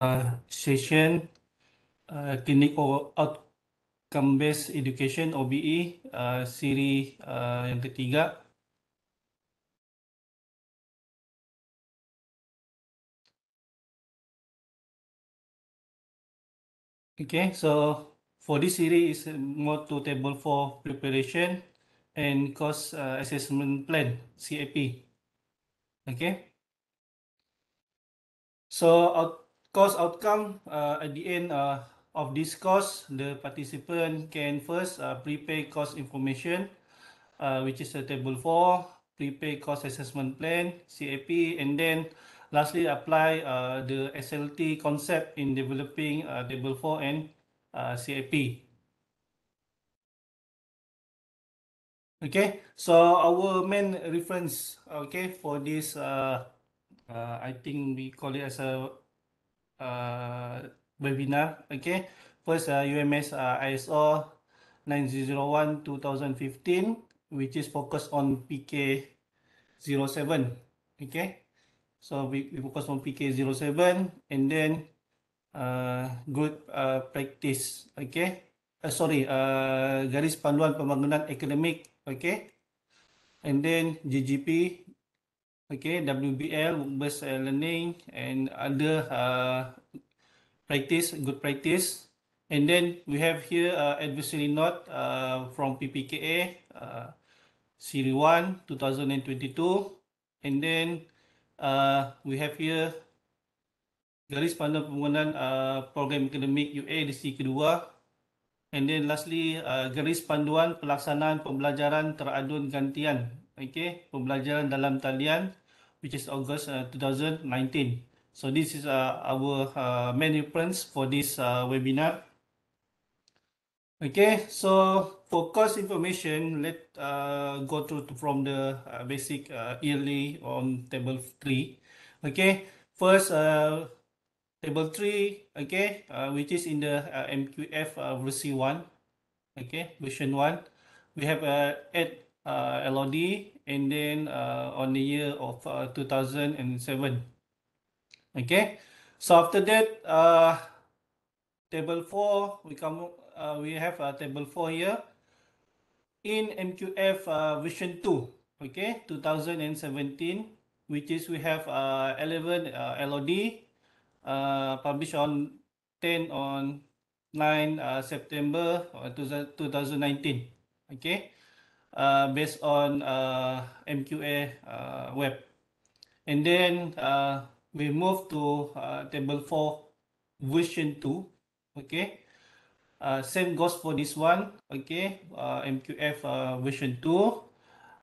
Uh, session uh, clinical outcome based education OBE uh, siri uh, yang ketiga Okay, so for this series is more to table for preparation and cost uh, assessment plan CAP. Okay, so out course outcome uh, at the end uh, of this course, the participant can first uh, prepay course information, uh, which is a table four, prepay course assessment plan, CAP, and then lastly apply uh, the SLT concept in developing uh, table four and uh, CAP. Okay, so our main reference, okay, for this, uh, uh, I think we call it as a uh, webinar. Okay, first uh, UMS uh, ISO 9001 2015, which is focused on PK 07. Okay, so we, we focus on PK 07 and then uh, good uh, practice. Okay, uh, sorry, uh, garis panduan pembangunan ekonomik, Okay, and then GGP Okay, WBL, work-based learning, and other uh, practice, good practice. And then we have here uh, adversary note uh, from PPKA, uh, Series 1, 2022. And then uh, we have here garis pandang pembangunan uh, program akademik UA edisi kedua. And then lastly, uh, garis panduan pelaksanaan pembelajaran teradun gantian. Okay, pembelajaran dalam talian which is August uh, 2019. So this is uh, our uh, main reference for this uh, webinar. Okay, so for course information, let uh, go through to from the uh, basic uh, yearly on table three. Okay, first uh, table three. Okay, uh, which is in the uh, MQF uh, version one. Okay, version one, we have uh, add uh, LOD and then uh, on the year of uh, 2007 okay so after that uh, table 4 we come uh, we have a uh, table 4 here in mqf uh, version 2 okay 2017 which is we have uh, 11 uh, lod uh, published on 10 on 9 uh, september 2019 uh, okay uh, based on uh, MQA uh, web. And then uh, we move to uh, table 4 version 2. Okay. Uh, same goes for this one. Okay. MQF version 2.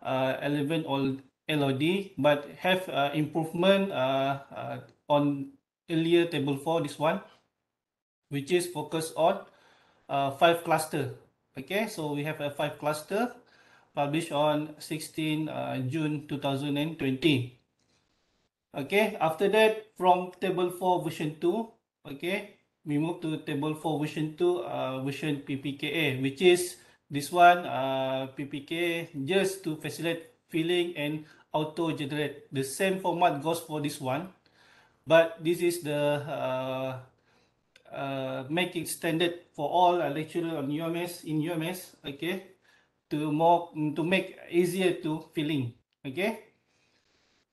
11 or LOD but have improvement on earlier table 4 this one which is focused on five cluster okay so we have a five cluster published on 16 uh, June 2020. Okay, after that, from Table 4 version 2, okay, we move to Table 4 version 2, uh, version PPKA, which is this one, uh, PPKA, just to facilitate filling and auto-generate. The same format goes for this one, but this is the uh, uh, make it standard for all uh, lecturer on UMS in UMS okay to more mm, to make easier to filling okay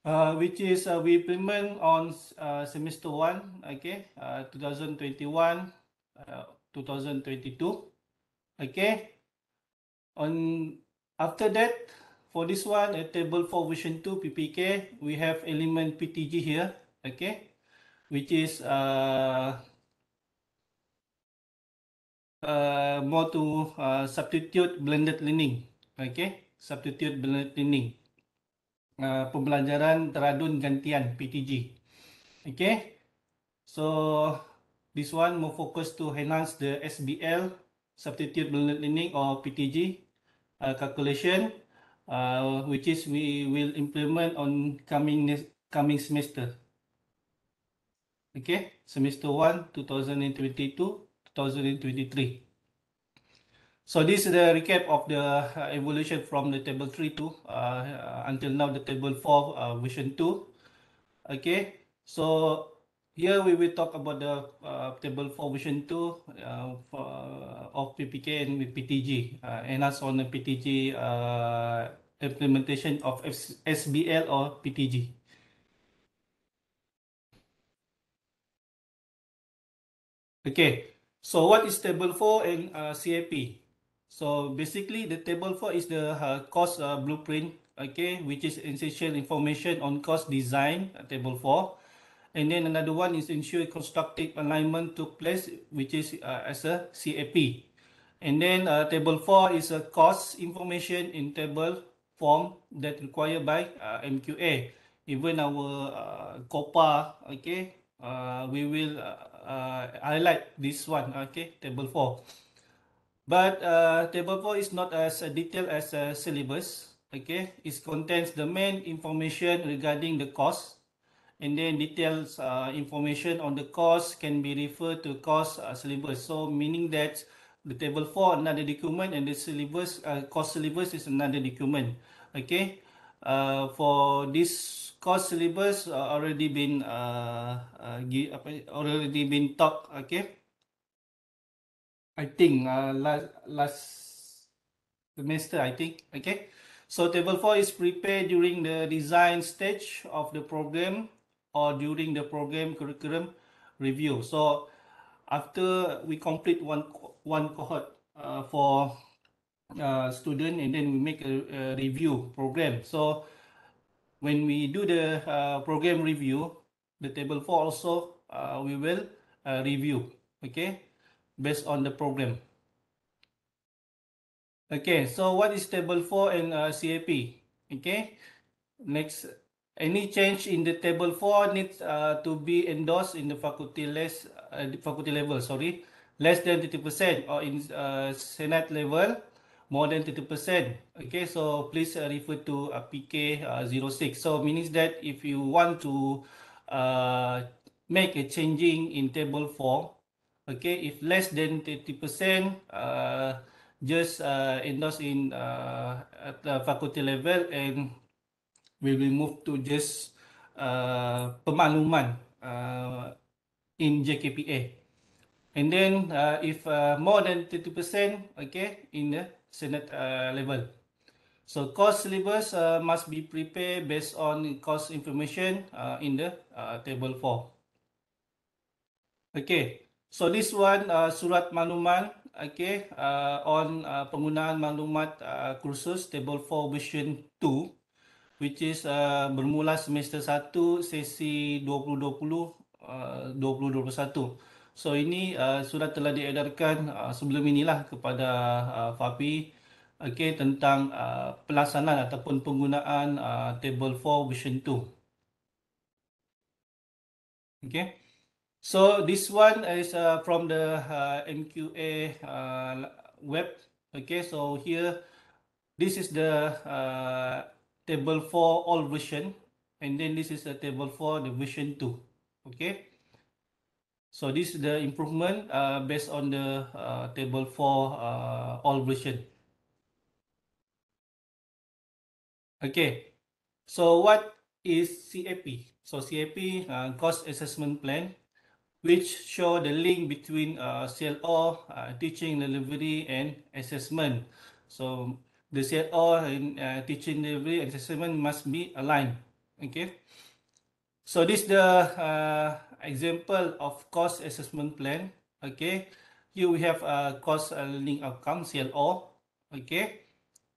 uh, which is uh, we implement on uh, semester 1 okay uh, 2021 uh, 2022 okay on after that for this one at table 4 version 2 ppk we have element ptg here okay which is uh uh, more to uh, substitute blended learning. Okay, substitute blended learning. Uh, pembelajaran teradun gantian PTG. Okay, so this one more focus to enhance the SBL substitute blended learning or PTG uh, calculation, uh, which is we will implement on coming coming semester. Okay, semester one 2022. 2023. So this is the recap of the uh, evolution from the table 3 to uh, until now the table 4 uh, version 2. Okay, so here we will talk about the uh, table 4 version 2 uh, for, uh, of PPK and PTG and us on the PTG implementation of F SBL or PTG. Okay, So what is table 4 and uh, CIP? So basically the table 4 is the uh, cost uh, blueprint, okay, which is essential information on cost design, uh, table 4. And then another one is ensure constructive alignment took place, which is uh, as a CAP. And then uh, table 4 is a cost information in table form that required by uh, MQA. Even our uh, COPA, okay, uh, we will... Uh, uh, uh, I like this one, okay, table 4. But uh, table 4 is not as detailed as a uh, syllabus, okay. It contains the main information regarding the course. And then details uh, information on the course can be referred to course uh, syllabus. So meaning that the table 4 another document and the syllabus uh, course syllabus is another document. Okay uh, for this course syllabus uh, already been uh, uh, already been talk Okay. I think uh, last last semester. I think okay. So table four is prepared during the design stage of the program or during the program curriculum review. So after we complete one one cohort uh, for uh, student and then we make a, a, review program. So when we do the uh, program review, the table 4 also uh, we will uh, review, okay, based on the program. Okay, so what is table 4 and uh, CAP? Okay, next, any change in the table 4 needs uh, to be endorsed in the faculty, less, faculty level, sorry, less than 30% or in Senate level more than 30%. Okay, so please uh, refer to uh, PK06. Uh, so means that if you want to uh, make a changing in table 4, okay, if less than 30%, uh, just uh, endorse in uh, at the faculty level and we will move to just uh, pemakluman uh, in JKPA. And then uh, if uh, more than 30%, okay, in the Senate uh, level. So cost syllabus uh, must be prepared based on cost information uh, in the uh, table 4. Okay, so this one uh, surat manuman, okay, uh, on uh, penggunaan maklumat uh, kursus table 4 version 2 which is uh, bermula semester 1 sesi 2020-2021. Uh, So ini uh, sudah telah diedarkan uh, sebelum inilah kepada uh, FAPI okay, tentang uh, pelaksanaan ataupun penggunaan uh, Table 4 Version 2. Okay. So this one is uh, from the uh, MQA uh, web. Okay, so here this is the uh, Table 4 all version and then this is the Table 4 the version 2. Okay. So this is the improvement uh, based on the uh, table for uh, all version. Okay, so what is CAP? So CAP, uh, Cost Assessment Plan, which show the link between uh, CLO, uh, teaching delivery and assessment. So the CLO in uh, teaching delivery and assessment must be aligned, okay? So this the uh, example of cost assessment plan. Okay, here we have a uh, course learning outcome (CLO). Okay,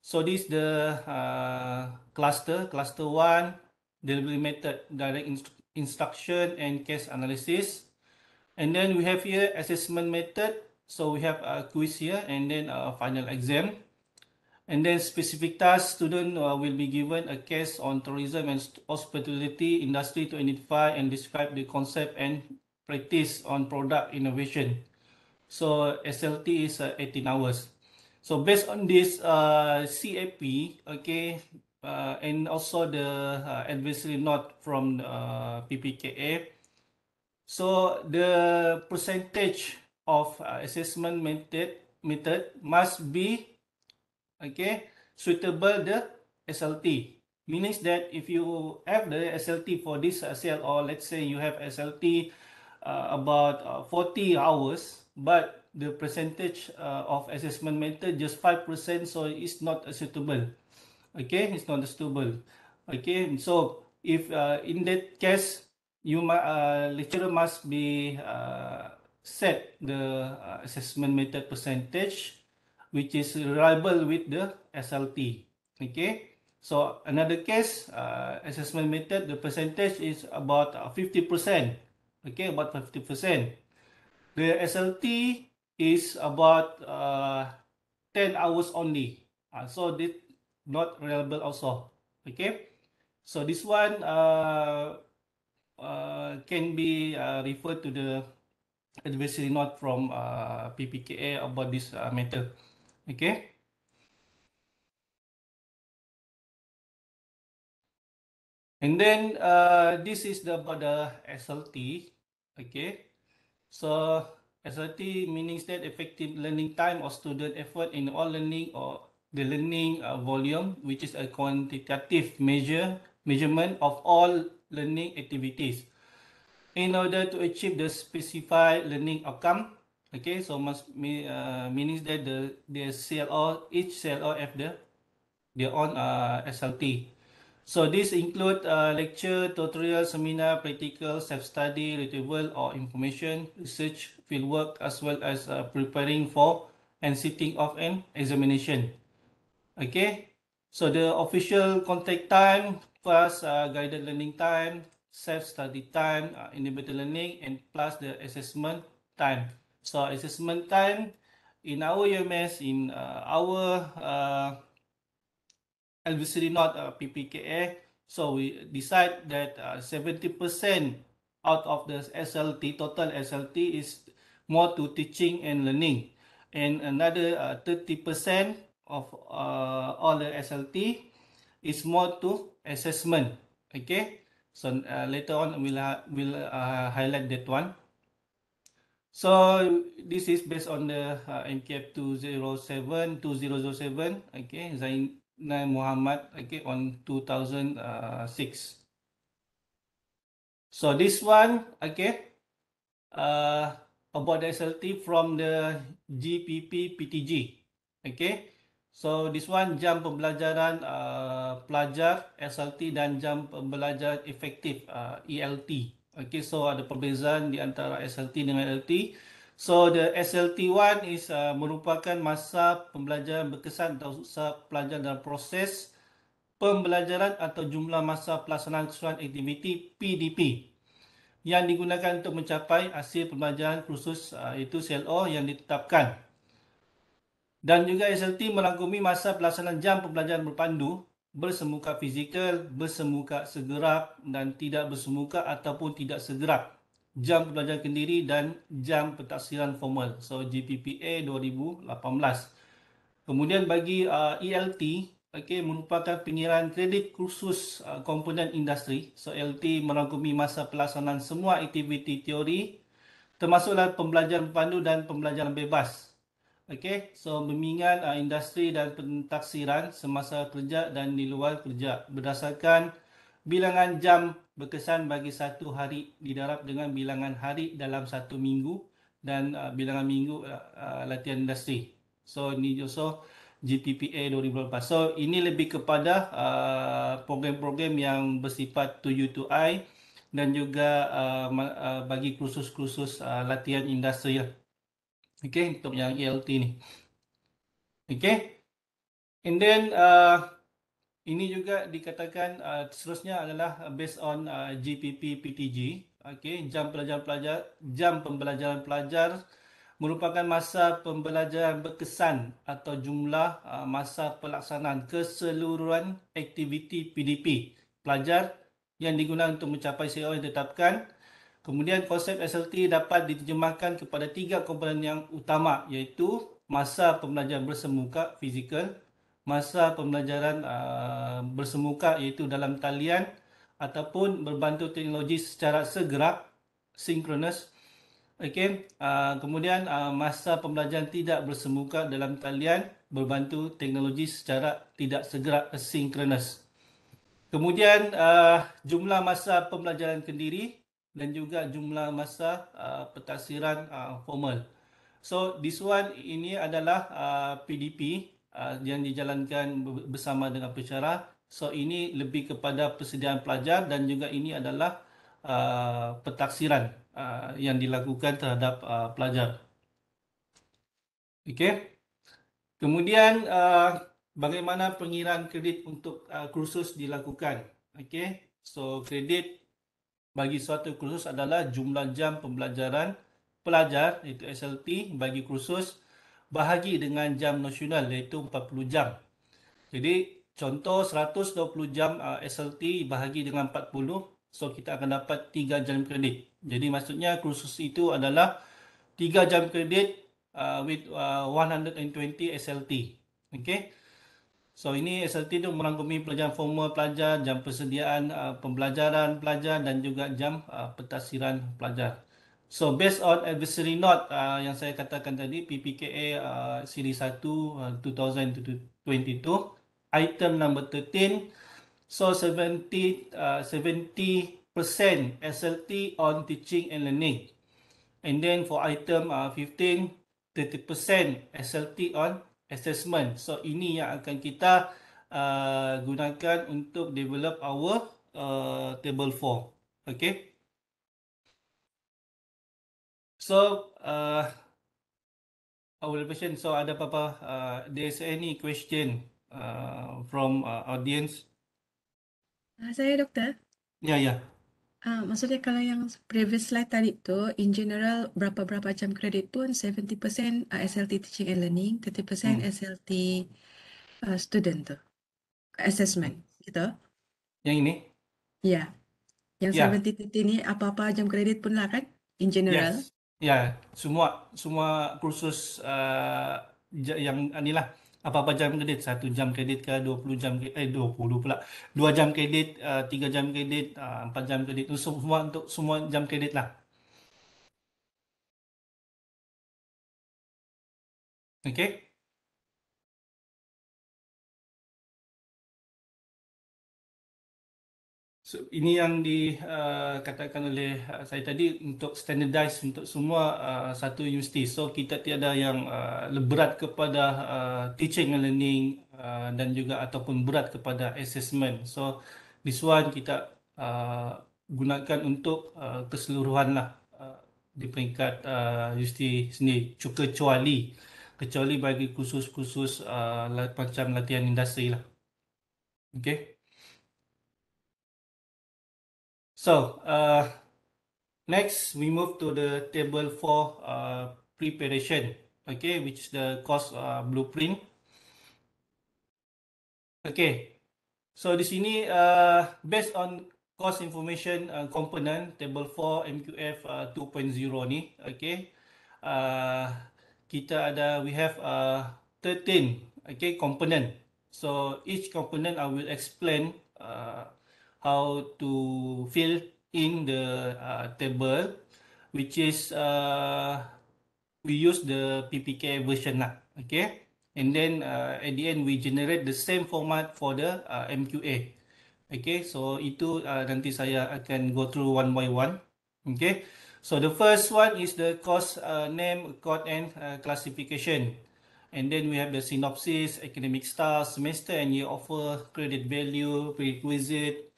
so this the uh, cluster cluster one delivery method, direct inst instruction, and case analysis. And then we have here assessment method. So we have a quiz here, and then a final exam. And then specific task student uh, will be given a case on tourism and hospitality industry to identify and describe the concept and practice on product innovation. So SLT is uh, 18 hours. So based on this uh, CAP, okay, uh, and also the uh, advisory note from uh, PPKA. So the percentage of uh, assessment method, method must be okay, suitable the SLT. Means that if you have the SLT for this uh, cell or let's say you have SLT uh, about uh, 40 hours, but the percentage uh, of assessment method just five percent, so it's not suitable. Okay, it's not suitable. Okay, so if uh, in that case, you uh, lecturer must be uh, set the uh, assessment method percentage which is reliable with the SLT. Okay. So another case, uh, assessment method, the percentage is about 50%. Uh, okay, about 50%. The SLT is about uh, 10 hours only. Uh, so this not reliable also. Okay. So this one uh, uh, can be uh, referred to the advisory note from uh, PPKA about this uh, matter. Okay. And then uh, this is the about the SLT. Okay. So SLT meaning that effective learning time or student effort in all learning or the learning uh, volume, which is a quantitative measure measurement of all learning activities. In order to achieve the specified learning outcome, Okay, so must mean uh, meaning that the the CLO each CLO have the their own uh, SLT. So this include uh, lecture, tutorial, seminar, practical, self study, retrieval or information, research, field work, as well as uh, preparing for and sitting of an examination. Okay, so the official contact time plus uh, guided learning time, self study time, uh, independent learning, and plus the assessment time. So assessment time in our UMS, e in uh, our uh, adversary not uh, PPKA, so we decide that uh, 70% out of the SLT, total SLT is more to teaching and learning. And another uh, 30% of uh, all the SLT is more to assessment. Okay, so uh, later on we'll, uh, we'll uh, highlight that one. So this is based on the uh, NKF 207 2007 okay Zainal Muhammad okay on 2006 So this one okay uh about the SLT from the GPP PTG okay So this one jam pembelajaran uh, pelajar SLT dan jam pembelajaran efektif uh, ELT Okay, so ada perbezaan di antara SLT dengan LT. So the SLT one is uh, merupakan masa pembelajaran berkesan atau susah pelajaran dalam proses pembelajaran atau jumlah masa pelaksanaan keseluruhan aktiviti PDP yang digunakan untuk mencapai hasil pembelajaran khusus uh, iaitu CLO yang ditetapkan. Dan juga SLT merangkumi masa pelaksanaan jam pembelajaran berpandu bersemuka fizikal, bersemuka segerak dan tidak bersemuka ataupun tidak segerak. Jam pembelajaran kendiri dan jam pentaksiran formal. So JPPA 2018. Kemudian bagi uh, ELT, okay, merupakan pengiraan kredit khusus uh, komponen industri. So ELT merangkumi masa pelaksanaan semua aktiviti teori termasuklah pembelajaran pandu dan pembelajaran bebas. Okay, so membimbingan uh, industri dan pentaksiran semasa kerja dan di luar kerja berdasarkan bilangan jam berkesan bagi satu hari didarab dengan bilangan hari dalam satu minggu dan uh, bilangan minggu uh, uh latihan industri. So ini also GPPA 2018. So ini lebih kepada uh, program-program yang bersifat to you to I dan juga uh, uh, bagi kursus-kursus uh, latihan industri. Ya okay untuk yang ELT ni okay and then uh, ini juga dikatakan uh, seterusnya adalah based on uh, GPP PTG okay jam pelajaran pelajar jam pembelajaran pelajar merupakan masa pembelajaran berkesan atau jumlah uh, masa pelaksanaan keseluruhan aktiviti PDP pelajar yang digunakan untuk mencapai CO yang ditetapkan Kemudian konsep SLT dapat diterjemahkan kepada tiga komponen yang utama iaitu masa pembelajaran bersemuka fizikal, masa pembelajaran uh, bersemuka iaitu dalam talian ataupun berbantu teknologi secara segera synchronous. Okey, uh, kemudian uh, masa pembelajaran tidak bersemuka dalam talian berbantu teknologi secara tidak segera synchronous. Kemudian uh, jumlah masa pembelajaran kendiri dan juga jumlah masa uh, pentaksiran uh, formal. So this one ini adalah uh, PDP uh, yang dijalankan bersama dengan pesara. So ini lebih kepada persediaan pelajar dan juga ini adalah uh, pentaksiran uh, yang dilakukan terhadap uh, pelajar. Okey. Kemudian uh, bagaimana pengiraan kredit untuk uh, kursus dilakukan? Okey. So kredit bagi suatu kursus adalah jumlah jam pembelajaran pelajar iaitu SLT bagi kursus bahagi dengan jam nasional iaitu 40 jam. Jadi contoh 120 jam uh, ah, SLT bahagi dengan 40 so kita akan dapat 3 jam kredit. Jadi maksudnya kursus itu adalah 3 jam kredit uh, with uh, 120 SLT. Okey. So ini SLT itu merangkumi pelajaran formal pelajar, jam persediaan uh, pembelajaran pelajar dan juga jam uh, pentasiran pelajar. So based on advisory note uh, yang saya katakan tadi PPKA uh, siri 1 uh, 2022 item number 13 so 70 uh, 70% SLT on teaching and learning. And then for item uh, 15 30% SLT on assessment. So ini yang akan kita uh, gunakan untuk develop our uh, table 4. Okay. So uh, our question. So ada apa-apa? Uh, there is any question uh, from uh, audience? Uh, saya doktor. Ya, yeah, ya. Yeah. Uh, maksudnya kalau yang previous slide tadi tu, in general berapa-berapa jam kredit pun 70% uh, SLT teaching and learning, 30% hmm. SLT uh, ah, student tu. Assessment, gitu. Yang ini? Ya. Yeah. Yang yeah. Ya. 70-30 ni apa-apa jam kredit pun lah kan, in general. Yes. Ya, yeah. semua semua kursus uh, yang inilah. Uh, apa-apa jam kredit, satu jam kredit ke dua puluh jam kredit, eh puluh pula. dua jam kredit, eh, tiga jam kredit, eh, empat jam kredit, itu semua untuk semua jam kredit lah. Okay. So, ini yang dikatakan uh, oleh uh, saya tadi untuk standardize untuk semua uh, satu universiti. So kita tiada yang uh, berat kepada uh, teaching and learning uh, dan juga ataupun berat kepada assessment. So this one kita uh, gunakan untuk uh, keseluruhan lah uh, di peringkat uh, universiti sendiri kecuali kecuali bagi khusus-khusus uh, macam latihan industri lah. Okay. So uh, next, we move to the table for uh, preparation, okay, which is the cost uh, blueprint. Okay, so di sini uh, based on cost information uh, component table 4 MQF uh, 2.0 ni, okay, uh, kita ada, we have uh, 13, okay, component. So each component I will explain uh, how to fill in the uh, table which is uh, we use the PPK version lah okay and then uh, at the end we generate the same format for the uh, MQA okay so itu uh, nanti saya akan go through one by one okay so the first one is the course uh, name code and uh, classification and then we have the synopsis academic style semester and year offer credit value prerequisite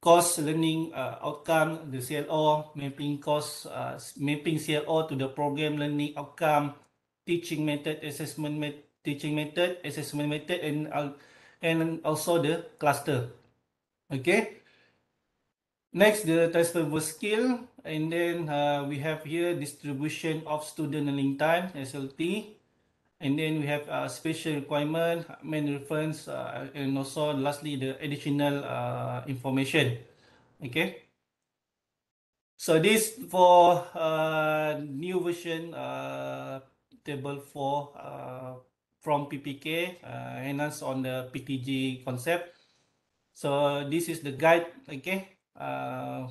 cost learning uh, outcome, the CLO, mapping cost, uh, mapping CLO to the program learning outcome, teaching method, assessment met teaching method, assessment method, and uh, and also the cluster. Okay. Next, the transferable skill, and then uh, we have here distribution of student learning time, SLT. And then we have uh, special requirement, main reference, uh, and also lastly, the additional uh, information. Okay. So this for uh, new version uh, table four uh, from PPK, uh, enhanced on the PTG concept. So this is the guide, okay, uh,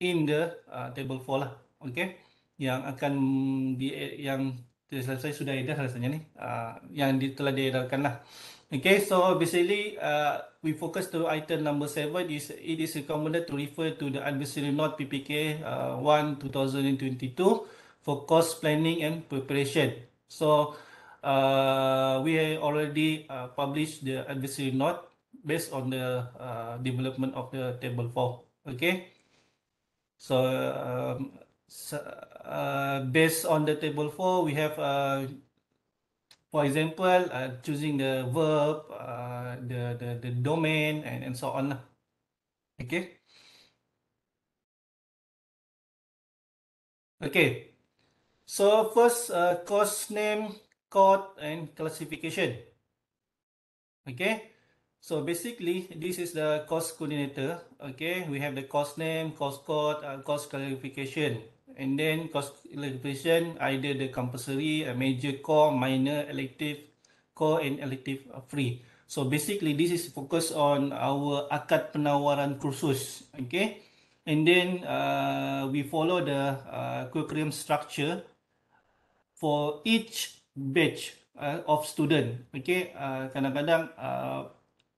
in the uh, table four lah, okay, yang akan di yang dia selesai sudah edar rasanya ni. Uh, yang di, telah diedarkan lah. Okay, so basically uh, we focus to item number 7. Is, it is recommended to refer to the adversary note PPK uh, 1 2022 for cost planning and preparation. So uh, we have already uh, published the adversary note based on the uh, development of the table 4. Okay. So um, so, uh, based on the table four, we have, uh, for example, uh, choosing the verb, uh, the, the, the domain, and, and so on. Lah. Okay. Okay. So first, uh, course name, code, and classification. Okay. So basically, this is the course coordinator. Okay. We have the course name, course code, uh, course classification and then course elevation either the compulsory a major core minor elective core and elective uh, free so basically this is focus on our akad penawaran kursus okay and then uh, we follow the uh, curriculum structure for each batch uh, of student okay uh, kadang-kadang uh, uh,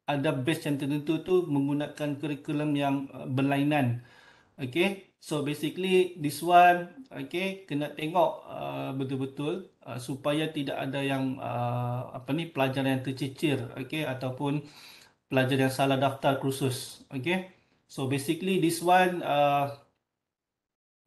ada batch yang tertentu tu menggunakan kurikulum yang uh, berlainan okay So basically this one okay kena tengok uh, betul-betul uh, supaya tidak ada yang uh, apa ni pelajaran yang tercicir okay ataupun pelajar yang salah daftar kursus okay. So basically this one uh,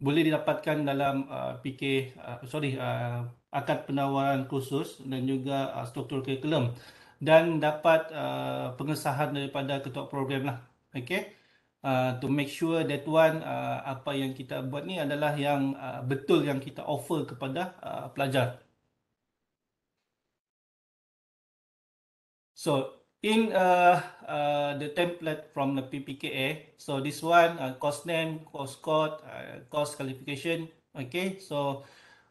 boleh didapatkan dalam uh, PK uh, sorry uh, akad penawaran kursus dan juga uh, struktur kurikulum dan dapat uh, pengesahan daripada ketua program lah okay uh, to make sure that one uh, apa yang kita buat ni adalah yang uh, betul yang kita offer kepada uh, pelajar. So in uh, uh, the template from the PPKA, so this one uh, course name, course code, uh, course qualification, okay? So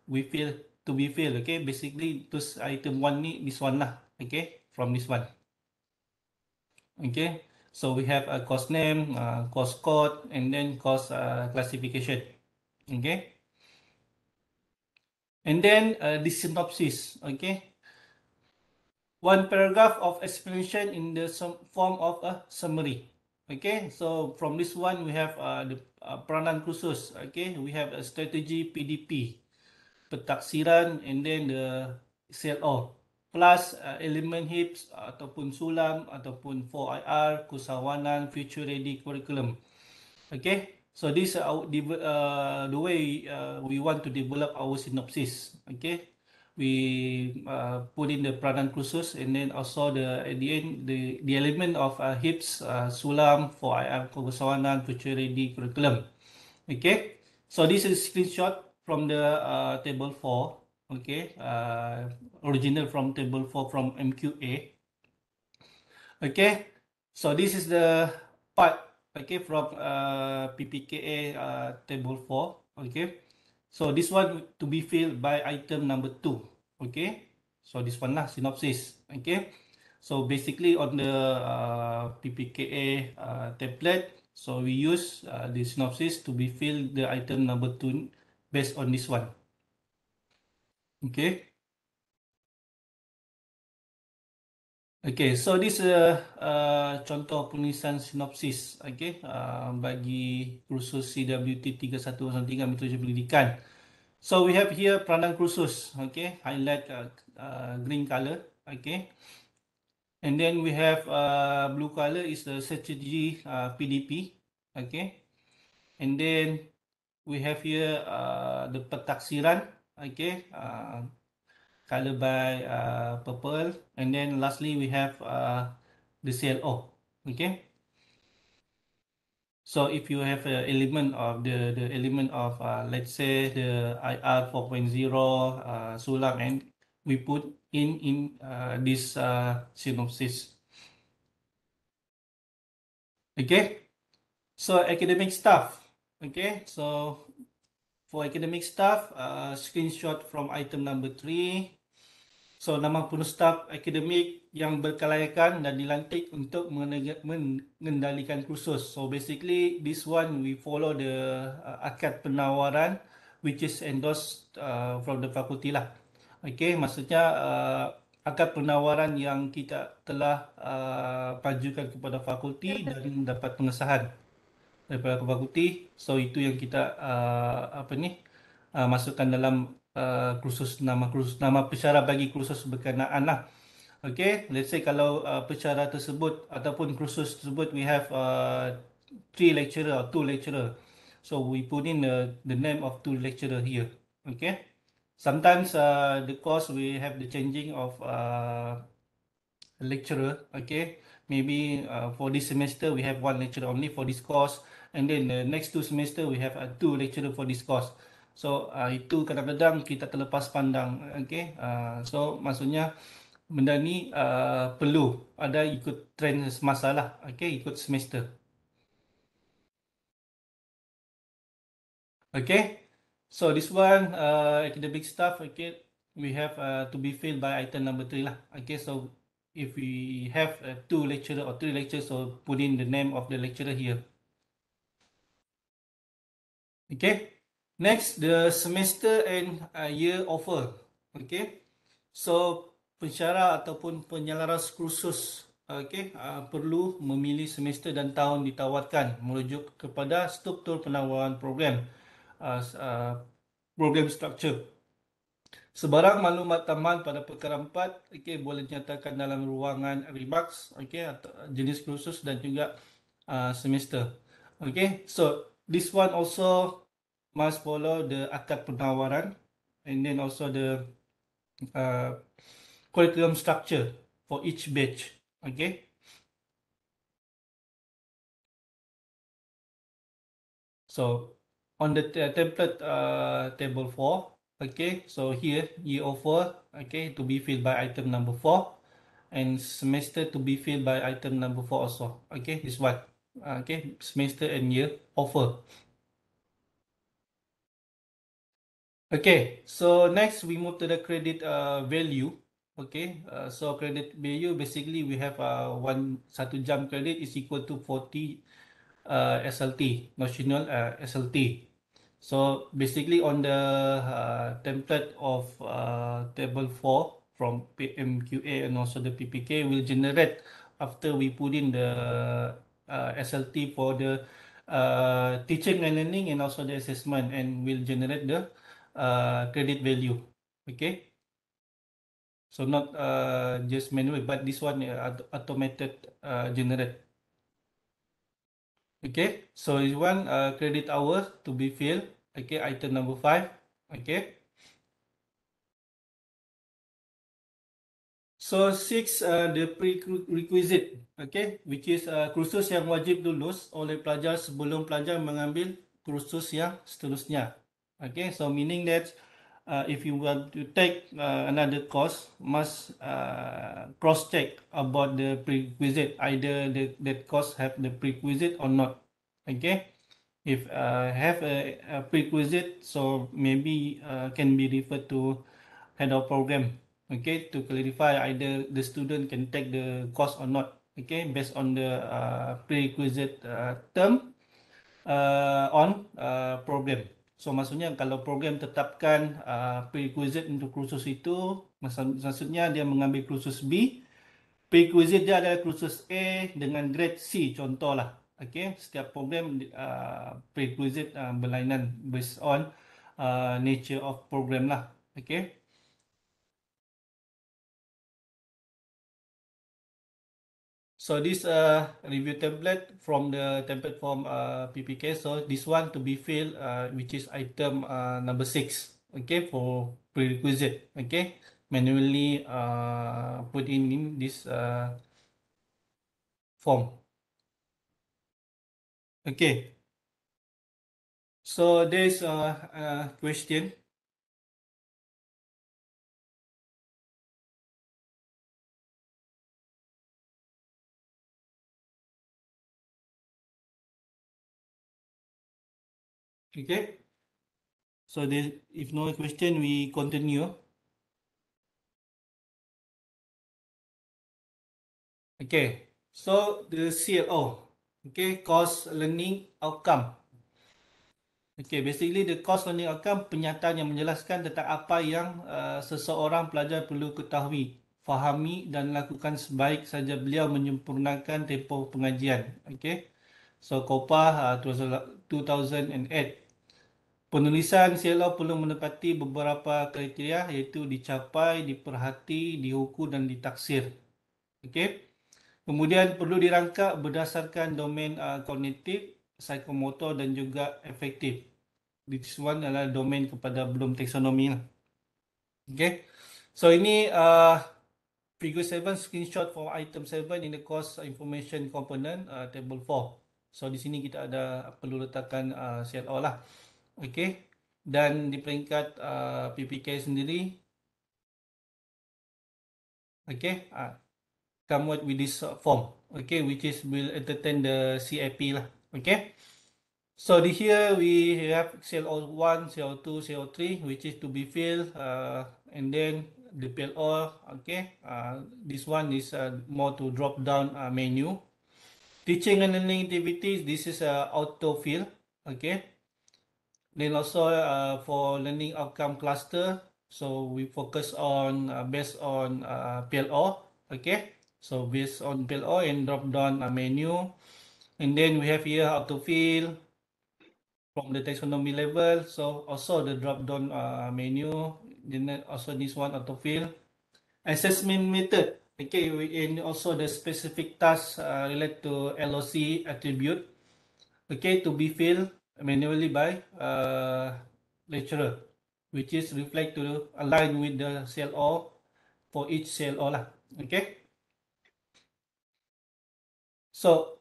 we feel to be filled, okay? Basically, this item one ni this one lah, okay? From this one, okay? So we have a course name, uh, course code, and then course uh, classification. Okay. And then uh, the synopsis. Okay. One paragraph of explanation in the form of a summary. Okay, so from this one, we have uh, the uh, and khusus. Okay, we have a strategy PDP, petaksiran, and then the CLO. plus uh, element hips ataupun sulam ataupun 4IR kusawanan future ready curriculum okay so this uh, uh, the way uh, we want to develop our synopsis okay we uh, put in the pranan khusus and then also the at the end the the element of uh, hips uh, sulam 4IR kusawanan future ready curriculum okay so this is screenshot from the uh, table 4 okay uh, original from table 4 from mqa okay so this is the part okay from uh, ppka uh, table 4 okay so this one to be filled by item number 2 okay so this one lah synopsis okay so basically on the uh, ppka uh, template so we use uh, the synopsis to be filled the item number 2 based on this one Okay. Okay, so this uh, uh, contoh penulisan sinopsis okay, uh, bagi kursus CWT 3103 Metodologi Pendidikan. So we have here peranan kursus, okay, highlight uh, uh, green color, okay. And then we have uh, blue color is the strategy uh, PDP, okay. And then we have here uh, the petaksiran. okay uh, color by uh, purple and then lastly we have uh, the CLO okay so if you have an element of the the element of uh, let's say the IR 4.0 uh, Sulam and we put in in uh, this uh, synopsis okay so academic stuff okay so For academic staff, uh, screenshot from item number 3. So, nama penuh staf akademik yang berkelayakan dan dilantik untuk mengendalikan kursus. So, basically, this one we follow the uh, akad penawaran which is endorsed uh, from the faculty lah. Okay, maksudnya uh, akad penawaran yang kita telah uh, pajukan kepada fakulti dan dapat pengesahan daripada kubah putih so itu yang kita uh, apa ni uh, masukkan dalam uh, kursus nama kursus nama pesara bagi kursus berkenaan lah okay let's say kalau uh, pesara tersebut ataupun kursus tersebut we have uh, three lecturer or two lecturer so we put in the, the name of two lecturer here okay sometimes uh, the course we have the changing of uh, lecturer okay maybe uh, for this semester we have one lecturer only for this course and then the next two semester we have uh, two lecturer for this course so uh, itu kadang-kadang kita terlepas pandang okay? uh, so maksudnya benda ni uh, perlu ada ikut trend semasa lah okey ikut semester okey so this one uh, academic stuff okay? we have uh, to be filled by item number 3 lah okay? so if we have uh, two lecturer or three lectures, so put in the name of the lecturer here. Okay. Next, the semester and uh, year offer. Okay. So, pensyarah ataupun penyelaras kursus okay, uh, perlu memilih semester dan tahun ditawarkan merujuk kepada struktur penawaran program. Uh, uh, program structure. Sebarang maklumat taman pada perkara empat okay, boleh dinyatakan dalam ruangan remarks okay, atau jenis kursus dan juga uh, semester. Okay, so this one also must follow the akad penawaran and then also the uh, curriculum structure for each batch. Okay. So on the template uh, table 4, Okay, so here year offer, okay, to be filled by item number four and semester to be filled by item number four also. Okay, this one. Uh, okay, semester and year offer. Okay, so next we move to the credit uh, value. Okay, uh, so credit value, basically we have uh, one, satu jam credit is equal to forty uh, SLT, national uh, SLT. So basically on the uh, template of uh, table 4 from PMQA and also the PPK will generate after we put in the uh, SLT for the uh, teaching and learning and also the assessment and will generate the uh, credit value. Okay. So not uh, just manual, but this one uh, automated uh, generate okay so you want uh, credit hours to be filled okay item number five okay so six uh, the prerequisite okay which is uh, kursus yang wajib lulus oleh pelajar sebelum pelajar mengambil kursus yang seterusnya okay so meaning that uh, if you want to take uh, another course, must uh, cross-check about the prerequisite, either the, that course have the prerequisite or not. Okay, if uh, have a, a prerequisite, so maybe uh, can be referred to head of program. Okay, to clarify either the student can take the course or not. Okay, based on the uh, prerequisite uh, term uh, on uh, program. So maksudnya kalau program tetapkan uh, prerequisite untuk kursus itu, maksudnya dia mengambil kursus B, prerequisite dia adalah kursus A dengan grade C contohlah. Okay, setiap program uh, prerequisite uh, berlainan based on uh, nature of program lah. Okay. So this uh, review template from the template form uh, PPK. So this one to be filled, uh, which is item uh, number six. Okay, for prerequisite. Okay, manually uh, put in in this uh, form. Okay. So there's a, a question Okay. So there, if no question, we continue. Okay. So the CLO. Okay, cost learning outcome. Okay, basically the cost learning outcome penyataan yang menjelaskan tentang apa yang uh, seseorang pelajar perlu ketahui, fahami dan lakukan sebaik saja beliau menyempurnakan tempoh pengajian. Okay, so COPA uh, 2008. Penulisan CLO perlu menepati beberapa kriteria iaitu dicapai, diperhati, dihukum dan ditaksir. Okey. Kemudian perlu dirangka berdasarkan domain uh, kognitif, psikomotor dan juga efektif. This one adalah domain kepada belum taksonomi. Lah. Okey. So ini uh, figure 7 screenshot for item 7 in the course information component uh, table 4. So di sini kita ada perlu letakkan uh, CLO lah. Okey. Dan di peringkat uh, PPK sendiri. Okey. Uh, come out with this uh, form. Okey. Which is will entertain the CIP lah. Okey. So di here we have CO 1 CO 2 CO 3 which is to be filled. Uh, and then the PLO. Okey. Uh, this one is uh, more to drop down uh, menu. Teaching and learning activities. This is uh, auto fill. okay. Then also uh, for learning outcome cluster, so we focus on uh, based on uh, PLO, okay? So based on PLO and drop down a uh, menu. And then we have here how to fill from the taxonomy level. So also the drop down uh, menu, then also this one auto fill. Assessment method, okay? And also the specific task uh, related to LOC attribute, okay, to be filled manually by uh, lecturer, which is reflect to align with the CLO for each CLO lah. Okay. So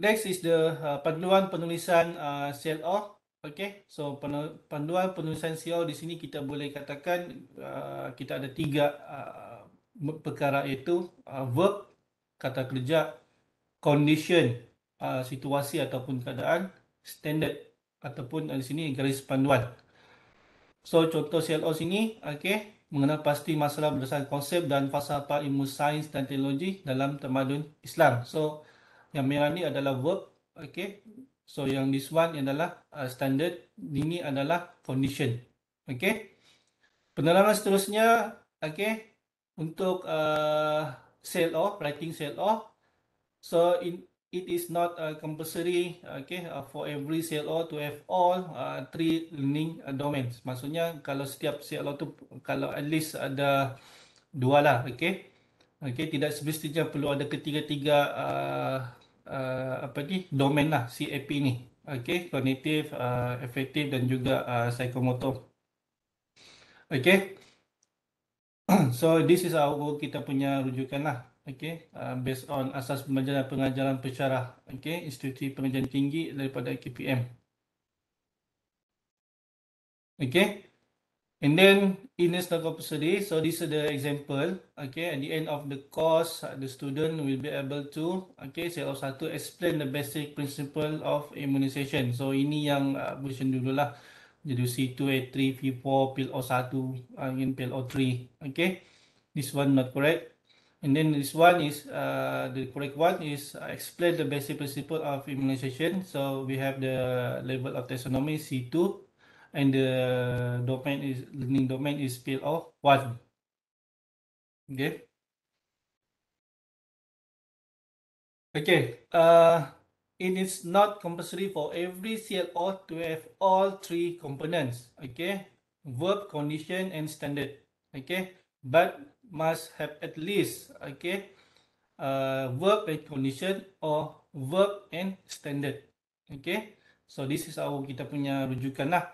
next is the uh, panduan penulisan uh, CLO. Okay, so panduan penulisan CLO di sini kita boleh katakan uh, kita ada tiga uh, perkara itu uh, verb kata kerja, condition uh, situasi ataupun keadaan standard ataupun di sini garis panduan. So contoh CLO sini, okey, mengenal pasti masalah berdasarkan konsep dan falsafah ilmu sains dan teknologi dalam tamadun Islam. So yang merah ni adalah verb, okey. So yang this one adalah uh, standard, ini adalah foundation. Okey. Penerangan seterusnya, okey, untuk uh, CLO, writing CLO. So in, it is not uh, compulsory okay uh, for every CLO to have all uh, three learning uh, domains maksudnya kalau setiap CLO tu kalau at least ada dua lah okay okay tidak semestinya perlu ada ketiga-tiga uh, uh, apa ni domain lah CAP ni okay cognitive uh, effective dan juga uh, psychomotor okay so this is our kita punya rujukan lah okey uh, based on asas pembelajaran pengajaran pensyarah okey institusi pengajaran tinggi daripada KPM okey and then in this compulsory so this is the example Okay, at the end of the course the student will be able to okey sel satu explain the basic principle of immunisation. so ini yang uh, dulu lah, jadi c two a three v four PIL O1, angin uh, PIL O3. Okay. This one not correct. And then this one is uh, the correct one is uh, explain the basic principle of immunization. So we have the level of taxonomy C2 and the domain is learning domain is PLO1. Okay. Okay. Uh, it is not compulsory for every CLO to have all three components. Okay. Verb, condition, and standard. Okay. But must have at least okay uh, verb and condition or verb and standard okay so this is our kita punya rujukan lah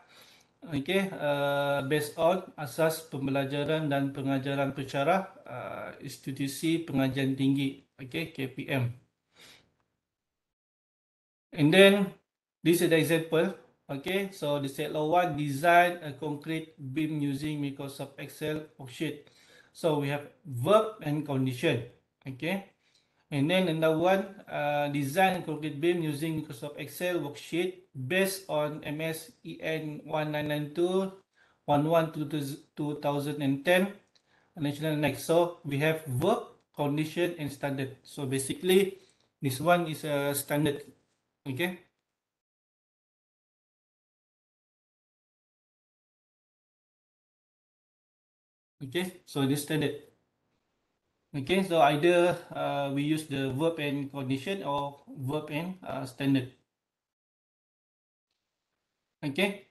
okay uh, based on asas pembelajaran dan pengajaran pensyarah uh, institusi pengajian tinggi okay KPM and then this is the example Okay, so the set law one, design a concrete beam using Microsoft Excel worksheet. So we have verb and condition. Okay. And then another one, uh, design concrete beam using Microsoft Excel worksheet based on MS EN 1992-11-2010. next, so we have verb, condition and standard. So basically, this one is a standard. Okay. okay so this standard okay so either uh, we use the verb and condition or verb and uh, standard okay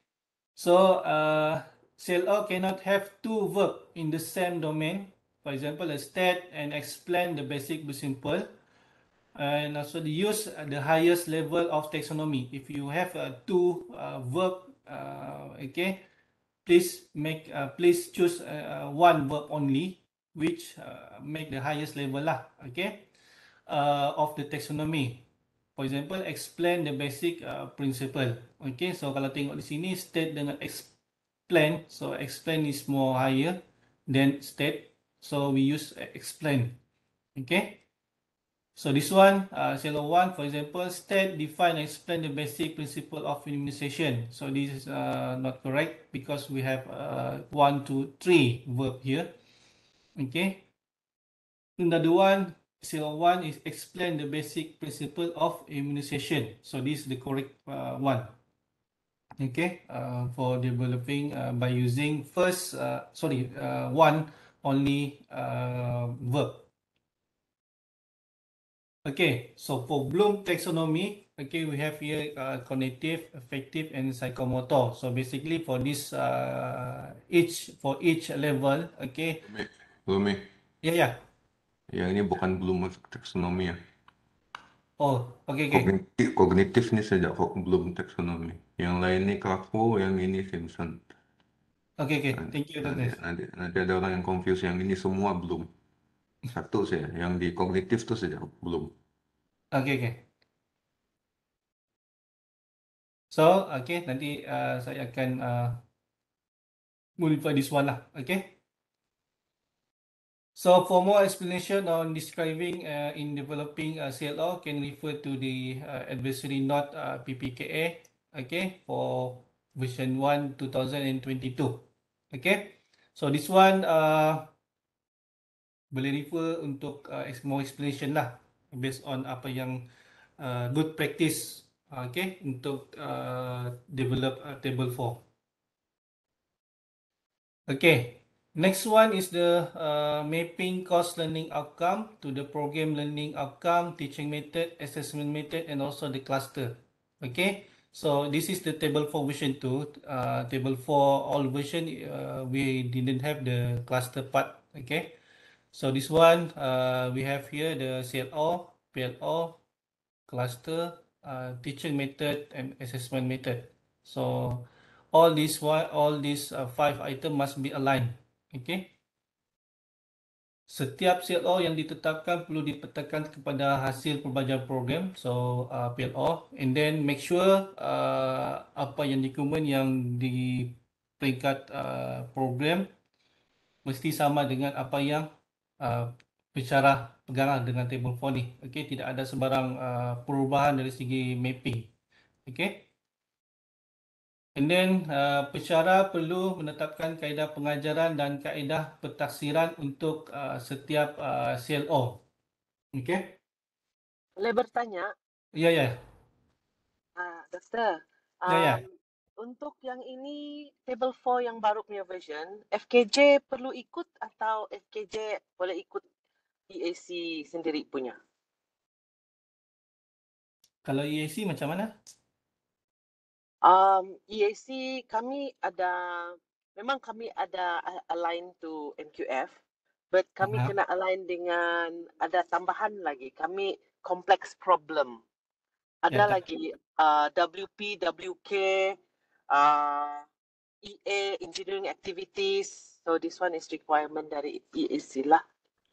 so uh, CLO cannot have two verb in the same domain for example a state and explain the basic simple, and also the use uh, the highest level of taxonomy if you have uh, two uh, verb uh, okay please make uh, please choose uh, uh, one verb only which uh, make the highest level lah okay uh, of the taxonomy for example explain the basic uh, principle okay so kalau tengok di sini state dengan explain so explain is more higher than state so we use uh, explain okay So this one, uh, 1, for example, state, define, and explain the basic principle of immunization. So this is uh, not correct because we have uh, one, two, three verb here. Okay. Another one, zero one is explain the basic principle of immunization. So this is the correct uh, one. Okay, uh, for developing uh, by using first, uh, sorry, uh, one only uh, verb. Okay, so for Bloom taxonomy, okay, we have here uh, cognitive, affective, and psychomotor. So basically, for this uh, each for each level, okay. Bloom eh? Yeah, yeah. Yang ini bukan Bloom taxonomy ya. Oh, okay, okay. Kognitif, kognitif ni saja kok Bloom taxonomy. Yang lain ni Kafu, yang ini Simpson. Okay, okay. Thank you, Dr. Nanti, nanti, nanti ada orang yang confuse yang ini semua Bloom. Satu saja, yang di kognitif tu saja belum. Okay, okay. So, okay, nanti uh, saya akan uh, modify this one lah, Okay. So, for more explanation on describing uh, in developing a uh, CLO, can refer to the uh, advisory note uh, PPKA, Okay, for version one two thousand and twenty two. Okay. so this one, uh, boleh refer untuk uh, more explanation lah based on apa yang uh, good practice uh, okay untuk uh, develop uh, table 4 okay next one is the uh, mapping course learning outcome to the program learning outcome teaching method assessment method and also the cluster okay so this is the table 4 version 2 uh, table 4 all version uh, we didn't have the cluster part okay So this one, uh, we have here the CLO, PLO, cluster, uh, teaching method, and assessment method. So all these why all these uh, five item must be aligned. Okay. Setiap CLO yang ditetapkan perlu dipetakan kepada hasil perbelanjaan program. So uh, PLO, and then make sure uh, apa yang dokumen yang di peringkat uh, program mesti sama dengan apa yang Uh, bicara uh, pegangan dengan table phone ni. Okey, tidak ada sebarang uh, perubahan dari segi mapping. Okey. And then uh, pesara perlu menetapkan kaedah pengajaran dan kaedah pentaksiran untuk uh, setiap uh, CLO. Okey. Boleh bertanya? Ya, yeah, ya. Yeah. Uh, doktor. Ya, ya. um, ya. Yeah, yeah untuk yang ini table 4 yang baru punya version, FKJ perlu ikut atau FKJ boleh ikut EAC sendiri punya? Kalau EAC macam mana? Um, EAC kami ada, memang kami ada align to MQF, but kami uh-huh. kena align dengan ada tambahan lagi. Kami complex problem. Ada ya, lagi uh, WP, WK, uh, EA engineering activities. So this one is requirement dari EAC lah.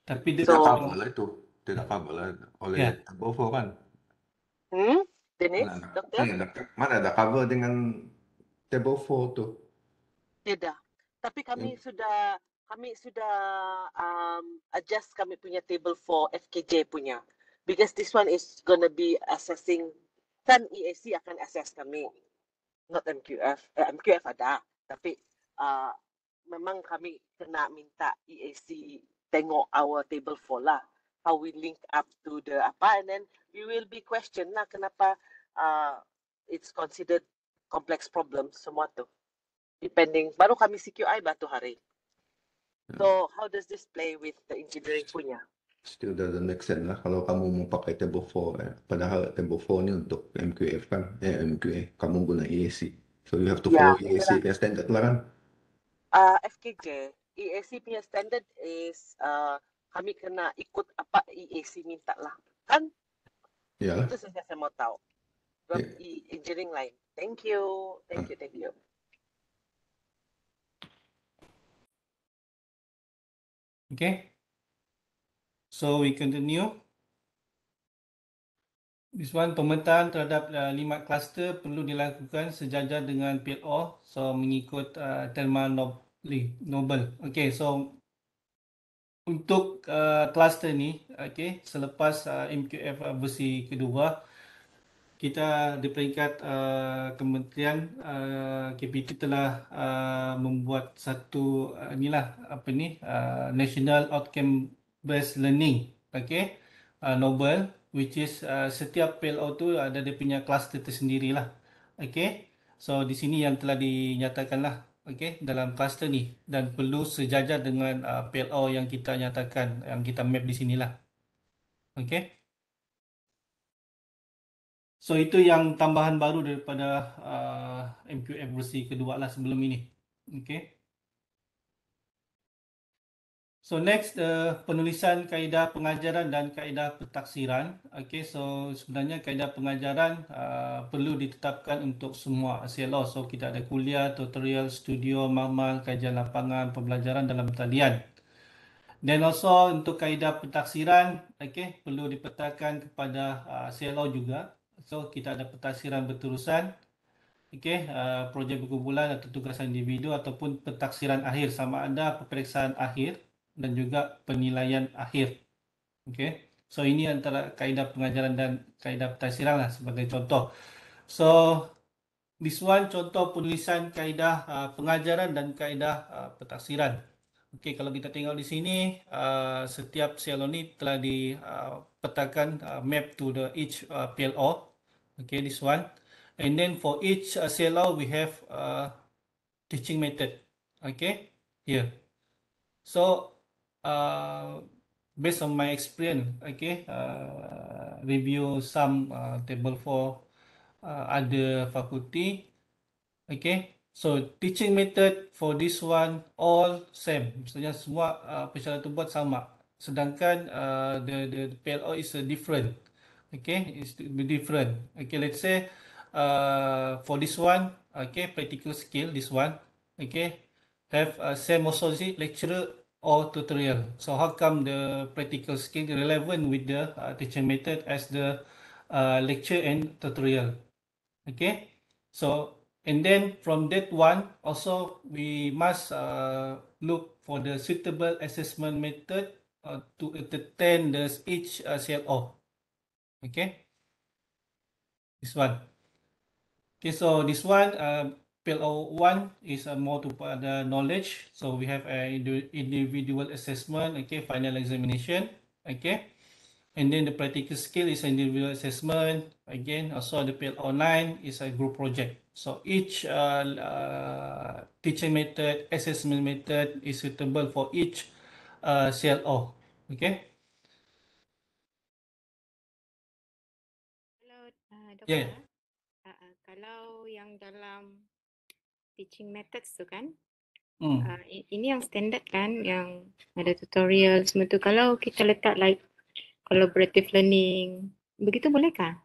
Tapi dia so, tak cover lah itu. Dia tak cover lah oleh yeah. Ya. four kan? Hmm? Dennis, mana, doktor? ada cover dengan table four tu? Tidak. Tapi kami yeah. sudah kami sudah um, adjust kami punya table four FKJ punya. Because this one is gonna be assessing. Kan EAC akan assess kami not MQF. Eh, MQF ada, tapi uh, memang kami kena minta EAC tengok our table for lah. How we link up to the apa, and then we will be question lah kenapa uh, it's considered complex problem semua tu. Depending, baru kami CQI batu hari. Hmm. So, how does this play with the engineering punya? still doesn't make sense lah kalau kamu mau pakai tempo four, eh. padahal tempo four ni untuk MQF kan eh MQA kamu guna EAC so you have to ya, follow yeah, e EAC punya standard lah kan uh, ah, FKJ EAC punya standard is uh, kami kena ikut apa EAC minta lah kan ya yeah. itu saja saya mau tahu from yeah. engineering line thank you thank you thank you okay So we continue. This one pemetaan terhadap uh, lima kluster perlu dilakukan sejajar dengan PLO. So mengikut uh, terma Nobel. Okay, so untuk uh, kluster uh, ni, okay, selepas uh, MQF uh, versi kedua, kita di peringkat uh, kementerian uh, KPT telah uh, membuat satu uh, inilah apa ni uh, national outcome best learning okay uh, novel which is uh, setiap PLO tu ada dia punya kelas cluster lah, okay so di sini yang telah dinyatakan lah, okay dalam cluster ni dan perlu sejajar dengan uh, ah, PLO yang kita nyatakan yang kita map di sinilah okay so itu yang tambahan baru daripada uh, MQF versi kedua lah sebelum ini okay So next uh, penulisan kaedah pengajaran dan kaedah pentaksiran. Okay, so sebenarnya kaedah pengajaran uh, perlu ditetapkan untuk semua CLO. So kita ada kuliah, tutorial, studio, makmal, kajian lapangan, pembelajaran dalam talian. Then also untuk kaedah pentaksiran, okay, perlu dipetakan kepada uh, CLO juga. So kita ada pentaksiran berterusan, okay, uh, projek berkumpulan atau tugasan individu ataupun pentaksiran akhir sama ada peperiksaan akhir dan juga penilaian akhir. Okey. So ini antara kaedah pengajaran dan kaedah tafsiran lah sebagai contoh. So this one contoh penulisan kaedah uh, pengajaran dan kaedah uh, pentafsiran. Okey, kalau kita tengok di sini uh, setiap CLO ni telah di uh, petakan uh, map to the each uh, PLO. Okey, this one. And then for each uh, CLO we have uh, teaching method. Okey. Here. So uh, based on my experience, okay, uh, review some uh, table for uh, other faculty, okay. So teaching method for this one all same. Maksudnya semua uh, persyaratan tu buat sama. Sedangkan uh, the the PLO is a uh, different. Okay, is be different. Okay, let's say uh, for this one, okay, practical skill this one, okay, have uh, same also lecturer or tutorial. So how come the practical skill relevant with the uh, teaching method as the uh, lecture and tutorial? Okay. So and then from that one also we must uh, look for the suitable assessment method uh, to attend the each uh, CLO. Okay. This one. Okay. So this one. Uh, Pillar one is uh, more to uh, the knowledge. So we have an uh, individual assessment, okay, final examination, okay. And then the practical skill is individual assessment. Again, also the Pillar nine is a group project. So each uh, uh, teaching method, assessment method is suitable for each uh, CLO, okay. Uh, yeah. Uh, uh, kalau yang dalam teaching methods tu kan hmm. uh, ini yang standard kan yang ada tutorial semua tu kalau kita letak like collaborative learning begitu bolehkah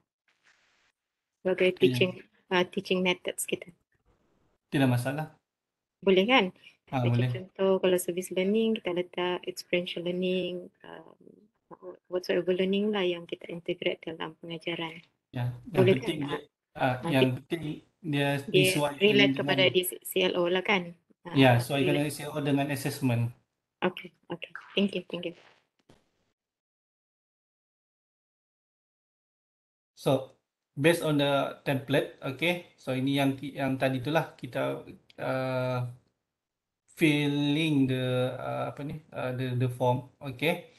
sebagai teaching uh, teaching methods kita tidak masalah boleh kan ha, boleh. contoh kalau service learning kita letak experiential learning uh, whatsoever learning lah yang kita integrate dalam pengajaran ya yang boleh penting kan? uh, yang penting dia dengan relate dengan, kepada di CLO lah kan ah, ya yeah, so kalau CLO dengan assessment okay okay thank you thank you so based on the template okay so ini yang yang tadi itulah kita uh, filling the uh, apa ni uh, the the form okay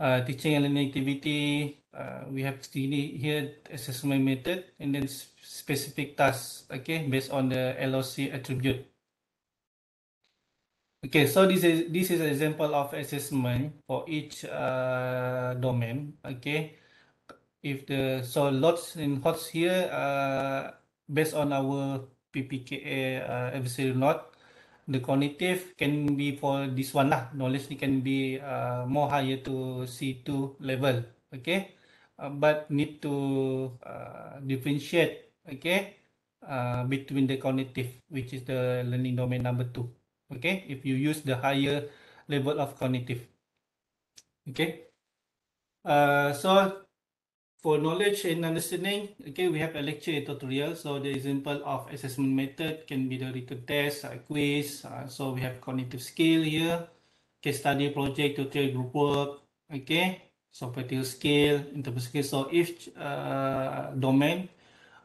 uh, teaching and learning activity. Uh, we have still here assessment method and then specific task. okay, based on the LOC attribute. Okay, so this is this is an example of assessment for each uh, domain. Okay, if the so lots in hots here uh, based on our PPKA uh, adversary node, the cognitive can be for this one lah. Knowledge ni can be uh, more higher to C2 level. Okay. Uh, but need to uh, differentiate. Okay. Uh, between the cognitive, which is the learning domain number two. Okay. If you use the higher level of cognitive. Okay. Uh, so for knowledge and understanding, okay, we have a lecture a tutorial. So the example of assessment method can be the written test, a quiz. Uh, so we have cognitive skill here, case study, project, tutorial, group work, okay, So software skill, interpersonal. So each uh, domain,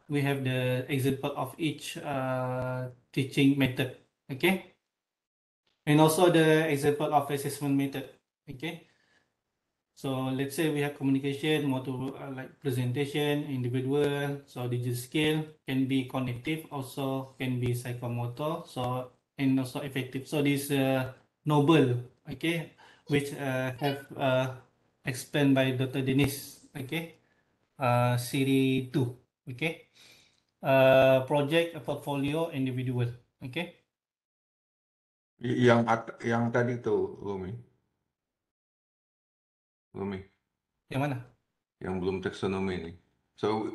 we have the example of each uh, teaching method, okay, and also the example of assessment method, okay. So let's say we have communication, motor uh, like presentation, individual, so digital skill can be cognitive, also can be psychomotor, so and also effective. So this uh, noble, okay, which uh, have uh, explained by Dr. Denise, okay, uh, Siri 2, okay, uh, project, portfolio, individual, okay. Yang yang tadi tu, Rumi. Nomi. Yang mana? Yang belum taksonomi ini. So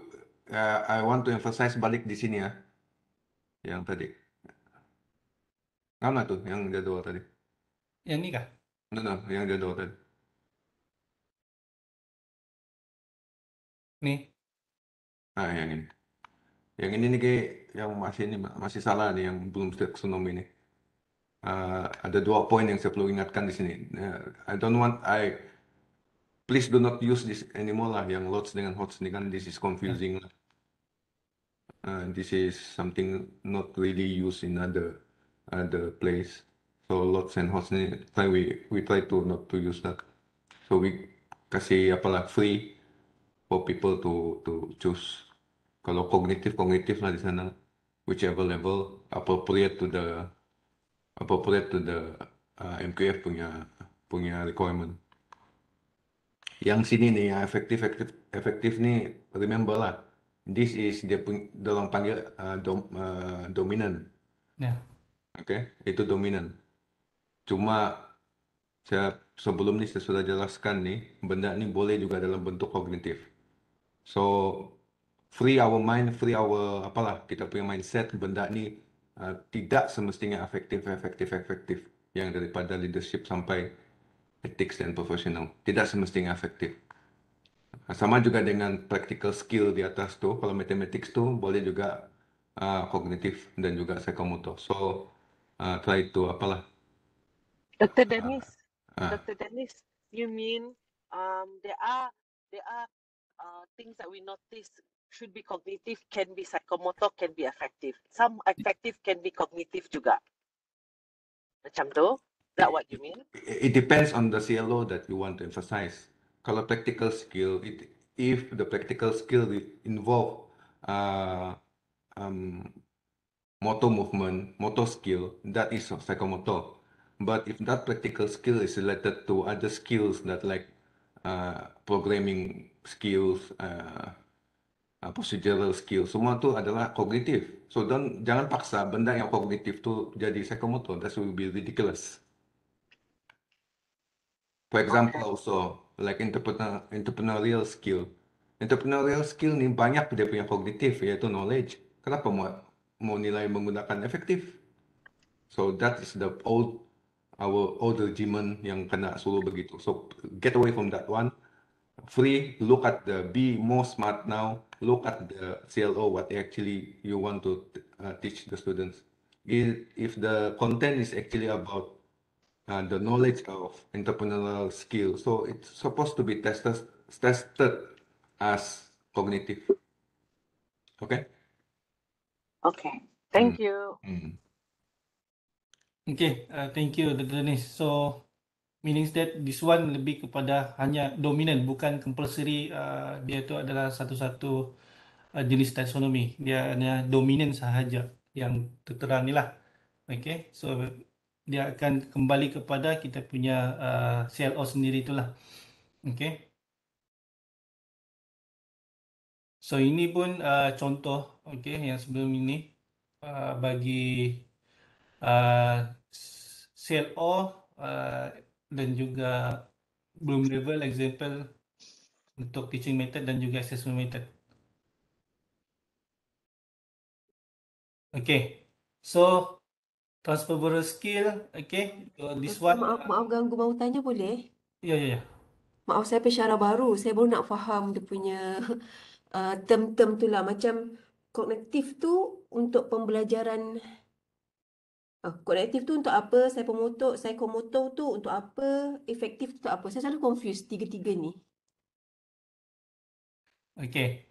uh, I want to emphasize balik di sini ya. Yang tadi. Mana tuh yang jadwal tadi? Yang ini kah? No, no, yang jadwal tadi. Nih. Ah, yang ini. Yang ini nih kayak yang masih ini masih salah nih yang belum taksonomi ini Uh, ada dua poin yang saya perlu ingatkan di sini. Uh, I don't want I please do not use this anymore lah yang lots dengan hots ini kan this is confusing lah. Uh, this is something not really used in other other place. So lots and hots ini try we we try to not to use that. So we kasih apalah free for people to to choose. Kalau kognitif kognitif lah di sana whichever level appropriate to the appropriate to the uh, MQF punya punya requirement yang sini nih yang efektif efektif efektif nih remember lah this is dia dalam panggil uh, dom, uh, eh, dominan yeah. oke okay? itu dominan cuma saya sebelum ini saya sudah jelaskan nih benda ini boleh juga dalam bentuk kognitif so free our mind free our apalah kita punya mindset benda ini uh, tidak semestinya efektif efektif efektif yang daripada leadership sampai etik dan profesional. Tidak semestinya efektif. Sama juga dengan practical skill di atas tu. Kalau matematik tu boleh juga kognitif uh, dan juga psikomotor. So uh, try itu apalah. Dr. Dennis, uh, ah. ah. Dr. Dennis, you mean um, there are there are uh, things that we notice should be cognitive, can be psychomotor, can be affective. Some affective can be cognitive juga. Macam tu? that what you mean? It depends on the CLO that you want to emphasize. Color practical skill, it, if the practical skill involve uh, um, motor movement, motor skill, that is a psychomotor. But if that practical skill is related to other skills that like uh, programming skills, uh, uh, procedural skills, semua tu adalah kognitif. So don't, jangan paksa benda yang kognitif tu jadi psychomotor. That will be ridiculous. Yeah. For example, okay. also like entrepreneur, entrepreneurial skill. Entrepreneurial skill ni banyak dia punya kognitif yaitu knowledge. Kenapa mau mau nilai menggunakan efektif? So that is the old our old regime yang kena suruh begitu. So get away from that one. Free, look at the be more smart now. Look at the CLO what actually you want to uh, teach the students. If, if the content is actually about uh, the knowledge of entrepreneurial skill. So it's supposed to be tested tested as cognitive. Okay. Okay. Thank mm. you. Mm. Okay. Uh, thank you, Dr. Dennis. So, meaning that this one lebih kepada hanya dominan, bukan compulsory. Uh, dia itu adalah satu-satu uh, jenis taxonomy. Dia hanya dominan sahaja yang tertera ni lah. Okay. So, dia akan kembali kepada kita punya uh, CLO sendiri itulah. Okay. So ini pun uh, contoh okay, yang sebelum ini uh, bagi uh, CLO uh, dan juga Bloom Level example untuk teaching method dan juga assessment method. Okay, so transferable skill okay so uh, this one maaf maaf ganggu mau tanya boleh ya yeah, ya yeah, yeah. maaf saya pesara baru saya baru nak faham dia punya uh, term-term uh, tu lah macam kognitif tu untuk pembelajaran uh, kognitif tu untuk apa saya pemotor psikomotor tu untuk apa efektif tu apa saya selalu confuse tiga-tiga ni okay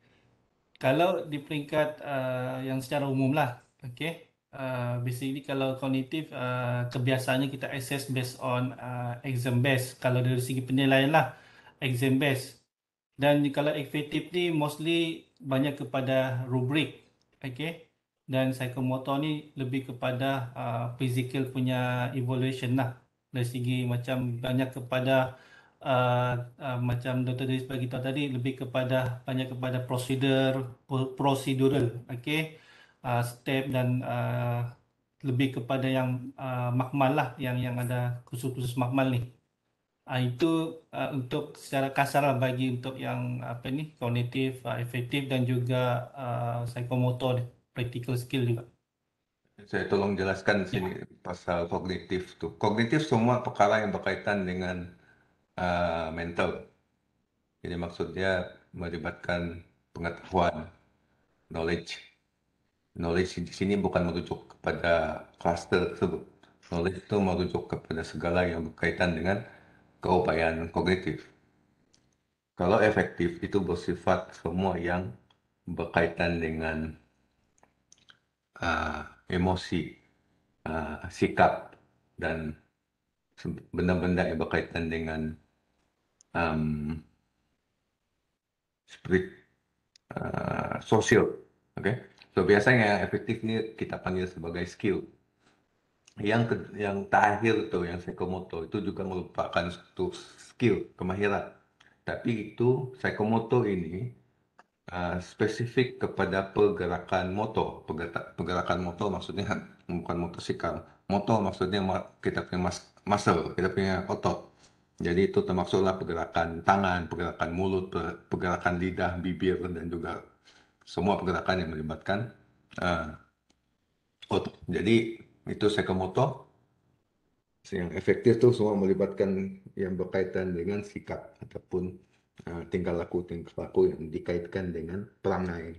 kalau di peringkat uh, yang secara umum lah okay uh, basically kalau kognitif uh, kebiasaannya kita assess based on uh, exam based kalau dari segi penilaian lah exam based dan kalau efektif ni mostly banyak kepada rubrik okay dan psychomotor ni lebih kepada uh, physical punya evolution lah dari segi macam banyak kepada uh, uh, macam Dr. Dries bagi tahu tadi lebih kepada banyak kepada prosedur prosedural, okay uh, dan uh, lebih kepada yang uh, makmal lah yang yang ada khusus khusus makmal nih ah, uh, itu uh, untuk secara kasar lah bagi untuk yang apa ini kognitif uh, efektif dan juga uh, psikomotor practical skill juga saya tolong jelaskan sini ya. pasal kognitif tuh kognitif semua perkara yang berkaitan dengan uh, mental jadi maksudnya melibatkan pengetahuan knowledge knowledge di sini bukan merujuk kepada cluster tersebut. Knowledge itu merujuk kepada segala yang berkaitan dengan keupayaan kognitif. Kalau efektif itu bersifat semua yang berkaitan dengan uh, emosi, uh, sikap, dan benda-benda yang berkaitan dengan um, spirit uh, sosial. Oke. Okay? So biasanya yang efektif ini kita panggil sebagai skill. Yang ke, yang terakhir tuh yang sekomoto itu juga merupakan satu skill kemahiran. Tapi itu sekomoto ini uh, spesifik kepada pergerakan motor. Pergerakan, pergerakan motor maksudnya bukan motosikal. Motor maksudnya kita punya mas, muscle, kita punya otot. Jadi itu termasuklah pergerakan tangan, pergerakan mulut, pergerakan lidah, bibir, dan juga semua pergerakan yang melibatkan uh, otot. Jadi itu sekemoto yang efektif itu semua melibatkan yang berkaitan dengan sikap ataupun uh, tingkah laku tingkah laku yang dikaitkan dengan perangai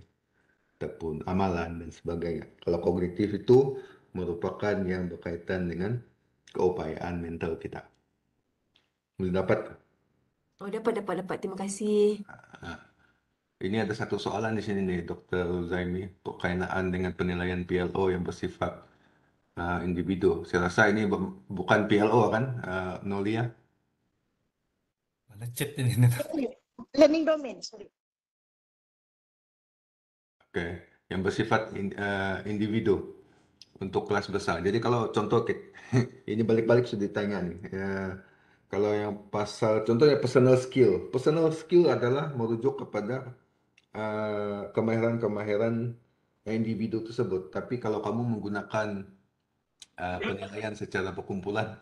ataupun amalan dan sebagainya. Kalau kognitif itu merupakan yang berkaitan dengan keupayaan mental kita. Dapat. Oh dapat dapat dapat. Terima kasih. Uh, uh. Ini ada satu soalan di sini nih, Dr. Zaimi, berkaitan dengan penilaian PLO yang bersifat uh, individu. Saya rasa ini bukan PLO kan, uh, eh, Nolia? Ya? Mana chat ini? Learning domain, sorry. Oke, okay. yang bersifat in, uh, individu untuk kelas besar. Jadi kalau contoh, ini balik-balik sudah ditanya nih. Uh, kalau yang pasal contohnya personal skill, personal skill adalah merujuk kepada Eh, kemahiran-kemahiran individu tersebut. Tapi kalau kamu menggunakan uh, penilaian secara perkumpulan,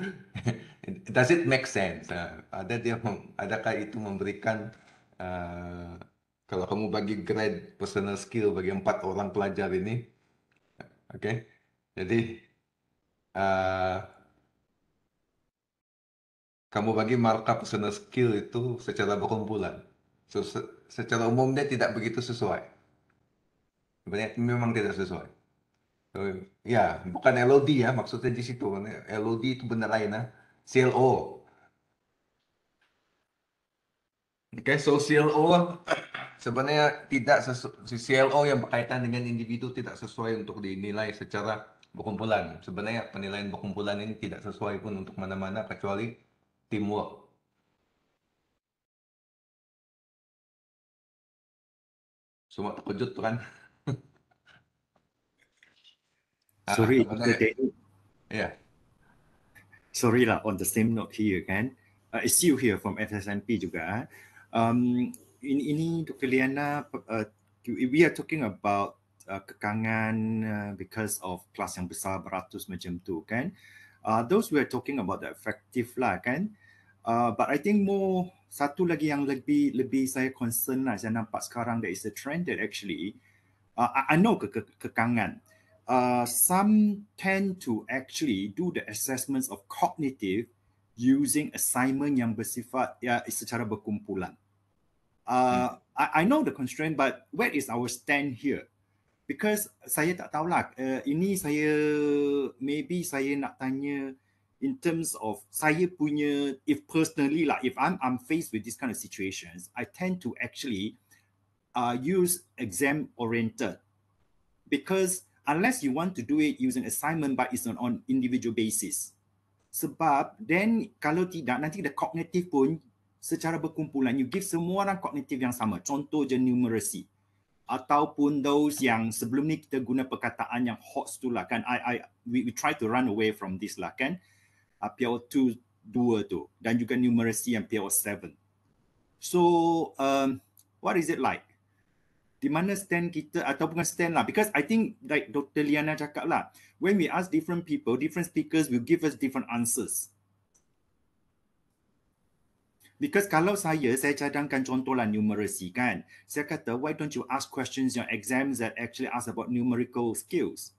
does it make sense? Uh, ada dia, adakah itu memberikan uh, kalau kamu bagi grade personal skill bagi empat orang pelajar ini, oke? Okay? Jadi uh, kamu bagi markah personal skill itu secara berkumpulan. So, secara umum dia tidak begitu sesuai. Sebenarnya memang tidak sesuai. Ya, bukan LOD ya, maksudnya di situ. LOD itu benar lain ah. CLO. Oke, okay, so CLO ah. sebenarnya tidak sesuai, CLO yang berkaitan dengan individu tidak sesuai untuk dinilai secara berkumpulan. Sebenarnya penilaian berkumpulan ini tidak sesuai pun untuk mana-mana kecuali teamwork. Semua terkejut tu kan. Sorry, Mr. Ah, David. Yeah. Sorry lah, on the same note here kan. Uh, it's you here from FSMP juga. Um, ini, ini Dr. Liana, uh, we are talking about Uh, kekangan uh, because of kelas yang besar beratus macam tu kan uh, those we are talking about the effective lah kan Uh, but I think more satu lagi yang lebih lebih saya concern lah saya nampak sekarang there is a trend that actually uh, I, know ke, ke, kekangan. Uh, some tend to actually do the assessments of cognitive using assignment yang bersifat ya secara berkumpulan. Uh, hmm. I, I know the constraint, but where is our stand here? Because saya tak tahu lah. Uh, ini saya maybe saya nak tanya. in terms of saya punya, if personally lah, if I'm I'm faced with this kind of situations, I tend to actually uh, use exam oriented because unless you want to do it using assignment but it's on, on individual basis. Sebab then kalau tidak nanti the cognitive pun secara berkumpulan you give semua orang kognitif yang sama. Contoh je numeracy ataupun those yang sebelum ni kita guna perkataan yang hots tu lah kan I, I we, we try to run away from this lah kan uh, PL2 dua tu dan juga numerasi yang P.O. 7 So um, what is it like? Di mana stand kita atau bukan stand lah because I think like Dr. Liana cakap lah when we ask different people, different speakers will give us different answers. Because kalau saya, saya cadangkan contoh lah numerasi kan. Saya kata, why don't you ask questions your exams that actually ask about numerical skills?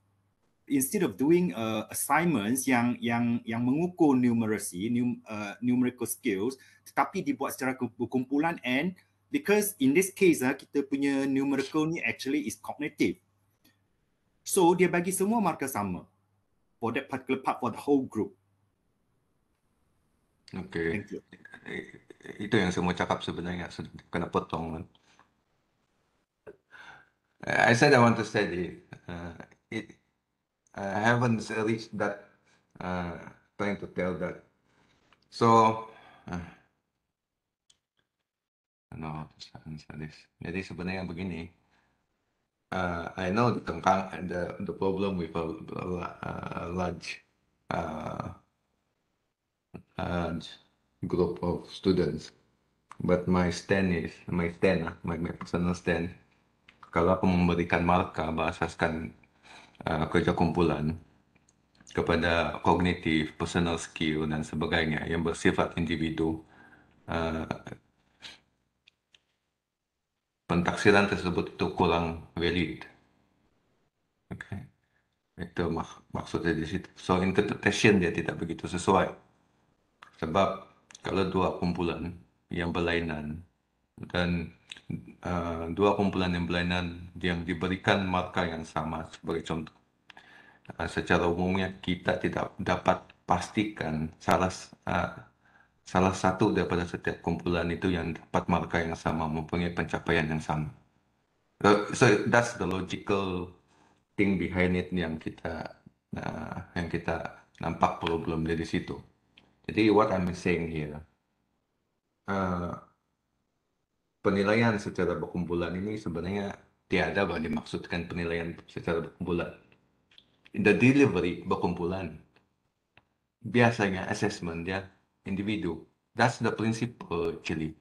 instead of doing uh, assignments yang yang yang mengukur numeracy new, uh, numerical skills tetapi dibuat secara berkumpulan and because in this case uh, kita punya numerical ni actually is cognitive so dia bagi semua markah sama for that particular part for the whole group okay thank you itu yang semua cakap sebenarnya kena potong kan? I said I want to study uh, it, I haven't reached that uh, trying to tell that so uh, no this jadi sebenarnya begini uh, I know the, the the problem with a, a, a large uh, a group of students but my stand is my stand ah, my, my personal stand kalau aku memberikan markah bahasaskan uh, kerja kumpulan kepada kognitif, personal skill dan sebagainya yang bersifat individu. Uh, pentaksiran tersebut itu kurang valid. Okay. Itu mak maksudnya di situ. So, interpretation dia tidak begitu sesuai. Sebab kalau dua kumpulan yang berlainan, dan uh, dua kumpulan yang berlainan yang diberikan marka yang sama sebagai contoh. Uh, secara umumnya kita tidak dapat pastikan salah uh, salah satu daripada setiap kumpulan itu yang dapat marka yang sama mempunyai pencapaian yang sama. So that's the logical thing behind it yang kita uh, yang kita nampak problem dari situ. Jadi what I'm saying here. Uh, penilaian secara berkumpulan ini sebenarnya tiada bahwa dimaksudkan penilaian secara berkumpulan. The delivery berkumpulan. Biasanya assessment dia ya, individu. That's the principle actually.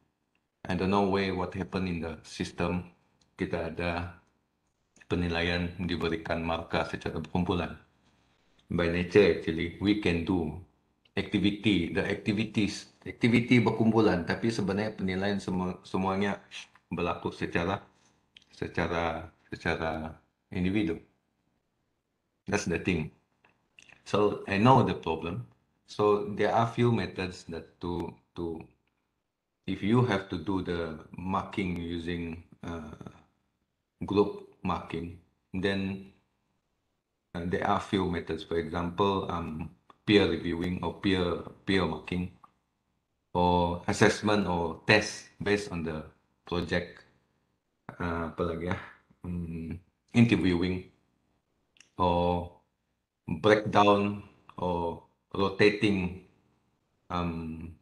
I don't know way what happened in the system. Kita ada penilaian diberikan markah secara berkumpulan. By nature actually, we can do Activity, the activities activity berkumpulan tapi sebenarnya penilaian semua semuanya berlaku secara secara secara individu that's the thing so i know the problem so there are few methods that to to if you have to do the marking using uh, group marking then uh, there are few methods for example um peer reviewing or peer peer marking or assessment or test based on the project uh, apa lagi ya ah, hmm, interviewing or breakdown or rotating um,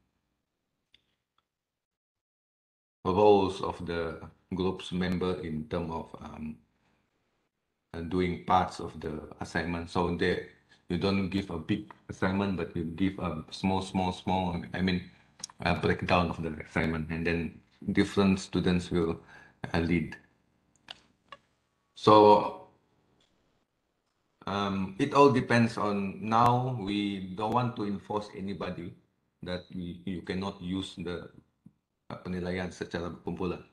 roles of the group's member in terms of um, uh, doing parts of the assignment so they you don't give a big assignment, but you give a small, small, small, I mean, a breakdown of the assignment, and then different students will uh, lead. So um, it all depends on now we don't want to enforce anybody that we, you cannot use the uh, penilaian secara berkumpulan,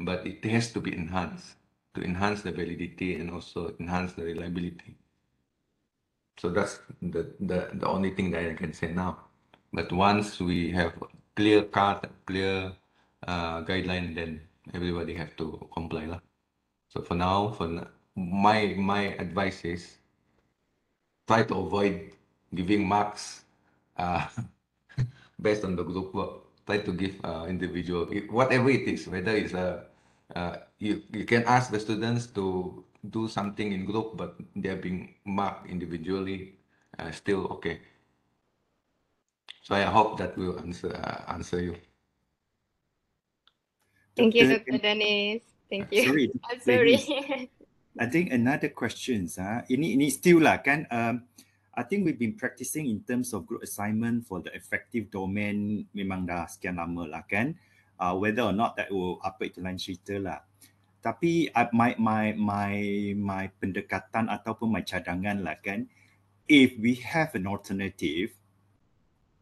But it has to be enhanced to enhance the validity and also enhance the reliability. So that's the, the, the only thing that I can say now. But once we have clear cut, clear uh, guideline, then everybody have to comply. Lah. So for now, for my my advice is try to avoid giving marks uh, based on the group work. Try to give uh, individual, whatever it is, whether it's a, uh, you, you can ask the students to do something in group, but they're being marked individually, uh, still okay. So I hope that will answer uh, answer you. Thank you, Dr. Dennis. Thank uh, you. Sorry, I'm sorry. I think another questions. Ah, ini ini still lah can Um, I think we've been practicing in terms of group assignment for the effective domain memang dah sekian lama lah kan. Uh, whether or not that will update the lain cerita lah. tapi uh, my my my my pendekatan ataupun my cadangan lah kan if we have an alternative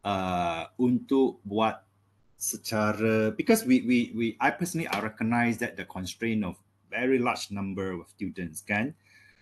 uh, untuk buat secara because we we we I personally I recognize that the constraint of very large number of students kan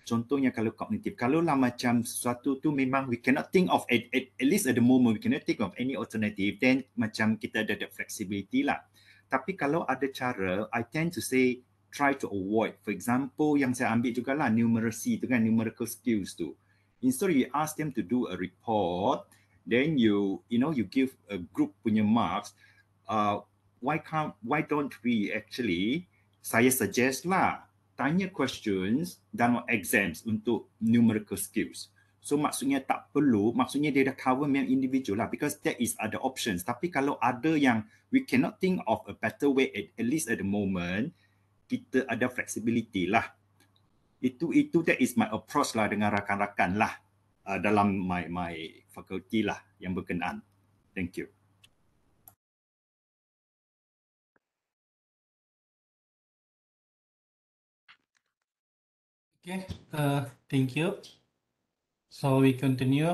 contohnya kalau kognitif kalau lah macam sesuatu tu memang we cannot think of at, at, at least at the moment we cannot think of any alternative then macam kita ada the flexibility lah tapi kalau ada cara I tend to say try to avoid. For example, yang saya ambil juga lah numeracy tu kan, numerical skills tu. Instead you ask them to do a report, then you you know you give a group punya marks. Uh, why can't why don't we actually saya suggest lah tanya questions dan exams untuk numerical skills. So maksudnya tak perlu, maksudnya dia dah cover memang individual lah because there is other options. Tapi kalau ada yang we cannot think of a better way at, at least at the moment, kita ada flexibility lah. Itu itu that is my approach lah dengan rakan-rakan lah uh, dalam my my faculty lah yang berkenaan. Thank you. Okay, uh, thank you. So we continue.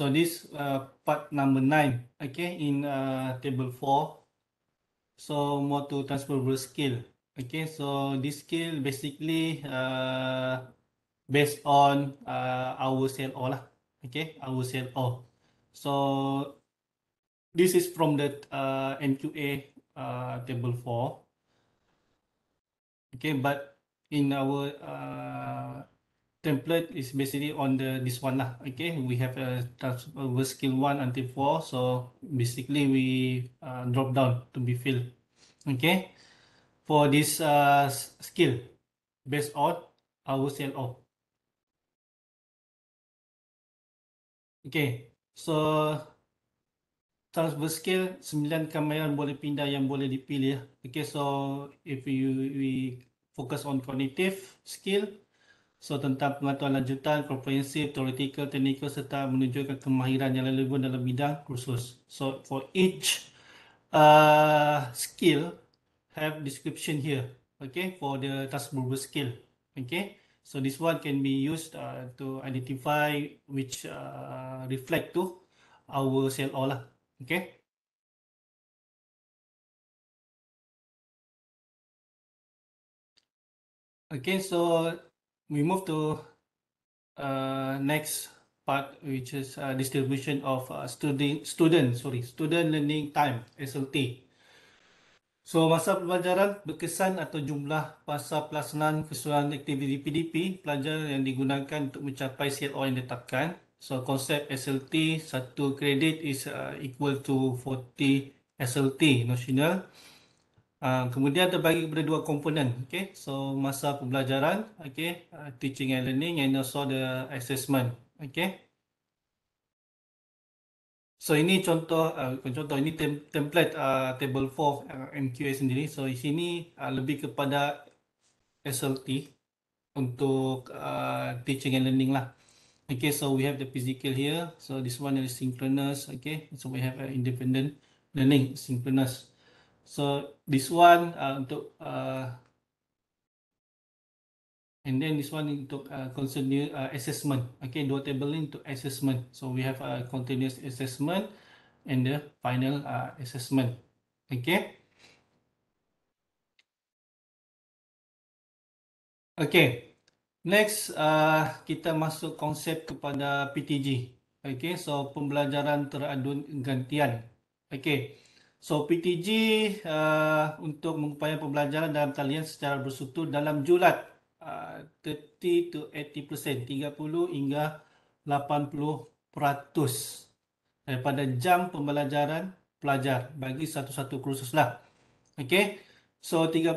So this uh, part number nine, okay, in uh, table four. So more to transferable skill. Okay, so this skill basically uh, based on uh, our sale all lah. Okay, our sale all. So this is from the uh, NQA uh, table four. Okay, but in our uh, template is basically on the this one lah. Okay, we have a transfer skill one until four. So basically, we uh, drop down to be filled. Okay, for this uh, skill based on our CLO. Okay, so transfer skill sembilan kamera boleh pindah yang boleh dipilih. Okay, so if you we focus on cognitive skill So tentang pengetahuan lanjutan, komprehensif, teoretikal, teknikal serta menunjukkan kemahiran yang relevan dalam bidang kursus. So for each uh, skill, have description here. Okay, for the task group skill. Okay, so this one can be used uh, to identify which uh, reflect to our CLO lah. Okay. Okay, so we move to uh, next part, which is uh, distribution of uh, student student sorry student learning time SLT. So masa pembelajaran berkesan atau jumlah masa pelaksanaan keseluruhan aktiviti PDP pelajar yang digunakan untuk mencapai CLO yang ditetapkan. So konsep SLT satu kredit is uh, equal to 40 SLT nasional. No Uh, kemudian terbagi kepada dua komponen. Okay. So masa pembelajaran, okay. uh, teaching and learning and also the assessment. Okay. So ini contoh, uh, contoh ini tem- template uh, table 4 uh, MQA sendiri. So di sini uh, lebih kepada SLT untuk uh, teaching and learning lah. Okay, so we have the physical here. So this one is synchronous. Okay, so we have uh, independent learning synchronous. So this one uh, untuk uh, and then this one untuk uh, continue uh, assessment. Okay, dua table ini untuk assessment. So we have a continuous assessment and the final uh, assessment. Okay. Okay. Next, uh, kita masuk konsep kepada PTG. Okay, so pembelajaran teradun gantian. Okay. So PTG uh, untuk mengupayakan pembelajaran dalam talian secara bersutu dalam julat uh, 30 to 80%, 30 hingga 80% daripada jam pembelajaran pelajar bagi satu-satu kursus lah. Okay, so 30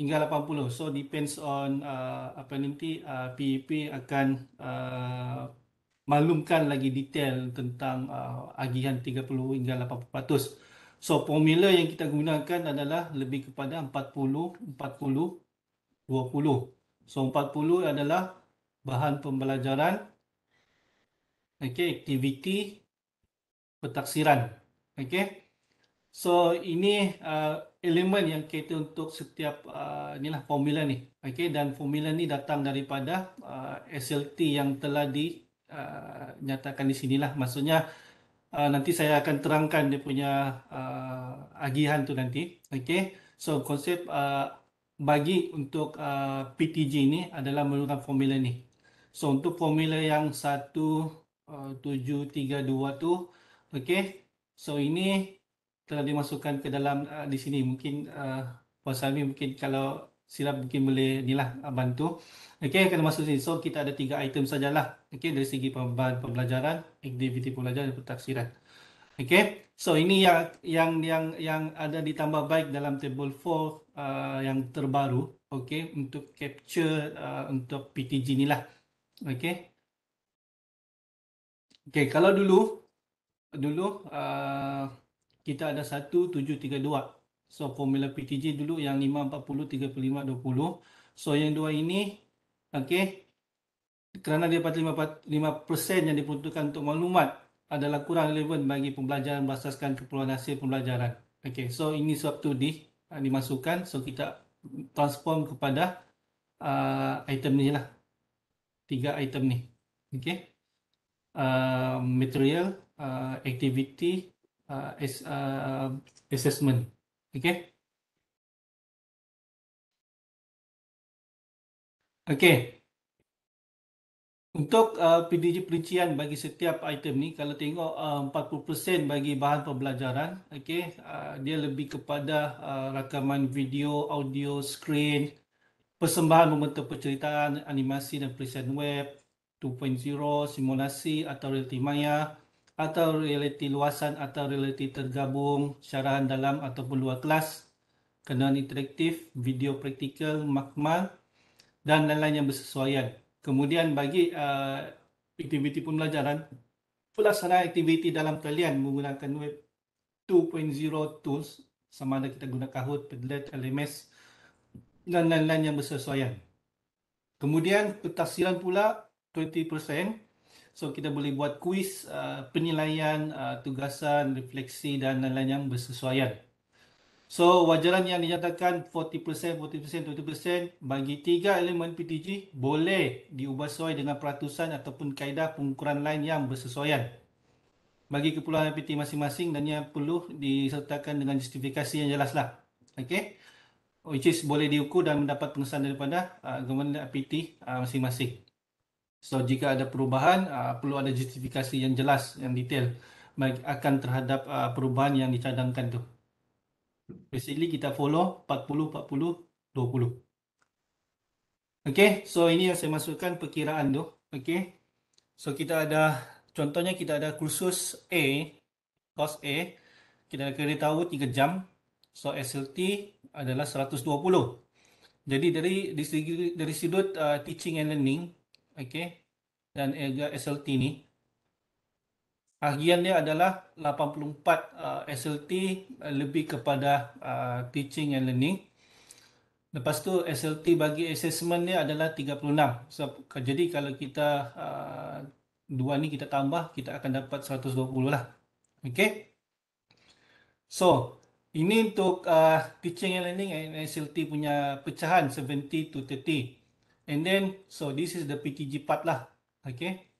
hingga 80. So depends on uh, apa nanti uh, PEP e akan uh, maklumkan lagi detail tentang uh, agihan 30 hingga 80%. So formula yang kita gunakan adalah lebih kepada 40, 40, 20. So 40 adalah bahan pembelajaran. Okay, aktiviti petaksiran. Okay. So ini uh, elemen yang kita untuk setiap uh, inilah formula ni. Okay, dan formula ni datang daripada uh, SLT yang telah dinyatakan uh, di sinilah. Maksudnya, Maksudnya, Uh, nanti saya akan terangkan dia punya uh, agihan tu nanti. Okay. So konsep uh, bagi untuk uh, PTG ni adalah menggunakan formula ni. So untuk formula yang 1732 uh, tu. Okay. So ini telah dimasukkan ke dalam uh, di sini. Mungkin uh, Puan Salmi mungkin kalau silap mungkin boleh inilah uh, bantu. Okey, kena masuk sini. So, kita ada tiga item sajalah. Okey, dari segi pembahan pembelajaran, aktiviti pembelajaran dan pentaksiran. Okey. So, ini yang yang yang yang ada ditambah baik dalam table 4 uh, yang terbaru. Okey, untuk capture uh, untuk PTG ni lah. Okey. Okey, kalau dulu dulu uh, kita ada 1732. So formula PTG dulu yang 540 35 20. So yang dua ini Okey. Kerana dia 5% yang diperuntukkan untuk maklumat adalah kurang relevan bagi pembelajaran berasaskan keperluan hasil pembelajaran. Okey, so ini suatu di ah, dimasukkan so kita transform kepada uh, item ni lah. Tiga item ni. Okey. Uh, material, uh, activity, uh, as, uh, assessment. Okey. Okey. Untuk uh, PDG perincian bagi setiap item ni, kalau tengok uh, 40% bagi bahan pembelajaran, okay, uh, dia lebih kepada uh, rakaman video, audio, screen, persembahan membentuk penceritaan, animasi dan perisian web, 2.0, simulasi atau realiti maya, atau realiti luasan atau realiti tergabung, syarahan dalam ataupun luar kelas, kenalan interaktif, video praktikal, makmal, dan lain-lain yang bersesuaian. Kemudian bagi uh, aktiviti pembelajaran, pelaksanaan aktiviti dalam talian menggunakan web 2.0 tools sama ada kita guna Kahoot, Padlet, LMS dan lain-lain yang bersesuaian. Kemudian pentasiran pula 20%. So kita boleh buat kuis uh, penilaian uh, tugasan, refleksi dan lain-lain yang bersesuaian. So wajaran yang dinyatakan 40%, 40%, 20% bagi tiga elemen PTG boleh diubah sesuai dengan peratusan ataupun kaedah pengukuran lain yang bersesuaian. Bagi kepulauan PT masing-masing dan yang perlu disertakan dengan justifikasi yang jelaslah. Okay. Which is boleh diukur dan mendapat pengesahan daripada uh, government PT uh, masing-masing. So jika ada perubahan, uh, perlu ada justifikasi yang jelas, yang detail akan terhadap uh, perubahan yang dicadangkan tu basically kita follow 40 40 20 Okay, so ini yang saya masukkan perkiraan tu Okay, so kita ada contohnya kita ada kursus A kos A kita kena tahu 3 jam so SLT adalah 120 jadi dari dari sudut uh, teaching and learning okay, dan SLT ni Ahagian dia adalah 84 uh, SLT uh, lebih kepada uh, teaching and learning. Lepas tu SLT bagi assessment dia adalah 36. So, jadi kalau kita uh, dua ni kita tambah, kita akan dapat 120 lah. Okay. So, ini untuk uh, teaching and learning and SLT punya pecahan 70 to 30. And then, so this is the PTG part lah. Okay.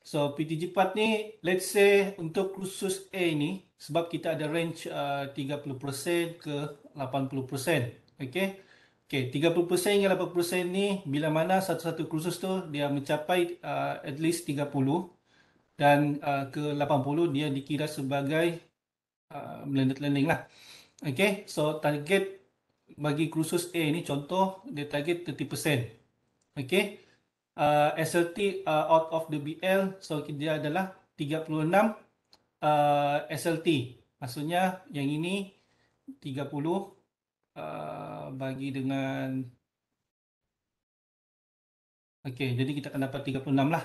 So PT Jepat ni let's say untuk kursus A ni sebab kita ada range uh, 30% ke 80%. Okay. Okay, 30% hingga 80% ni bila mana satu-satu kursus tu dia mencapai uh, at least 30 dan uh, ke 80 dia dikira sebagai uh, blended learning lah. Okay, so target bagi kursus A ni contoh dia target 30%. Okay, uh, SLT uh, out of the BL so dia adalah 36 uh, SLT maksudnya yang ini 30 uh, bagi dengan okey jadi kita akan dapat 36 lah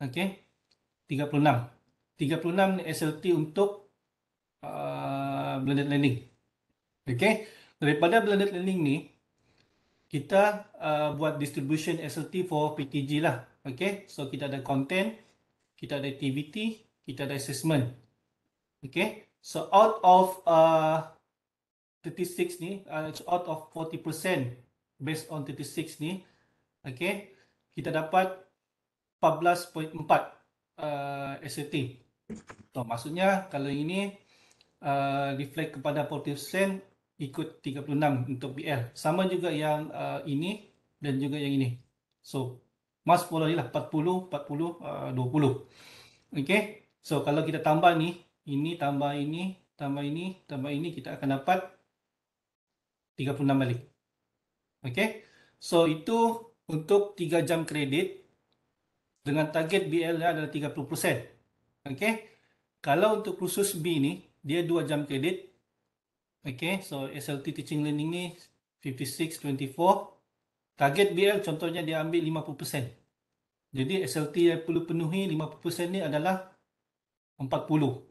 okey 36 36 ni SLT untuk uh, blended landing. okey daripada blended landing ni kita uh, buat distribution SLT for PTG lah. Okay, so kita ada content, kita ada activity, kita ada assessment. Okay, so out of uh, 36 ni, uh, it's out of 40% based on 36 ni, okay, kita dapat 14.4 uh, SLT. So, maksudnya kalau ini uh, reflect kepada 40%, ikut 36 untuk PL. Sama juga yang uh, ini dan juga yang ini. So, mas pola ni lah 40, 40, uh, 20. Okay. So, kalau kita tambah ni, ini tambah ini, tambah ini, tambah ini, kita akan dapat 36 balik. Okay. So, itu untuk 3 jam kredit dengan target BL dia adalah 30%. Okay. Kalau untuk khusus B ni, dia 2 jam kredit, Okay, so SLT teaching learning ni 56.24. Target BL contohnya dia ambil 50%. Jadi SLT yang perlu penuhi 50% ni adalah 40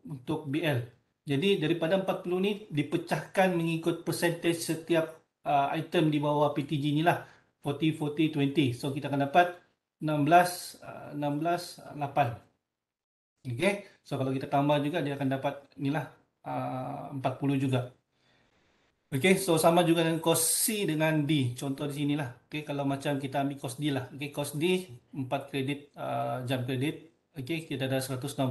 untuk BL. Jadi daripada 40 ni dipecahkan mengikut percentage setiap uh, item di bawah PTG ni lah. 40, 40, 20. So kita akan dapat 16, uh, 16, 8. Okay. So kalau kita tambah juga dia akan dapat ni lah uh, 40 juga. Okey, so sama juga dengan kos C dengan D. Contoh di sinilah. Okey, kalau macam kita ambil kos D lah. Okey, kos D 4 kredit uh, jam kredit. Okey, kita ada 160.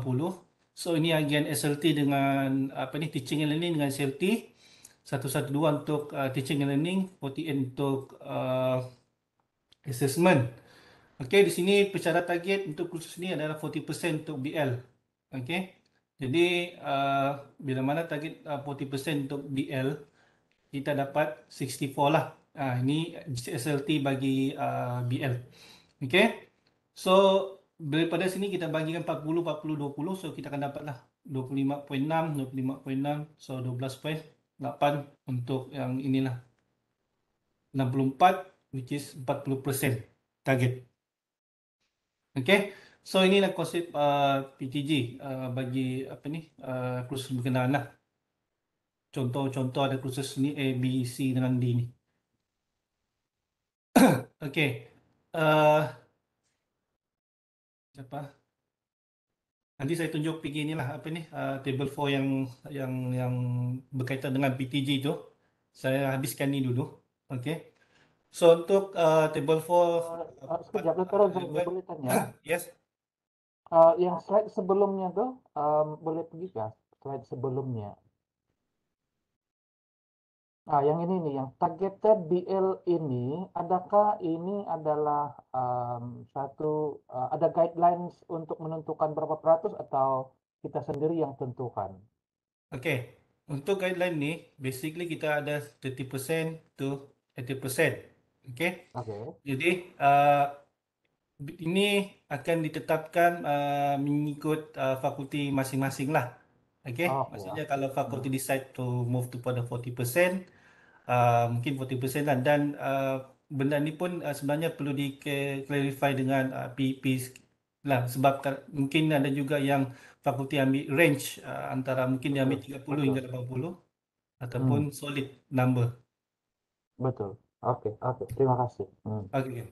So ini agen SLT dengan apa ni teaching and learning dengan SLT. 112 untuk uh, teaching and learning, 48 untuk uh, assessment. Okey, di sini percara target untuk kursus ni adalah 40% untuk BL. Okey. Jadi uh, bila mana target uh, 40% untuk BL, kita dapat 64 lah. Uh, ini SLT bagi uh, ah, BL. Okay. So, daripada sini kita bagikan 40, 40, 20. So, kita akan dapat lah 25.6, 25.6. So, 12.8 untuk yang inilah. 64, which is 40% target. Okay. So, inilah konsep uh, ah, PTG uh, bagi apa ni, uh, kursus berkenaan lah. Contoh-contoh ada kursus ni A, B, C dengan D ni. Okey. Uh, eh, apa? Nanti saya tunjuk pergi ni lah apa ni uh, table 4 yang yang yang berkaitan dengan PTG tu. Saya habiskan ni dulu. Okey. So untuk uh, table 4 uh, sekejap lah kalau saya boleh tanya. yes. Uh, yang slide sebelumnya tu um, boleh pergi ke slide sebelumnya? Nah, yang ini nih, yang targeted BL ini, adakah ini adalah um, satu uh, ada guidelines untuk menentukan berapa ratus atau kita sendiri yang tentukan? Oke, okay. untuk guideline nih basically kita ada 30% to 80%. oke Okay. Jadi uh, ini akan ditetapkan uh, mengikut uh, fakulti masing-masing lah. Okay, oh, maksudnya ah. kalau faculty yeah. Hmm. decide to move to pada 40%, uh, ah, mungkin 40% lah. Dan uh, benda ni pun uh, sebenarnya perlu di clarify dengan uh, PEP lah sebab mungkin ada juga yang fakulti ambil range uh, antara mungkin dia ambil 30 betul. hingga 80 ataupun hmm. solid number. Betul. Okay, okay. Terima kasih. Hmm. Okey.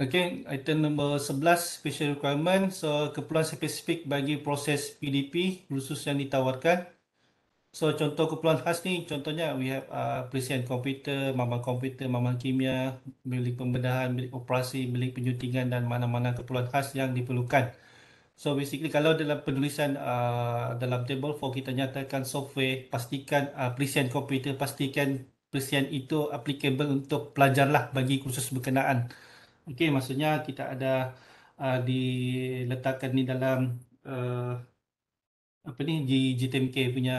Again, item number 11, special requirement. So, keperluan spesifik bagi proses PDP khusus yang ditawarkan. So, contoh keperluan khas ni, contohnya we have uh, perisian komputer, maman komputer, maman kimia, bilik pembedahan, bilik operasi, bilik penyutingan dan mana-mana keperluan khas yang diperlukan. So, basically kalau dalam penulisan uh, dalam table 4, kita nyatakan software, pastikan uh, perisian komputer, pastikan perisian itu applicable untuk pelajar lah bagi kursus berkenaan. Okey, maksudnya kita ada uh, diletakkan ni dalam uh, apa ni di GTMK punya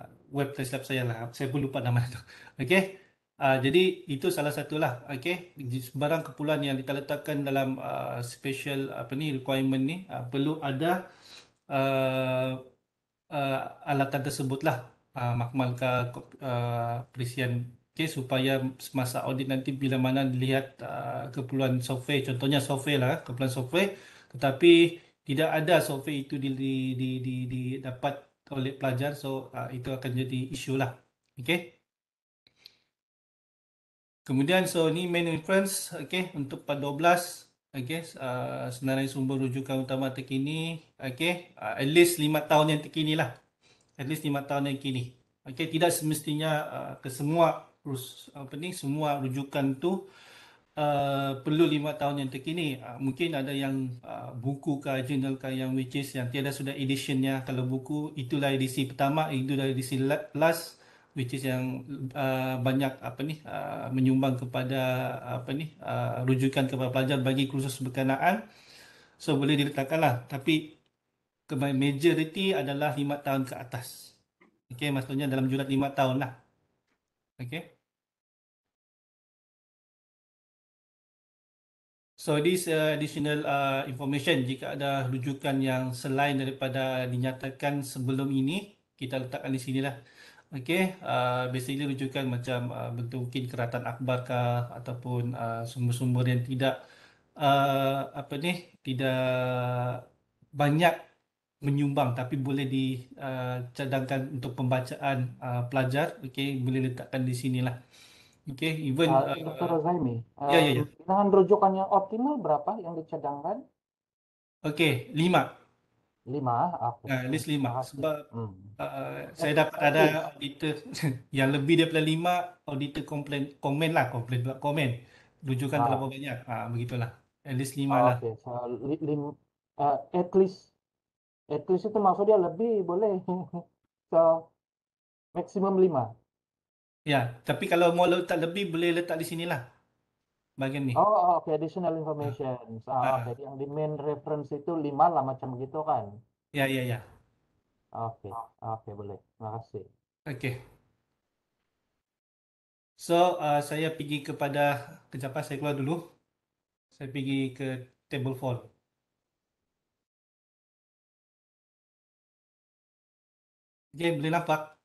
uh, web lab saya lah. Saya pun lupa nama tu. Okey. Uh, jadi itu salah satulah. Okey. Barang kepulan yang kita letakkan dalam uh, special apa ni requirement ni uh, perlu ada uh, uh, alatan tersebutlah. Uh, makmal ke uh, perisian okay, supaya semasa audit nanti bila mana dilihat uh, keperluan software contohnya software lah keperluan software tetapi tidak ada software itu di di di, di, di dapat oleh pelajar so uh, itu akan jadi isu lah Okay. kemudian so ni main inference Okay untuk part 12 okey uh, senarai sumber rujukan utama terkini Okay uh, at least 5 tahun yang terkini lah at least 5 tahun yang kini Okay tidak semestinya uh, ke semua rus, apa ni semua rujukan tu uh, perlu lima tahun yang terkini uh, mungkin ada yang uh, buku ke jurnal ke yang which is yang tiada sudah editionnya kalau buku itulah edisi pertama itu dari edisi last which is yang uh, banyak apa ni uh, menyumbang kepada apa ni uh, rujukan kepada pelajar bagi kursus berkenaan so boleh diletakkanlah tapi kebanyakan majoriti adalah lima tahun ke atas Okey, maksudnya dalam jurat lima tahun lah. Okey. So this uh, additional uh, information jika ada rujukan yang selain daripada dinyatakan sebelum ini kita letakkan di sinilah. Okey, uh, basically rujukan macam uh, bentuk mungkin keratan akbar ke ataupun uh, sumber-sumber yang tidak uh, apa ni tidak banyak menyumbang tapi boleh dicadangkan uh, untuk pembacaan uh, pelajar okey boleh letakkan di sinilah okay, even ah, uh, Dr. Zaimi. Uh, ya, ya, ya. Dengan um, rujukan yang optimal berapa yang dicadangkan? Okey, lima. Lima, ah, ah, okay. Uh, list lima. Sebab hmm. uh, saya dapat ada auditor yang lebih daripada lima, auditor komplain, komen lah, komplain buat komen. Rujukan ah. terlalu banyak, uh, begitulah. At least lima ah, lah. Okay. So, lim, uh, at least At least itu maksudnya lebih boleh. So, maksimum lima. Ya, tapi kalau mau letak lebih boleh letak di sinilah. Bagian ni. Oh, oh, okay. additional information. Ah. ah, ah. Jadi yang di main reference itu lima lah macam gitu kan. Ya, ya, ya. Oke. Okay. okay, boleh. Terima kasih. Oke. Okay. So, uh, saya pergi kepada kejap saya keluar dulu. Saya pergi ke table fold. Okay, boleh nampak?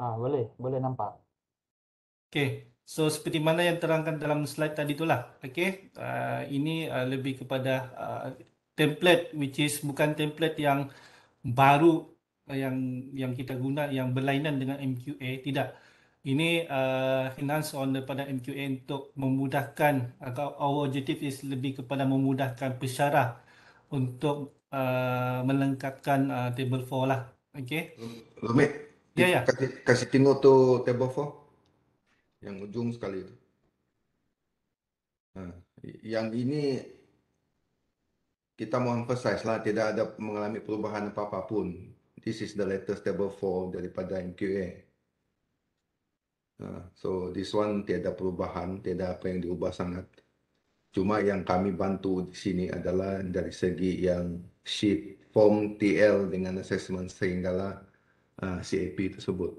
Ah, boleh, boleh nampak. Okey. So seperti mana yang terangkan dalam slide tadi itulah. Okey. Uh, ini uh, lebih kepada uh, template which is bukan template yang baru uh, yang yang kita guna yang berlainan dengan MQA tidak. Ini uh, enhance on daripada MQA untuk memudahkan atau our objective is lebih kepada memudahkan pesyarah untuk uh, melengkapkan uh, table 4 lah. Okey. Lumit, Iya, iya. Kasih, kasih tengok tuh Tebofo. Yang ujung sekali itu. Nah, yang ini kita mau emphasize lah tidak ada mengalami perubahan apa-apa pun. This is the latest table four daripada MQA. Nah, so this one tiada perubahan, tiada apa yang diubah sangat. Cuma yang kami bantu di sini adalah dari segi yang sheet form TL dengan assessment sehinggalah uh, eh, CAP tersebut.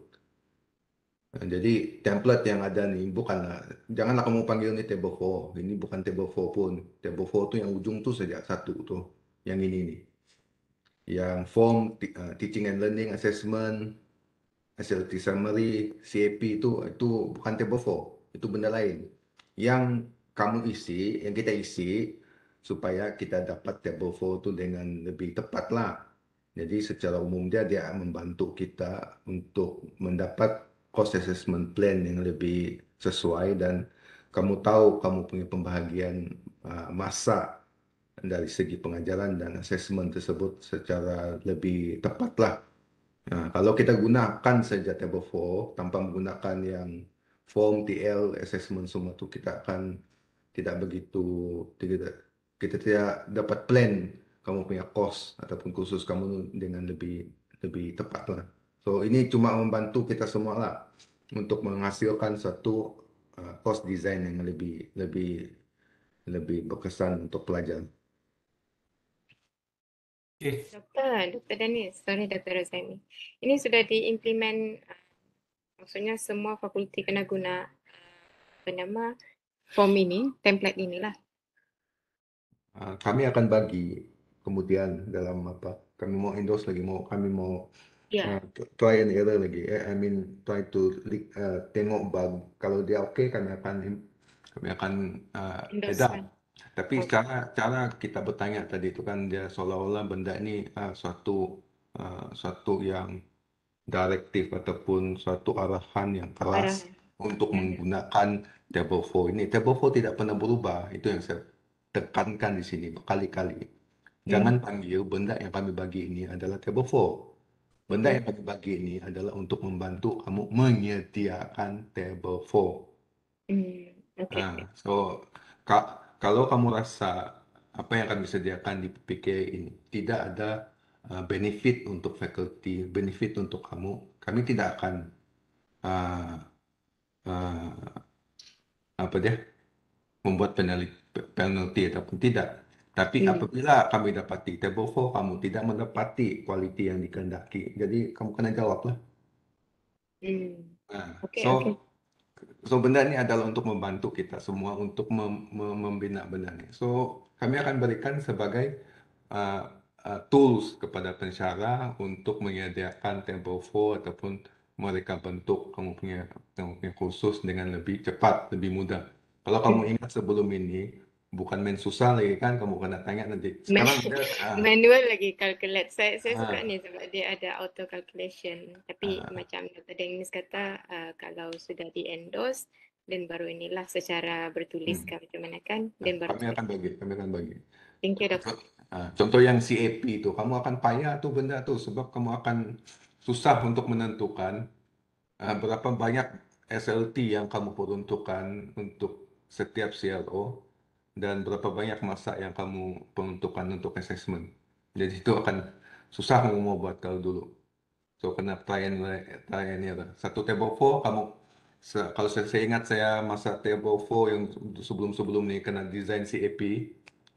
Nah, jadi template yang ada nih bukan janganlah kamu panggil ini table 4. Ini bukan table 4 pun. Table 4 tuh yang ujung tuh saja satu tuh. Yang ini nih. Yang form uh, teaching and learning assessment SLT summary CAP itu itu bukan table 4. Itu benda lain. Yang kamu isi, yang kita isi supaya kita dapat table 4 itu dengan lebih tepat lah jadi secara umumnya dia membantu kita untuk mendapat cost assessment plan yang lebih sesuai dan kamu tahu kamu punya pembahagian uh, masa dari segi pengajaran dan assessment tersebut secara lebih tepat lah. Nah, kalau kita gunakan saja table 4 tanpa menggunakan yang form TL assessment semua itu kita akan tidak begitu tidak kita tidak dapat plan kamu punya kos ataupun kursus kamu dengan lebih lebih tepat lah. So ini cuma membantu kita semua lah untuk menghasilkan satu kos uh, design yang lebih lebih lebih berkesan untuk pelajar. Okay. Doktor, Doktor Danis, sorry Doktor Rosani. Ini sudah diimplement, uh, maksudnya semua fakulti kena guna uh, nama form ini, template inilah. Uh, kami akan bagi kemudian dalam apa kami mau endorse lagi mau kami mau yeah. uh, try and error lagi eh? I mean try to uh, tengok bug kalau dia okay, kami akan kami akan uh, edar ya. tapi okay. cara cara kita bertanya tadi itu kan dia seolah-olah benda ini uh, suatu uh, suatu yang direktif ataupun suatu arahan yang keras Arah. untuk yeah. Ya. menggunakan table ini. Table tidak pernah berubah. Itu yang saya tekankan di sini berkali-kali. Iya. Jangan panggil benda yang kami bagi ini adalah table four. Benda iya. yang kami bagi ini adalah untuk membantu kamu menyediakan table four. Iya, okay. Nah, so ka, kalau kamu rasa apa yang kami sediakan di PK ini tidak ada uh, benefit untuk faculty, benefit untuk kamu, kami tidak akan uh, uh, apa dia membuat penalti penalti ataupun tidak tapi iya. apabila kami dapati teboho, kamu tidak mendapati kualiti yang dikehendaki. Jadi kamu kena jawablah. Hmm. Nah, so oke. So benda ini adalah untuk membantu kita semua untuk mem- mem- membina benda ini. So kami akan berikan sebagai uh, uh, tools kepada pensyarah untuk menyediakan Tempo4 ataupun mereka bentuk kamu punya kamu punya dengan lebih cepat, lebih mudah. Kalau kamu ingat sebelum ini bukan main susah lagi kan kamu kena tanya nanti sekarang dia, uh, manual lagi calculate saya saya uh, suka ni sebab dia ada auto calculation tapi uh, macam Dr. Dennis kata uh, kalau sudah di endorse dan baru inilah secara bertulis hmm. macam mana kan dan baru kami akan bagi kami akan bagi thank you doktor contoh yang CAP itu kamu akan payah tu benda tu sebab kamu akan susah untuk menentukan uh, berapa banyak SLT yang kamu peruntukkan untuk setiap CLO dan berapa banyak masa yang kamu peruntukkan untuk assessment. Jadi itu akan susah kamu mau buat kalau dulu. So kena try and, try and error. Satu table kamu kalau saya, saya ingat saya masa table yang sebelum-sebelum ini kena desain CAP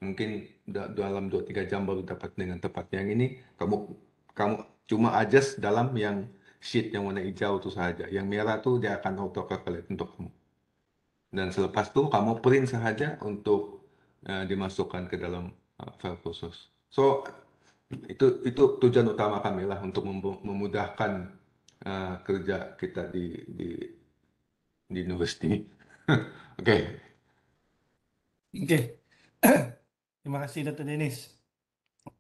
mungkin dalam 2-3 jam baru dapat dengan tepat. Yang ini kamu kamu cuma adjust dalam yang sheet yang warna hijau itu saja. Yang merah tuh dia akan auto calculate untuk kamu. dan selepas itu kamu print sahaja untuk uh, dimasukkan ke dalam uh, file khusus. So itu itu tujuan utama kami lah untuk memudahkan uh, kerja kita di di di universiti. Oke. Oke. Okay. Terima kasih Dr. Dennis.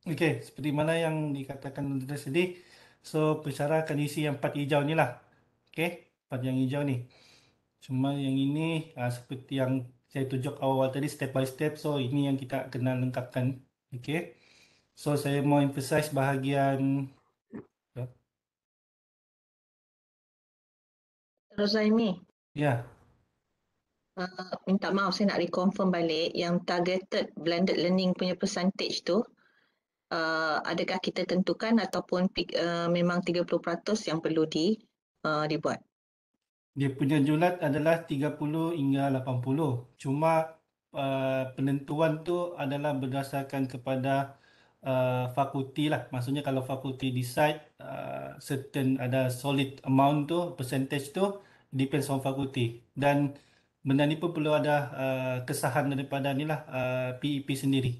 Oke, okay. seperti mana yang dikatakan Dr. Sedih, so bicara kondisi yang empat hijau ni lah. Oke, okay. empat yang hijau ni. Cuma yang ini uh, seperti yang saya tunjuk awal-awal tadi step by step so ini yang kita kena lengkapkan okey so saya mau emphasize bahagian Rosaimi ya yeah. Ya. uh, minta maaf saya nak reconfirm balik yang targeted blended learning punya percentage tu uh, adakah kita tentukan ataupun uh, memang 30% yang perlu di uh, dibuat dia punya julat adalah 30 hingga 80 cuma uh, penentuan tu adalah berdasarkan kepada uh, fakulti lah maksudnya kalau fakulti decide uh, certain ada solid amount tu percentage tu depends on fakulti dan benda ni pun perlu ada uh, kesahan daripada ni lah uh, PEP e sendiri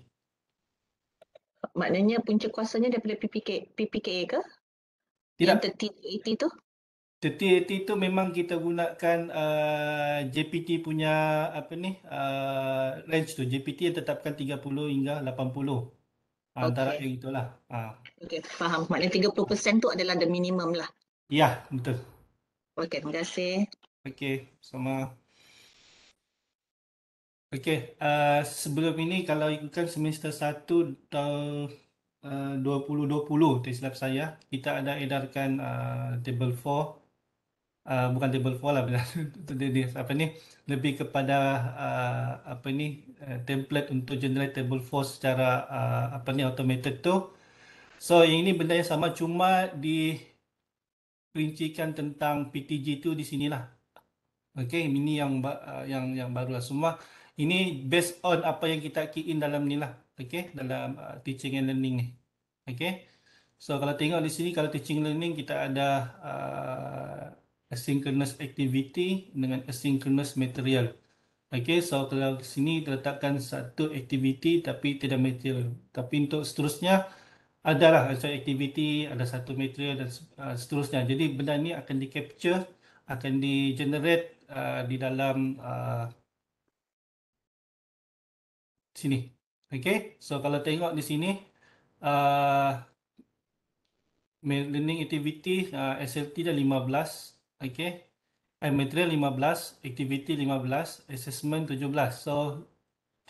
maknanya punca kuasanya daripada PPK, PPKA ke? tidak yang 30, TTAT tu memang kita gunakan uh, JPT punya apa ni uh, range tu JPT yang tetapkan 30 hingga 80 okay. Ah, antara yang itulah. Uh. Okey, faham. Maknanya 30% tu adalah the minimum lah. Ya, yeah, betul. Okey, terima kasih. Okey, sama. Okey, uh, sebelum ini kalau ikutkan semester 1 tahun uh, 2020, tak silap saya, kita ada edarkan uh, table 4 Ah, bukan table four lah benar apa ni lebih kepada uh, apa ni uh, template untuk generate table four secara uh, apa ni automated tu so yang ini benda yang sama cuma di perincikan tentang PTG tu di sinilah okey ini yang uh, yang yang barulah semua ini based on apa yang kita key in dalam ni lah okey dalam uh, teaching and learning ni okey so kalau tengok di sini kalau teaching learning kita ada uh, asynchronous activity dengan asynchronous material. Okey, so kalau di sini terletakkan satu activity tapi tidak material. Tapi untuk seterusnya, adalah ada activity, ada satu material dan uh, seterusnya. Jadi benda ni akan di capture, akan di generate uh, di dalam uh, sini. Okey, so kalau tengok di sini, uh, learning activity uh, SLT dah 15 Okay. And material 15, activity 15, assessment 17. So,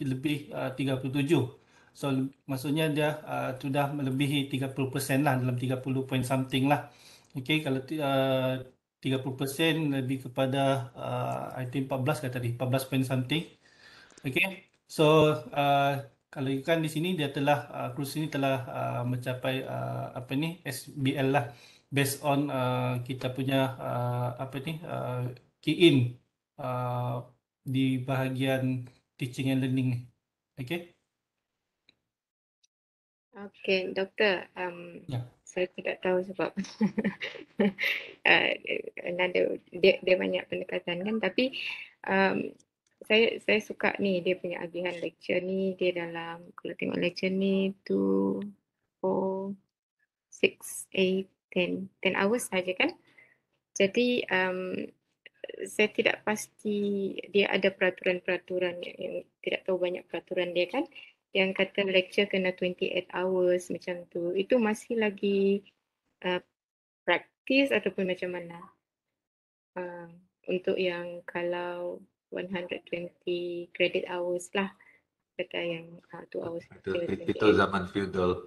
lebih uh, 37. So, maksudnya dia uh, sudah melebihi 30% lah dalam 30 point something lah. Okay, kalau uh, 30% lebih kepada uh, I think 14 kata tadi, 14 point something. Okay, so uh, kalau ikan di sini dia telah, uh, cruise ini telah uh, mencapai uh, apa ni, SBL lah based on uh, kita punya uh, apa ni uh, key in uh, di bahagian teaching and learning okey okey doktor um yeah. saya tidak tahu sebab uh, dia, dia banyak pendekatan kan tapi um saya saya suka ni dia punya agihan lecture ni dia dalam kalau tengok lecture ni 2 4 6 8 10, 10 hours saja kan. Jadi um, saya tidak pasti dia ada peraturan-peraturan yang, yang tidak tahu banyak peraturan dia kan yang kata lecture kena 28 hours macam tu itu masih lagi uh, praktis ataupun macam mana uh, untuk yang kalau 120 credit hours lah kata yang uh, ah, 2 hours itu, itu zaman feudal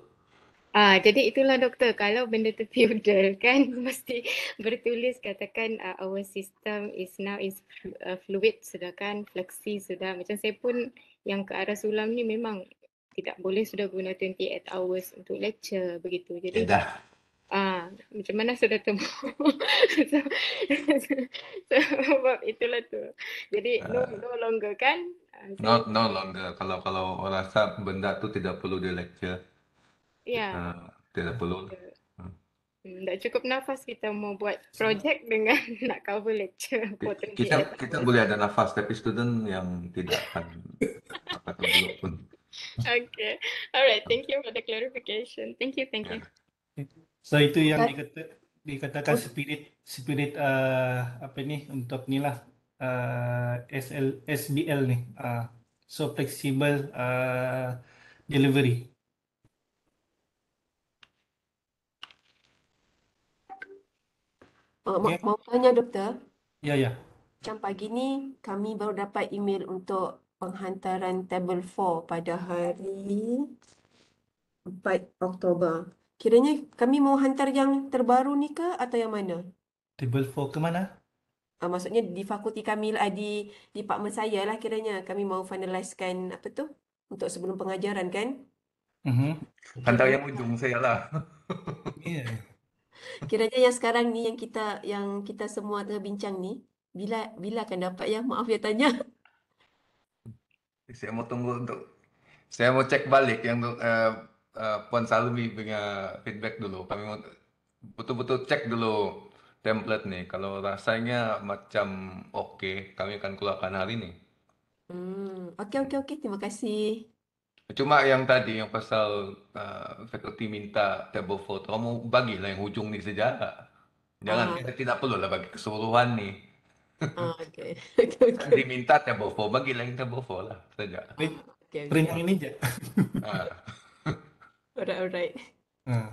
Ah, jadi itulah doktor, kalau benda tu feudal kan mesti bertulis katakan uh, our system is now is ah, fluid sudah kan, fleksi sudah. Macam saya pun yang ke arah sulam ni memang tidak boleh sudah guna 28 hours untuk lecture begitu. Jadi ya dah. Ah, macam mana sudah temu? so, so, itulah tu. Jadi ah. no, no longer kan? no, no longer. Kalau kalau orang rasa benda tu tidak perlu dia lecture. Yeah. Ya. Uh, perlu. Lah. Tidak ah. hmm, cukup nafas kita mau buat projek dengan nak cover lecture kita, kita boleh ada nafas tapi student yang tidak akan apa pun. Okay. Alright. Thank you for the clarification. Thank you. Thank you. Ya. So itu yang dikata, dikatakan spirit spirit uh, apa ni untuk ni lah uh, ah, SL, SBL ni. Uh, so flexible uh, delivery. Oh, Okey. Mau tanya doktor, Ya, ya. macam pagi ni kami baru dapat email untuk penghantaran table 4 pada hari 4 Oktober. Kiranya kami mau hantar yang terbaru ni ke atau yang mana? Table 4 ke mana? Uh, maksudnya di fakulti kami, uh, di department saya lah kiranya. Kami mau finalisekan apa tu? Untuk sebelum pengajaran kan? Mm -hmm. Hantar yang ujung saya lah. Yeah. Kiranya yang sekarang ni yang kita yang kita semua tengah bincang ni bila bila akan dapat ya? Maaf ya tanya. Saya mau tunggu untuk saya mau cek balik yang uh, uh, Puan Salmi punya feedback dulu. Kami mau betul-betul cek dulu template ni. Kalau rasanya macam okey, kami akan keluarkan hari ni. Hmm, okey, okey. oke Terima kasih. Cuma yang tadi yang pasal uh, faculty minta table photo, kamu bagilah yang ujung nih saja Jangan uh. tidak perlu lah bagi keseluruhan nih. Oh, okay. okay, okay. Diminta table photo, bagilah yang table photo lah saja. Oh, okay, okay. Ringan ini aja. uh. alright, alright. Uh.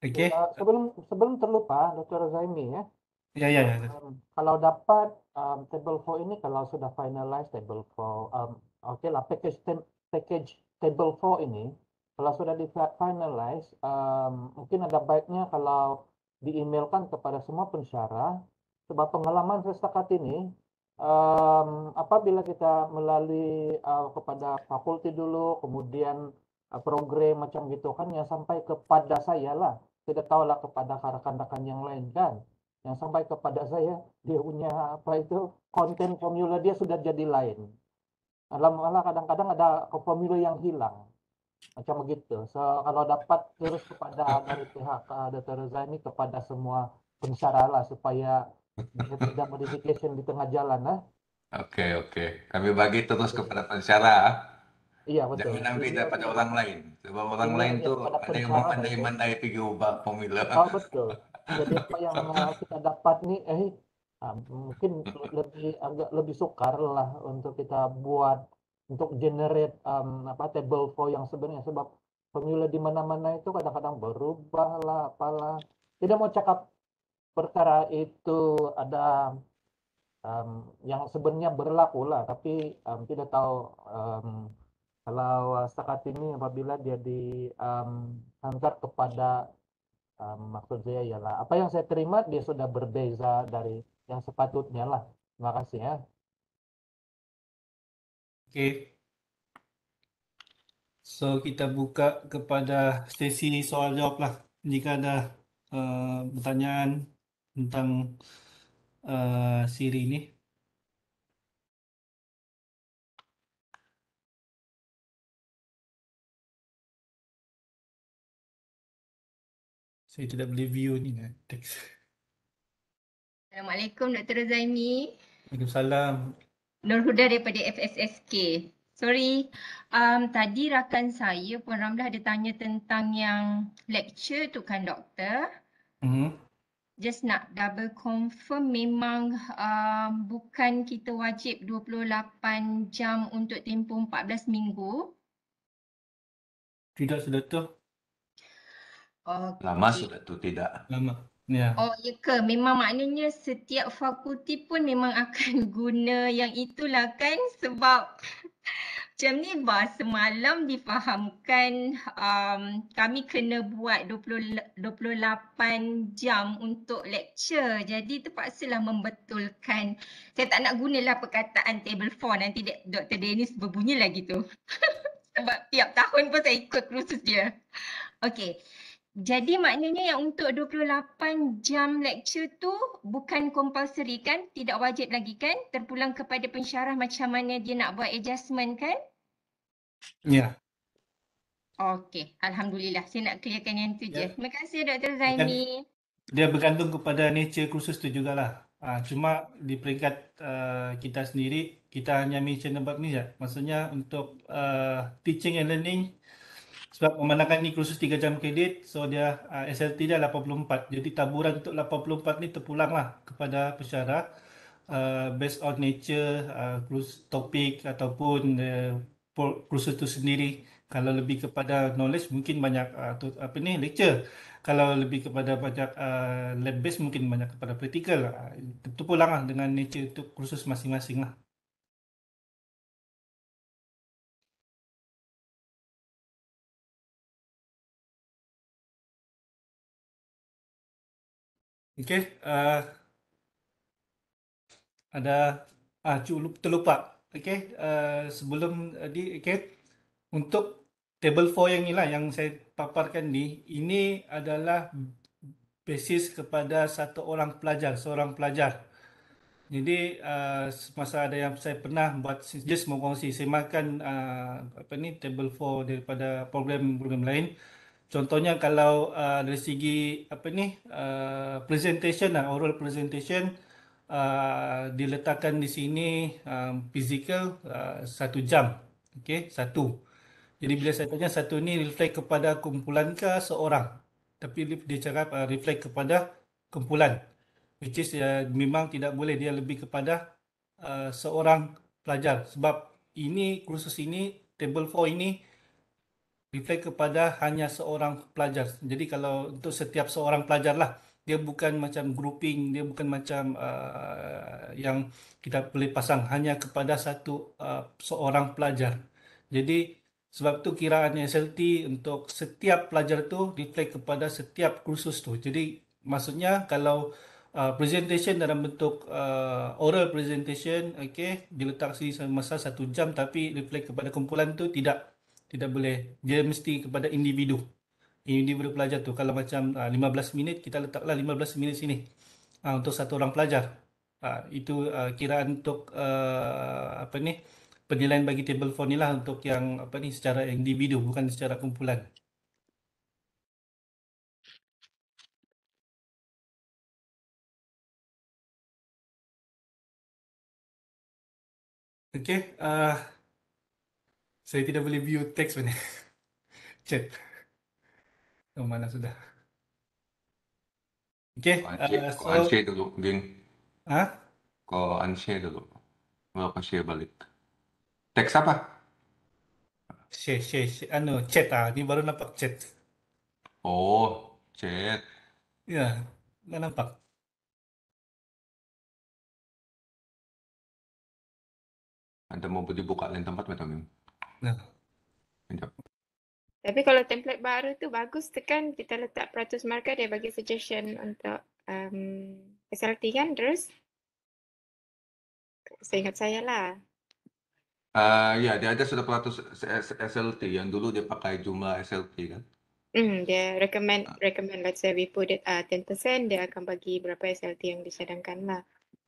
Oke. Okay. Ya, uh, sebelum sebelum terlupa, Dr. Zaini ya. Ya, ya, ya. Um, kalau dapat um, table 4 ini kalau sudah finalize table 4 um, oke okay lah package package table 4 ini kalau sudah di finalize um, mungkin ada baiknya kalau diemailkan kepada semua pensyarah sebab pengalaman setakat ini um, apabila kita melalui uh, kepada fakulti dulu kemudian uh, program macam gitu kan yang sampai kepada saya lah tidak tahulah kepada rekan-rekan yang lain kan yang sampai kepada saya dia punya apa itu konten formula dia sudah jadi lain alhamdulillah kadang-kadang ada kepemilu yang hilang macam begitu. So kalau dapat terus kepada dari pihak uh, eh, Dr. ini kepada semua pensyarah lah supaya tidak modification di tengah jalan lah. Eh. Oke okay, oke, okay. kami bagi terus kepada pensyarah. Iya betul. Jangan ambil iya, daripada iya, orang lain. Sebab orang iya, lain iya, tuh ada yang memandai-mandai pergi ubah pemilu. Oh betul. Jadi apa yang eh, kita dapat nih, eh Ah, mungkin lebih agak lebih sukar lah untuk kita buat untuk generate um, apa table for yang sebenarnya sebab pemilu di mana-mana itu kadang-kadang berubah lah apalah tidak mau cakap perkara itu ada um, yang sebenarnya berlaku lah tapi um, tidak tahu um, kalau setakat ini apabila dia diantar um, kepada um, maksud saya ialah apa yang saya terima dia sudah berbeza dari yang sepatutnya lah. Terima kasih ya. Oke. Okay. So kita buka kepada sesi soal jawab lah. Jika ada uh, pertanyaan tentang uh, siri ini. Saya tidak boleh view ni kan. Eh, Thanks. Assalamualaikum Dr. Zaini. Waalaikumsalam. Nurhuda daripada FSSK. Sorry, um, tadi rakan saya pun Ramdah ada tanya tentang yang lecture tu kan doktor. Mm-hmm. Just nak double confirm memang um, bukan kita wajib 28 jam untuk tempoh 14 minggu. Tidak sedetuh. Okay. Lama sudah tu tidak. Lama. Yeah. Oh ya ke memang maknanya setiap fakulti pun memang akan guna yang itulah kan sebab macam ni bah semalam difahamkan um, kami kena buat 20, 28 jam untuk lecture jadi terpaksalah membetulkan saya tak nak gunalah perkataan table 4 nanti Dr. Dennis berbunyi lagi tu sebab tiap tahun pun saya ikut kursus dia. Okay jadi maknanya yang untuk 28 jam lecture tu bukan compulsory kan? Tidak wajib lagi kan? Terpulang kepada pensyarah macam mana dia nak buat adjustment kan? Ya. Yeah. Okey. Alhamdulillah. Saya nak clearkan yang tu yeah. je. Ya. Terima kasih Dr. Kan- Zaini. Dia bergantung kepada nature kursus tu jugalah. Ha, cuma di peringkat uh, kita sendiri, kita hanya mention about ni je. Maksudnya untuk uh, teaching and learning, sebab memandangkan ni kursus 3 jam kredit So dia uh, ah, SLT dia 84 Jadi taburan untuk 84 ni terpulang lah Kepada pesara uh, ah, Based on nature ah, uh, Topik ataupun uh, Kursus tu sendiri Kalau lebih kepada knowledge mungkin banyak uh, tu, Apa ni lecture Kalau lebih kepada banyak uh, lab based Mungkin banyak kepada practical uh, lah. Terpulang lah dengan nature tu kursus masing-masing lah Okay. Uh, ada ah uh, terlupa. Okay. Uh, sebelum uh, di okay. Untuk table 4 yang inilah yang saya paparkan ni, ini adalah basis kepada satu orang pelajar, seorang pelajar. Jadi uh, masa ada yang saya pernah buat just mau kongsi, saya makan uh, apa ni table 4 daripada program-program lain contohnya kalau uh, dari segi apa ni uh, presentation lah oral presentation uh, diletakkan di sini um, physical uh, satu jam okay satu jadi bila saya tanya satu ni reflect kepada kumpulan ke seorang tapi dia cakap uh, reflect kepada kumpulan which is uh, memang tidak boleh dia lebih kepada uh, seorang pelajar sebab ini kursus ini table 4 ini reply kepada hanya seorang pelajar. Jadi kalau untuk setiap seorang pelajar lah, dia bukan macam grouping, dia bukan macam uh, yang kita boleh pasang hanya kepada satu uh, seorang pelajar. Jadi sebab tu kiraan SLT untuk setiap pelajar tu reply kepada setiap kursus tu. Jadi maksudnya kalau uh, presentation dalam bentuk uh, oral presentation, okay, diletak sini masa satu jam tapi reply kepada kumpulan tu tidak tidak boleh dia mesti kepada individu individu pelajar tu kalau macam uh, ah, 15 minit kita letaklah 15 minit sini uh, untuk satu orang pelajar uh, itu uh, kiraan untuk uh, apa ni penilaian bagi table four ni lah untuk yang apa ni secara individu bukan secara kumpulan Okay, uh, saya tidak boleh view teks sebenarnya. Chat. Oh, mana sudah. Okay. Kau uh, unshare dulu, Din. Ha? Huh? Kau unshare dulu. Kalau kau share balik. Teks apa? Share, share, share. Ano, ah, chat ah. Ini baru nampak chat. Oh, chat. Ya, yeah, nggak nampak. Anda mau dibuka lain tempat, Mbak Sekejap. Tapi kalau template baru tu bagus tekan kita letak peratus markah dia bagi suggestion untuk um, SLT kan terus. Saya ingat saya lah. Uh, ya, yeah, dia ada sudah peratus SLT yang dulu dia pakai jumlah SLT kan. Hmm, dia recommend uh. recommend let's say we put it uh, ah, 10% dia akan bagi berapa SLT yang disedangkan lah.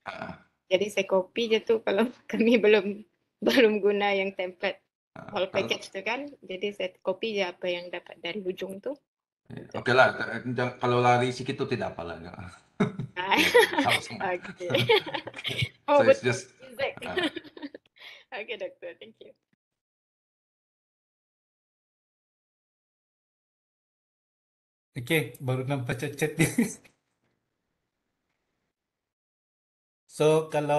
Uh. Jadi saya copy je tu kalau kami belum belum guna yang template whole package tu kan jadi saya copy je apa yang dapat dari hujung tu ya, okey lah eh, kalau lari sikit tu tidak apa lah. okay. oh, so but ah. doktor thank you Okay, baru nampak chat-chat dia. So kalau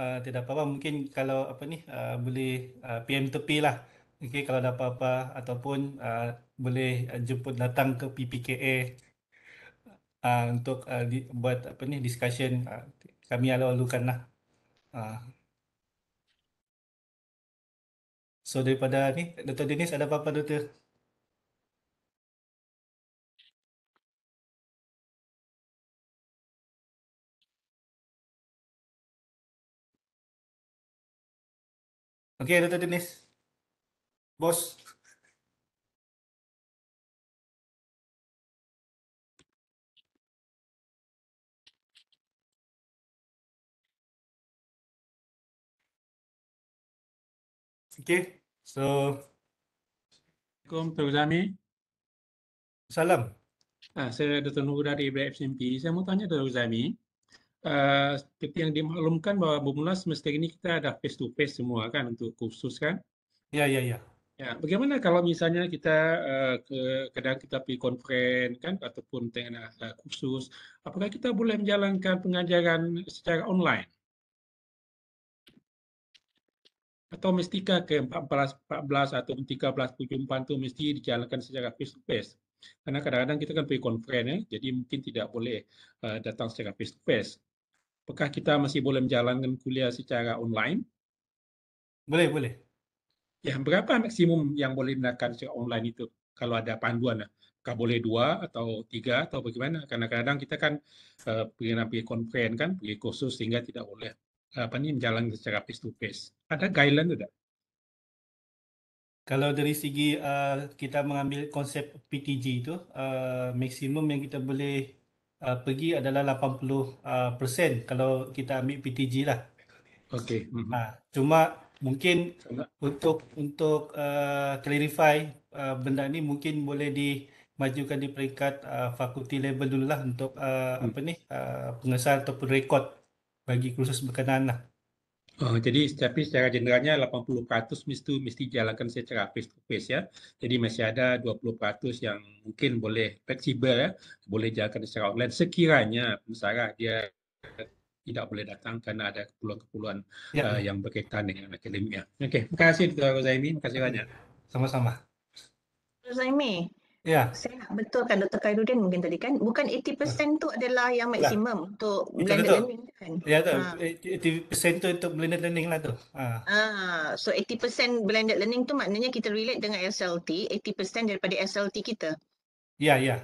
uh, tidak apa-apa mungkin kalau apa ni uh, boleh uh, PM tepi lah. Okey kalau ada apa-apa ataupun uh, boleh uh, jemput datang ke PPKA uh, untuk uh, di, buat apa ni discussion uh, kami alu-alukan lah. Uh. So daripada ni Dr. Dennis ada apa-apa Dr. Okey, Dr. Dennis. Bos. Okay, So Assalamualaikum Tuan Zami. Salam. Ah, saya Dr. Nur dari BFMP. Saya mau tanya Tuan Zami. Eh, seperti yang dimaklumkan bahawa bermula semester ini kita ada face to face semua kan untuk kursus kan? Ya, ya, ya. Ya, bagaimana kalau misalnya kita uh, ke kadang kita pergi konferen kan ataupun tengah eh, uh, kursus, apakah kita boleh menjalankan pengajaran secara online? Atau mestika ke 14, 14 atau 13 perjumpaan itu mesti dijalankan secara face to face? Karena kadang-kadang kita kan pergi konferen ya, jadi mungkin tidak boleh uh, datang secara face to face apakah kita masih boleh menjalankan kuliah secara online? Boleh, boleh. Ya, berapa maksimum yang boleh dilakukan secara online itu? Kalau ada panduan, lah. apakah boleh dua atau tiga atau bagaimana? Karena kadang-kadang kita kan uh, pergi nampi konferen kan, pergi khusus sehingga tidak boleh eh, apa ni menjalankan secara face to face. Ada guideline tidak? Kalau dari segi uh, kita mengambil konsep PTG itu, uh, maksimum yang kita boleh uh, pergi adalah 80% uh, persen kalau kita ambil PTG lah. Okey. Ha, cuma mungkin Sangat. untuk untuk uh, clarify uh, benda ni mungkin boleh dimajukan di peringkat uh, fakulti level dululah untuk uh, hmm. apa ni uh, pengesahan ataupun rekod bagi kursus berkenaan lah. Oh, jadi tapi secara generalnya 80% mesti mesti jalankan secara face to face ya. Jadi masih ada 20% yang mungkin boleh fleksibel ya, boleh jalankan secara online sekiranya pengusaha dia tidak boleh datang karena ada keperluan-keperluan ya. uh, yang berkaitan dengan akademia. Ya. Oke, okay. terima kasih Dr. Rozaimi, terima kasih banyak. Sama-sama. Zaimi, Yeah. Saya betul kan Dr. Khairuddin mungkin tadi kan bukan 80% tu adalah yang lah. maksimum lah. untuk blended betul. learning kan. Ya yeah, tu. Ha. 80% tu untuk blended learning lah tu. Ha. Ah, ha. so 80% blended learning tu maknanya kita relate dengan SLT, 80% daripada SLT kita. Ya, yeah, ya. Yeah.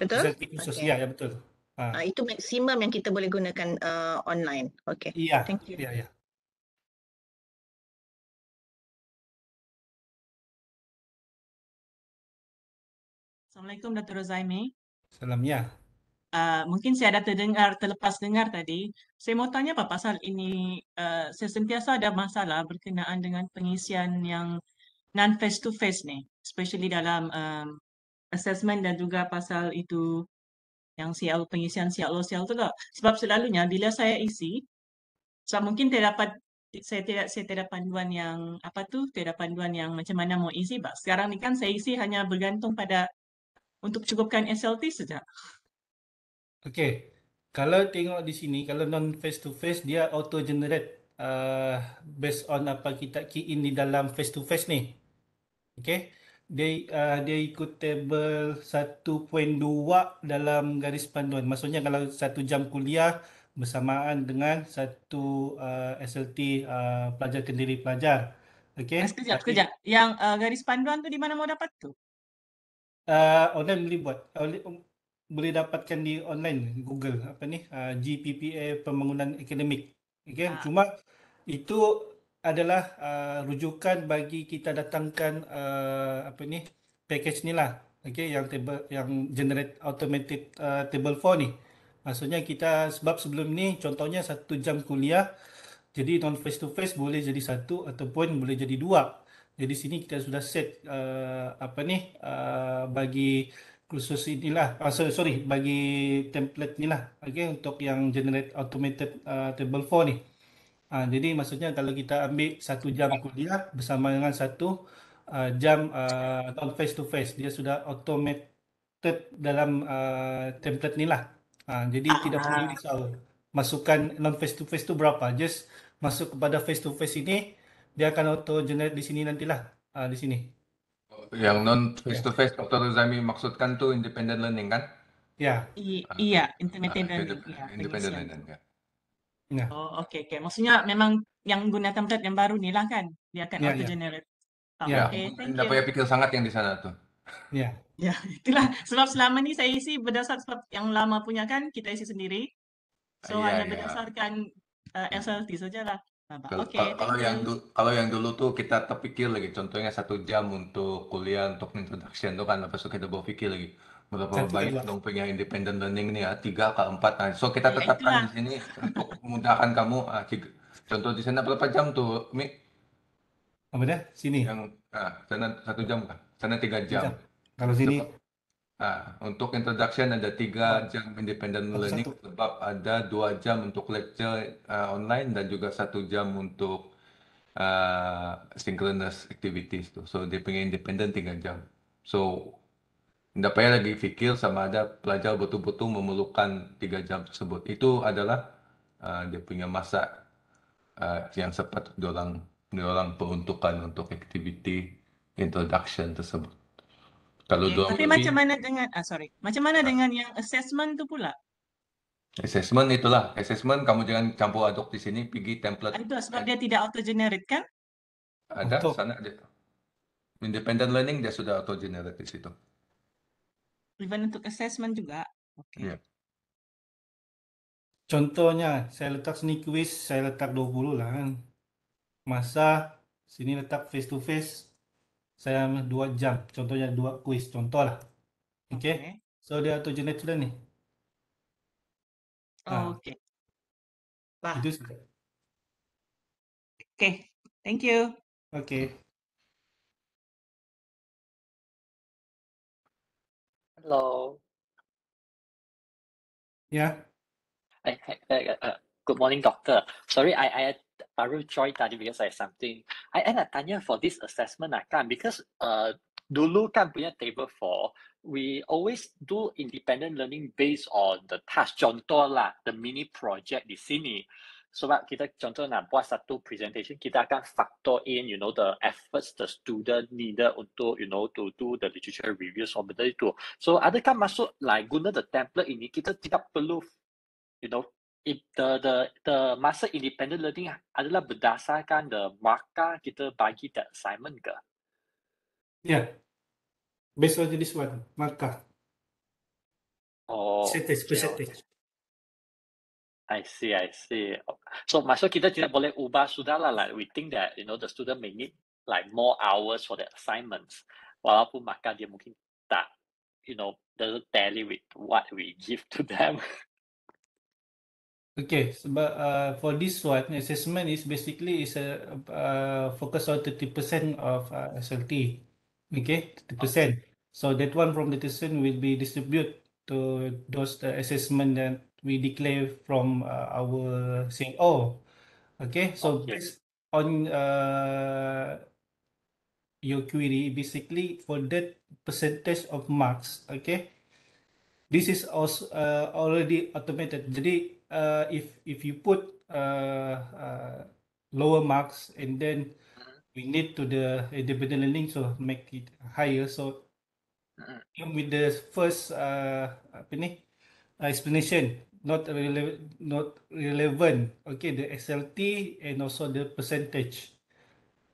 Betul? SLT khusus okay. ya, yeah, yeah, betul. Ha. Ha, itu maksimum yang kita boleh gunakan uh, online. Okay. Yeah. Thank you. Ya, yeah, ya. Yeah. Assalamualaikum Dato Rozaimi. Salam ya. Uh, mungkin saya ada terdengar terlepas dengar tadi. Saya mau tanya apa pasal ini uh, saya sentiasa ada masalah berkenaan dengan pengisian yang non face to face ni, especially dalam um, assessment dan juga pasal itu yang CL pengisian CL CL tu lah. Sebab selalunya bila saya isi, so mungkin tidak dapat saya tidak saya tidak panduan yang apa tu tidak panduan yang macam mana mau isi bah. Sekarang ni kan saya isi hanya bergantung pada untuk cukupkan SLT sejak. Okey. Kalau tengok di sini, kalau non face to face dia auto generate uh, based on apa kita key in di dalam face to face ni. Okey. Dia uh, dia ikut table 1.2 dalam garis panduan. Maksudnya kalau satu jam kuliah bersamaan dengan satu uh, SLT uh, pelajar kendiri pelajar. Okey. Ah, sekejap, Tapi, sekejap. Yang uh, garis panduan tu di mana mau dapat tu? uh, online boleh buat uh, online, um, boleh dapatkan di online Google apa ni uh, GPPA pembangunan akademik okey ha. Ah. cuma itu adalah uh, rujukan bagi kita datangkan uh, apa ni package ni lah okey yang table yang generate automated uh, table four ni maksudnya kita sebab sebelum ni contohnya satu jam kuliah jadi non face to face boleh jadi satu ataupun boleh jadi dua jadi sini kita sudah set uh, apa ni uh, bagi khusus inilah uh, sorry, sorry bagi template inilah okey untuk yang generate automated uh, table for ni. Uh, jadi maksudnya kalau kita ambil satu jam kuliah bersama dengan satu uh, jam uh, on face to face dia sudah automated dalam uh, template inilah. Uh, jadi tidak perlu risau masukkan non face to face tu berapa just masuk kepada face to face ini dia akan auto generate di sini nantilah uh, di sini yang non iya. face to face Dr. Ruzami maksudkan tuh independent learning kan? Ya. yeah. iya, independent ah, learning. Uh, ya, independent iya, learning ya. yeah. Oh, oke okay, Maksudnya memang yang guna template yang baru nih lah kan, dia akan yeah, auto iya. generate. yeah. Oh, ya. Okay, thank payah pikir sangat yang di sana tuh. Ya. Ya, itulah sebab selama ini saya isi berdasar sebab yang lama punya kan kita isi sendiri. So ya, hanya ya. berdasarkan uh, eh, SLT sajalah. Kalau yang dulu kalau yang dulu tuh kita terpikir lagi, contohnya satu jam untuk kuliah untuk introduction tuh kan, lepas itu kita pikir lagi berapa Satu banyak dong punya independent learning nih ya tiga ke empat nah so kita iya, tetapkan di sini untuk memudahkan kamu ah, tiga- contoh di sana berapa jam tuh Mi Apa dah? Sini. yang ah, sana satu jam kan sana tiga jam jam. Kalau sini Nah, untuk introduction ada tiga ah. jam independent learning, satu. sebab ada dua jam untuk lecture uh, online dan juga satu jam untuk uh, synchronous activities tuh. So dia pengen independent tiga jam. So tidak payah lagi pikir sama ada pelajar betul-betul memerlukan tiga jam tersebut. Itu adalah uh, dia punya masa uh, yang sempat diorang diorang peruntukan untuk activity introduction tersebut. kalau okay. tapi macam mana dengan ah sorry macam mana ah. dengan yang assessment tu pula assessment itulah assessment kamu jangan campur aduk di sini pergi template ah, itu sebab eh. dia tidak auto generate kan ada auto. sana ada independent learning dia sudah auto generate di situ even untuk assessment juga okey yeah. Contohnya, saya letak sneak quiz, saya letak 20 lah kan. Masa, sini letak face to face, saya dua jam. Contohnya dua kuis. Contohlah. Okay. okay. So dia tu jenis sudah ni. Oh, ha. okay. Bah. Okay. Thank you. Okay. Hello. Yeah. Uh, uh, good morning, doctor. Sorry, I, I, baru join tadi because I have something. I end up tanya for this assessment lah kan because uh, dulu kan punya table four, we always do independent learning based on the task. Contoh lah, the mini project di sini. Sebab so, kita contoh nak buat satu presentation, kita akan factor in, you know, the efforts the student needed untuk, you know, to do the literature reviews or benda itu. So adakah masuk like guna the template ini, kita tidak perlu, you know, the the the masa independent learning adalah berdasarkan the markah kita bagi the assignment ke? Yeah. Based on this one, markah. Oh. Percentage, okay, percentage. I see, I see. So maksud kita tidak boleh ubah sudah lah. Like, we think that you know the student may need like more hours for the assignments. Walaupun markah dia mungkin tak, you know, doesn't tally with what we give to them. Okay, sebab uh, for this one, assessment is basically is a uh, focus on 30% of uh, SLT. Okay, 30%. So that one from the person will be distributed to those the uh, assessment that we declare from uh, our oh, Okay, so okay. based on uh, your query, basically for that percentage of marks, okay, this is also uh, already automated. Jadi uh, if if you put uh, uh, lower marks and then we need to the independent learning so make it higher so mm-hmm. even with the first uh, apa ni uh, explanation not relevant not relevant okay the SLT and also the percentage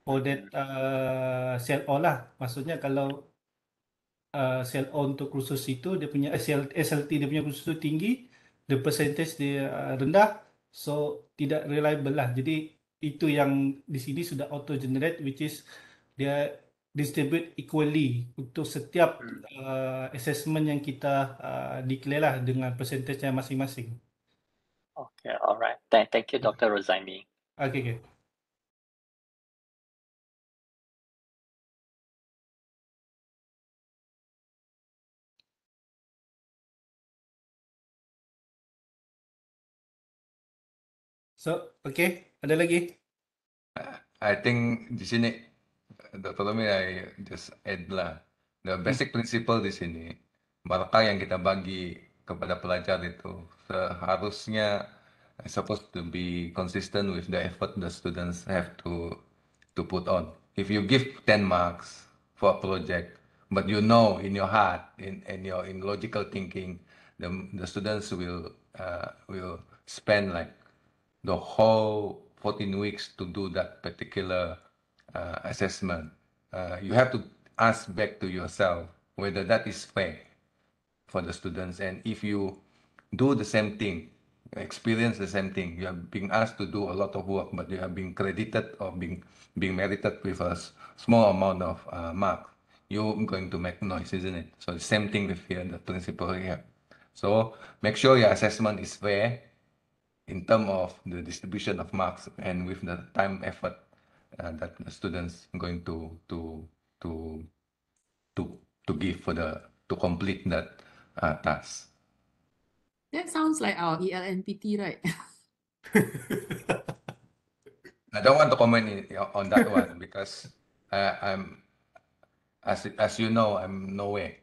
for that mm-hmm. uh, sell all lah maksudnya kalau uh, sell on to kursus itu dia punya SLT, SLT dia punya kursus itu tinggi the percentage dia uh, rendah so tidak reliable lah jadi itu yang di sini sudah auto generate which is dia distribute equally untuk setiap uh, assessment yang kita uh, declare lah dengan percentage yang masing-masing. Okay, alright. Thank, you, Dr. Rozaimi. Okay, okay. So, oke, okay. ada lagi? I think di sini Dr. Tommy I just add lah the hmm. basic principle di sini markah yang kita bagi kepada pelajar itu seharusnya supposed to be consistent with the effort the students have to to put on. If you give 10 marks for a project, but you know in your heart, in, in your in logical thinking, the, the students will uh, will spend like the whole 14 weeks to do that particular uh, assessment. Uh, you have to ask back to yourself whether that is fair for the students. And if you do the same thing, experience the same thing, you are being asked to do a lot of work, but you are being credited or being, being merited with a small amount of uh, mark, you're going to make noise, isn't it? So the same thing with here, the principal here. So make sure your assessment is fair in terms of the distribution of marks and with the time effort uh, that the students going to to to to to give for the to complete that uh, task. That sounds like our ELNPT, right? I don't want to comment in, on that one because uh, I'm, as as you know, I'm nowhere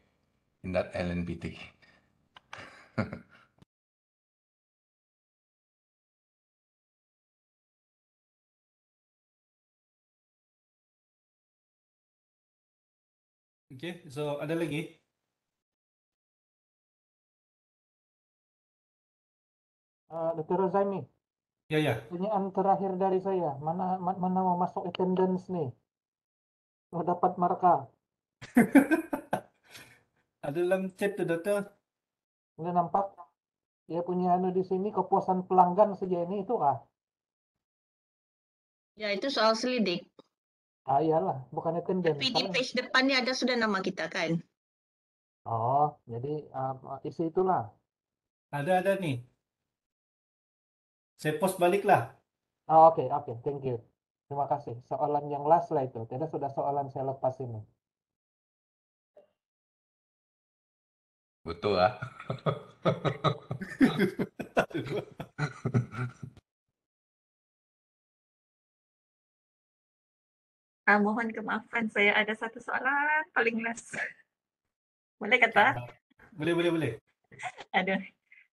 in that LNPT. Okay, so ada lagi? Uh, eh, Dr. Rozaimi. Ya, ya. Pertanyaan terakhir dari saya, mana mana mau masuk attendance nih? Mau oh, dapat marka? ada dalam chat tuh, Dokter. Udah nampak? Dia punya anu di sini kepuasan pelanggan sejauh ini itu ah. Ya, itu soal selidik. Ah iyalah, bukan attendance. Tapi di page depannya ada sudah nama kita kan? Oh, jadi uh, isi itulah. Ada ada nih. Saya post baliklah. Oh, oke okay, oke, okay. thank you. Terima kasih. Soalan yang last lah itu. Tidak sudah soalan saya lepas ini. Betul ah. Ah mohon kemaafan saya ada satu soalan paling last. Boleh kata? Boleh, boleh, boleh. Ada.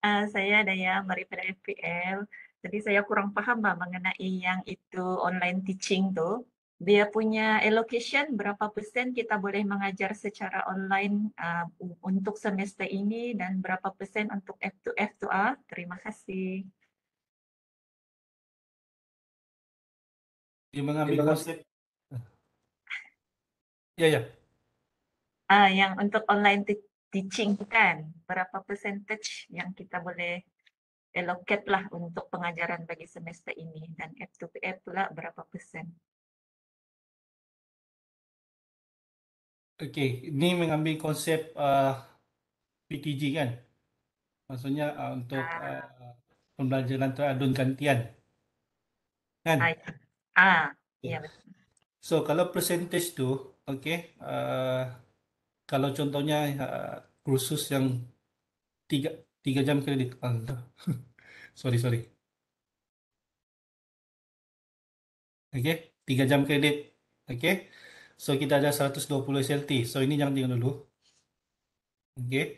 Ah saya Daya dari pada FPL. Jadi saya kurang faham bah, mengenai yang itu online teaching tu. Dia punya allocation berapa persen kita boleh mengajar secara online uh, untuk semester ini dan berapa persen untuk F2 F2A. Terima kasih. Dia mengambil konsep Ya, ya. Ah, yang untuk online teaching kan, berapa percentage yang kita boleh allocate lah untuk pengajaran bagi semester ini dan f to pf pula berapa persen? Okey, ini mengambil konsep uh, ah, PTG kan? Maksudnya uh, untuk uh, pembelajaran teradun gantian. Kan? Ah, ya, ya betul. So kalau percentage tu, Okay, uh, eh, kalau contohnya uh, kursus yang tiga tiga jam kredit. lebih. Uh, sorry, sorry. Okay, tiga jam kredit. Okay, So kita ada 120 SLT. So ini jangan tinggal dulu. Okay,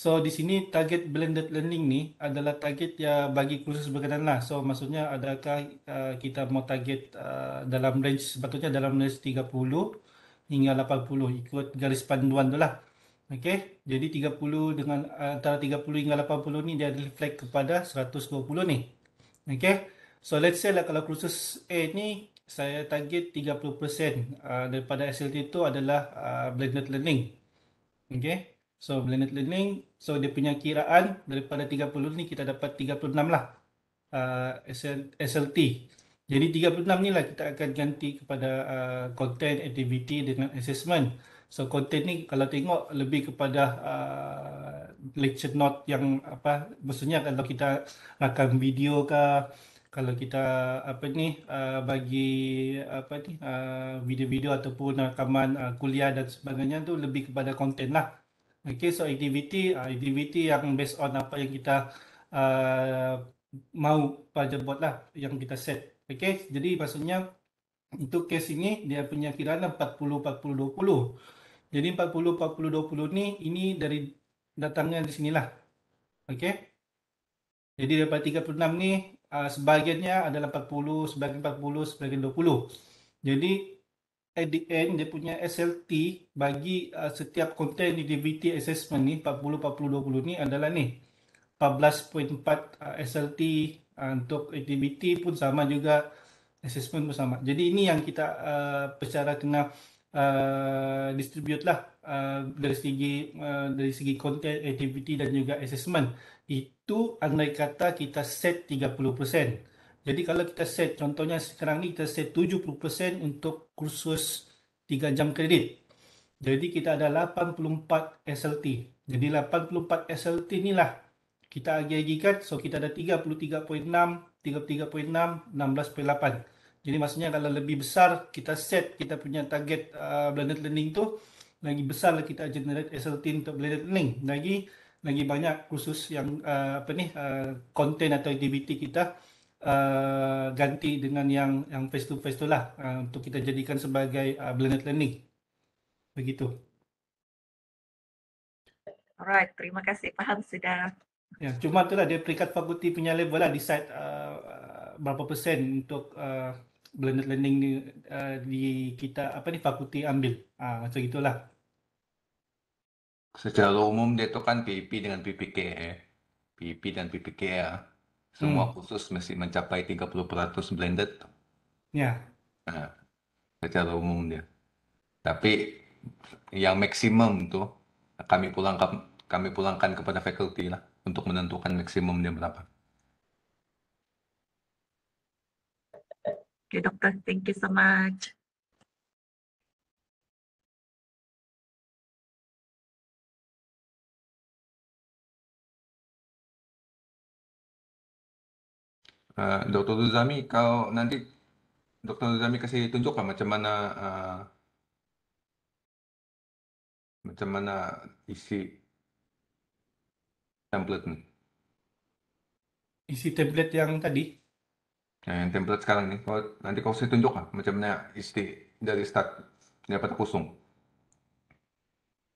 So di sini target blended learning ni adalah target ya bagi kursus berkenaan lah. So maksudnya adakah uh, kita mau target uh, dalam range sepatutnya dalam range hingga 80 ikut garis panduan tu lah. Okey, jadi 30 dengan eh, antara 30 hingga 80 ni dia reflect kepada 120 ni. Okey. So let's say lah kalau kursus A ni saya target 30% uh, eh, daripada SLT tu adalah uh, blended learning. Okey. So blended learning, so dia punya kiraan daripada 30 ni kita dapat 36 lah. Uh, SL, SLT. Jadi 36 ni lah kita akan ganti kepada uh, content, activity dengan assessment. So content ni kalau tengok lebih kepada uh, lecture note yang apa maksudnya kalau kita rakam video ke kalau kita apa ni uh, bagi apa ni video uh, video-video ataupun rakaman uh, kuliah dan sebagainya tu lebih kepada content lah. Okay, so activity uh, activity yang based on apa yang kita uh, mau pada buat lah yang kita set. Okey, jadi maksudnya untuk kes ini dia punya kiraan 40 40 20. Jadi 40 40 20 ni ini dari datangnya di sinilah. Okey. Jadi dapat 36 ni uh, sebahagiannya adalah 40, sebahagian 40, sebahagian 20. Jadi at the end dia punya SLT bagi uh, setiap content activity assessment ni 40 40 20 ni adalah ni 14.4 uh, SLT Ah, untuk aktiviti pun sama juga assessment pun sama. Jadi ini yang kita uh, ah, secara kena uh, ah, distribute lah uh, dari segi uh, dari segi content activity dan juga assessment. Itu andai kata kita set 30%. Jadi kalau kita set contohnya sekarang ni kita set 70% untuk kursus 3 jam kredit. Jadi kita ada 84 SLT. Jadi 84 SLT inilah kita agi-agikan so kita ada 33.6 33.6 16.8 jadi maksudnya kalau lebih besar kita set kita punya target uh, blended learning tu lagi besar lah kita generate SLT untuk blended learning lagi lagi banyak khusus yang uh, apa ni uh, content atau activity kita uh, ganti dengan yang yang face to face tu lah uh, untuk kita jadikan sebagai uh, blended learning begitu Alright, terima kasih. Faham sudah. Ya, cuma itulah dia peringkat fakulti punya level lah decide uh, uh berapa persen untuk uh, blended learning ni, uh, di kita apa ni fakulti ambil. Ah uh, macam itulah. Secara umum dia tu kan PP dengan PPK. PP eh. dan PPK ya. Ah. Semua hmm. khusus mesti mencapai 30% blended. Ya. Nah, ha, secara umum dia. Tapi yang maksimum tu kami pulang kami pulangkan kepada fakulti lah. untuk menentukan maksimumnya berapa. Oke okay, dokter, thank you so much. Uh, Dokter Ruzami, kalau nanti Dokter Ruzami kasih tunjuk lah macam mana uh, macam mana isi Template nih. Isi template yang tadi? Nah, yang template sekarang nih. Kalau nanti kau saya tunjuk lah macamnya isi dari start dapat kosong.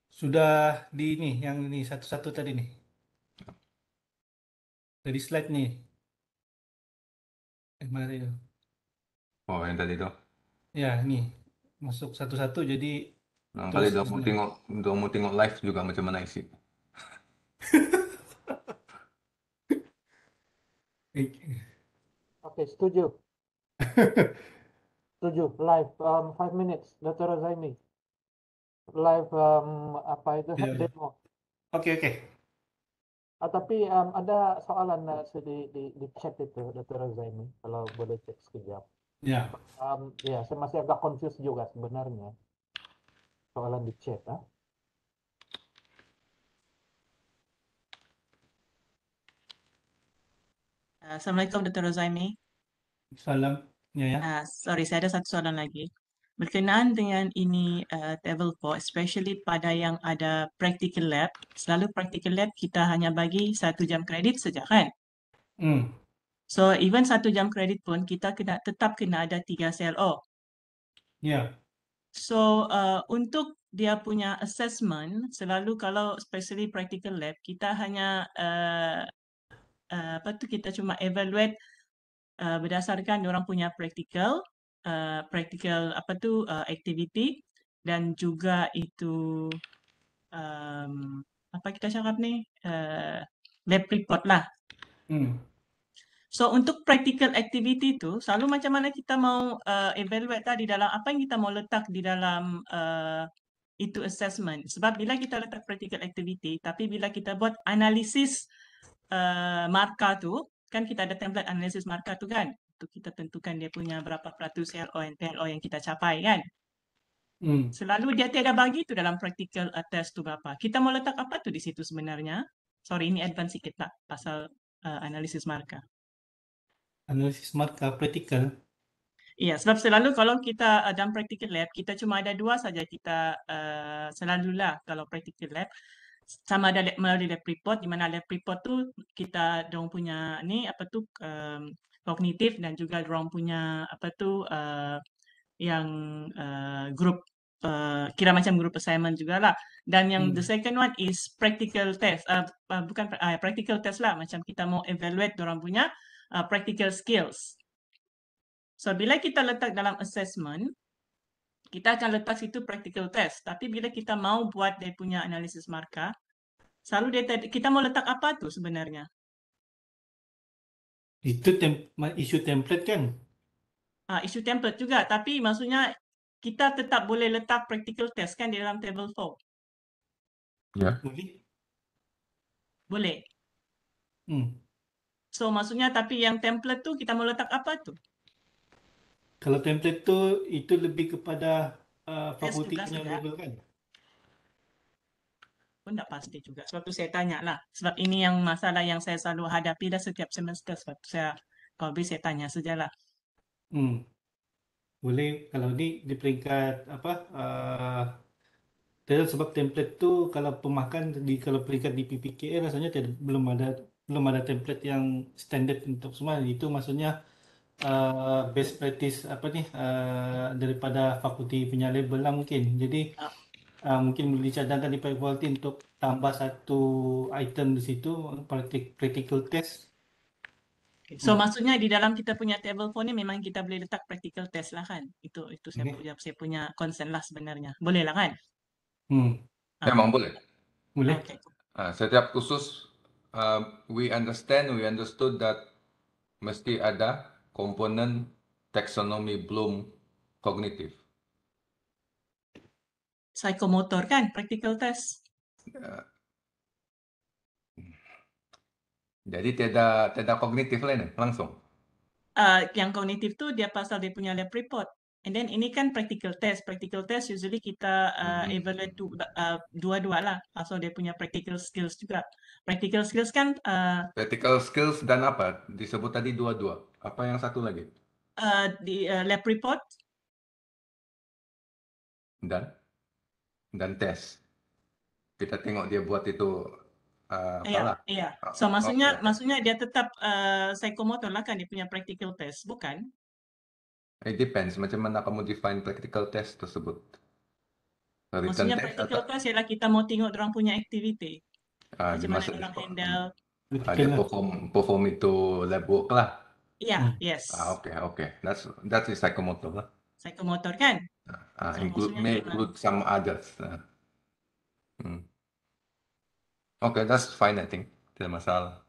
Sudah di ini yang ini satu-satu tadi nih. Dari slide nih. Eh, mana itu? Oh, yang tadi itu. Ya, ini masuk satu-satu jadi Nah, kali udah mau tengok, udah mau tengok live juga macam mana isi. Oke, setuju. setuju. Live um, five minutes. Dr. Zaini. Live um, apa itu yeah. demo. Oke okay, oke. Okay. Ah, tapi um, ada soalan uh, di, di di chat itu Dr. Zaini, kalau boleh cek sekejap. Ya. Yeah. Um, ya, yeah, saya masih agak confused juga sebenarnya soalan di chat. Huh? Ah. Uh, Assalamualaikum Dr. Rozaimi. Salam. Ya, ya. Uh, sorry, saya ada satu soalan lagi. Berkenaan dengan ini uh, table 4, especially pada yang ada practical lab, selalu practical lab kita hanya bagi satu jam kredit saja kan? Hmm. So even satu jam kredit pun kita kena tetap kena ada tiga CLO. Ya. Yeah. So uh, untuk dia punya assessment selalu kalau especially practical lab kita hanya uh, Eh, apa tu kita cuma evaluate uh, berdasarkan orang punya practical uh, practical apa tu uh, activity dan juga itu um, apa kita cakap ni uh, lab report lah. Hmm. So untuk practical activity tu selalu macam mana kita mau uh, evaluate tadi dalam apa yang kita mau letak di dalam uh, itu assessment. Sebab bila kita letak practical activity tapi bila kita buat analisis uh, Eh, markah tu kan kita ada template analisis markah tu kan untuk kita tentukan dia punya berapa peratus LO dan PLO yang kita capai kan hmm. selalu dia tiada bagi tu dalam practical test tu berapa kita mau letak apa tu di situ sebenarnya sorry ini advance sikit tak pasal uh, eh, analisis markah analisis markah practical Ya, sebab selalu kalau kita uh, dalam practical lab, kita cuma ada dua saja kita uh, selalulah kalau practical lab sama ada melalui lab report di mana lab report tu kita dorong punya ni apa tu um, kognitif dan juga dorong punya apa tu uh, yang uh, group uh, kira macam group assignment jugalah dan yang hmm. the second one is practical test uh, uh, bukan uh, practical test lah macam kita mau evaluate dorong punya uh, practical skills so bila kita letak dalam assessment kita akan letak situ practical test tapi bila kita mau buat dia punya analisis markah Selalu dia tadi, kita mau letak apa tu sebenarnya? Itu tem- isu template kan? Ah, isu template juga tapi maksudnya kita tetap boleh letak practical test kan di dalam table 4. Ya. Boleh. Boleh. Hmm. So maksudnya tapi yang template tu kita mau letak apa tu? Kalau template tu itu lebih kepada ah, uh, fakultinya level kan? pun tak pasti juga. Sebab tu saya tanya lah. Sebab ini yang masalah yang saya selalu hadapi dah setiap semester. Sebab tu saya, kalau boleh saya tanya sajalah. Hmm. Boleh kalau ni di peringkat apa? Uh, sebab template tu kalau pemakan di kalau peringkat di PPKA rasanya tidak belum ada belum ada template yang standard untuk semua. Itu maksudnya Uh, best practice apa ni uh, daripada fakulti punya label lah mungkin. Jadi ah uh, mungkin boleh dicadangkan di pihak quality untuk tambah satu item di situ practical test So hmm. maksudnya di dalam kita punya table phone ni memang kita boleh letak practical test lah kan. Itu itu saya punya saya punya concern lah sebenarnya. Boleh lah kan? Hmm. Ha. Memang boleh. Boleh. Okay. Ha, setiap khusus uh, we understand we understood that mesti ada komponen taxonomy bloom kognitif. psikomotor kan practical test ya. jadi tidak tidak kognitif lain langsung uh, yang kognitif tuh dia pasal dia punya lab report and then ini kan practical test practical test usually kita uh, evaluate uh, dua-dua lah pasal dia punya practical skills juga practical skills kan uh, practical skills dan apa disebut tadi dua-dua apa yang satu lagi uh, di uh, lab report dan dan tes Kita tengok dia buat itu uh, apa lah. Ya, So maksudnya okay. maksudnya dia tetap uh, psychomotor lah kan dia punya practical test, bukan? It depends macam mana kamu define practical test tersebut. Return maksudnya test practical atau... test ialah kita mau tengok orang punya activity. Uh, macam mana orang handle. Uh, dia lah. perform, perform itu lab work lah. yeah, hmm. yes. Ah, okay, okay. That's, that is psychomotor lah. Psychomotor kan? Uh, include, may include some others. Uh. Hmm. Okay, that's fine, I think. Tidak masalah.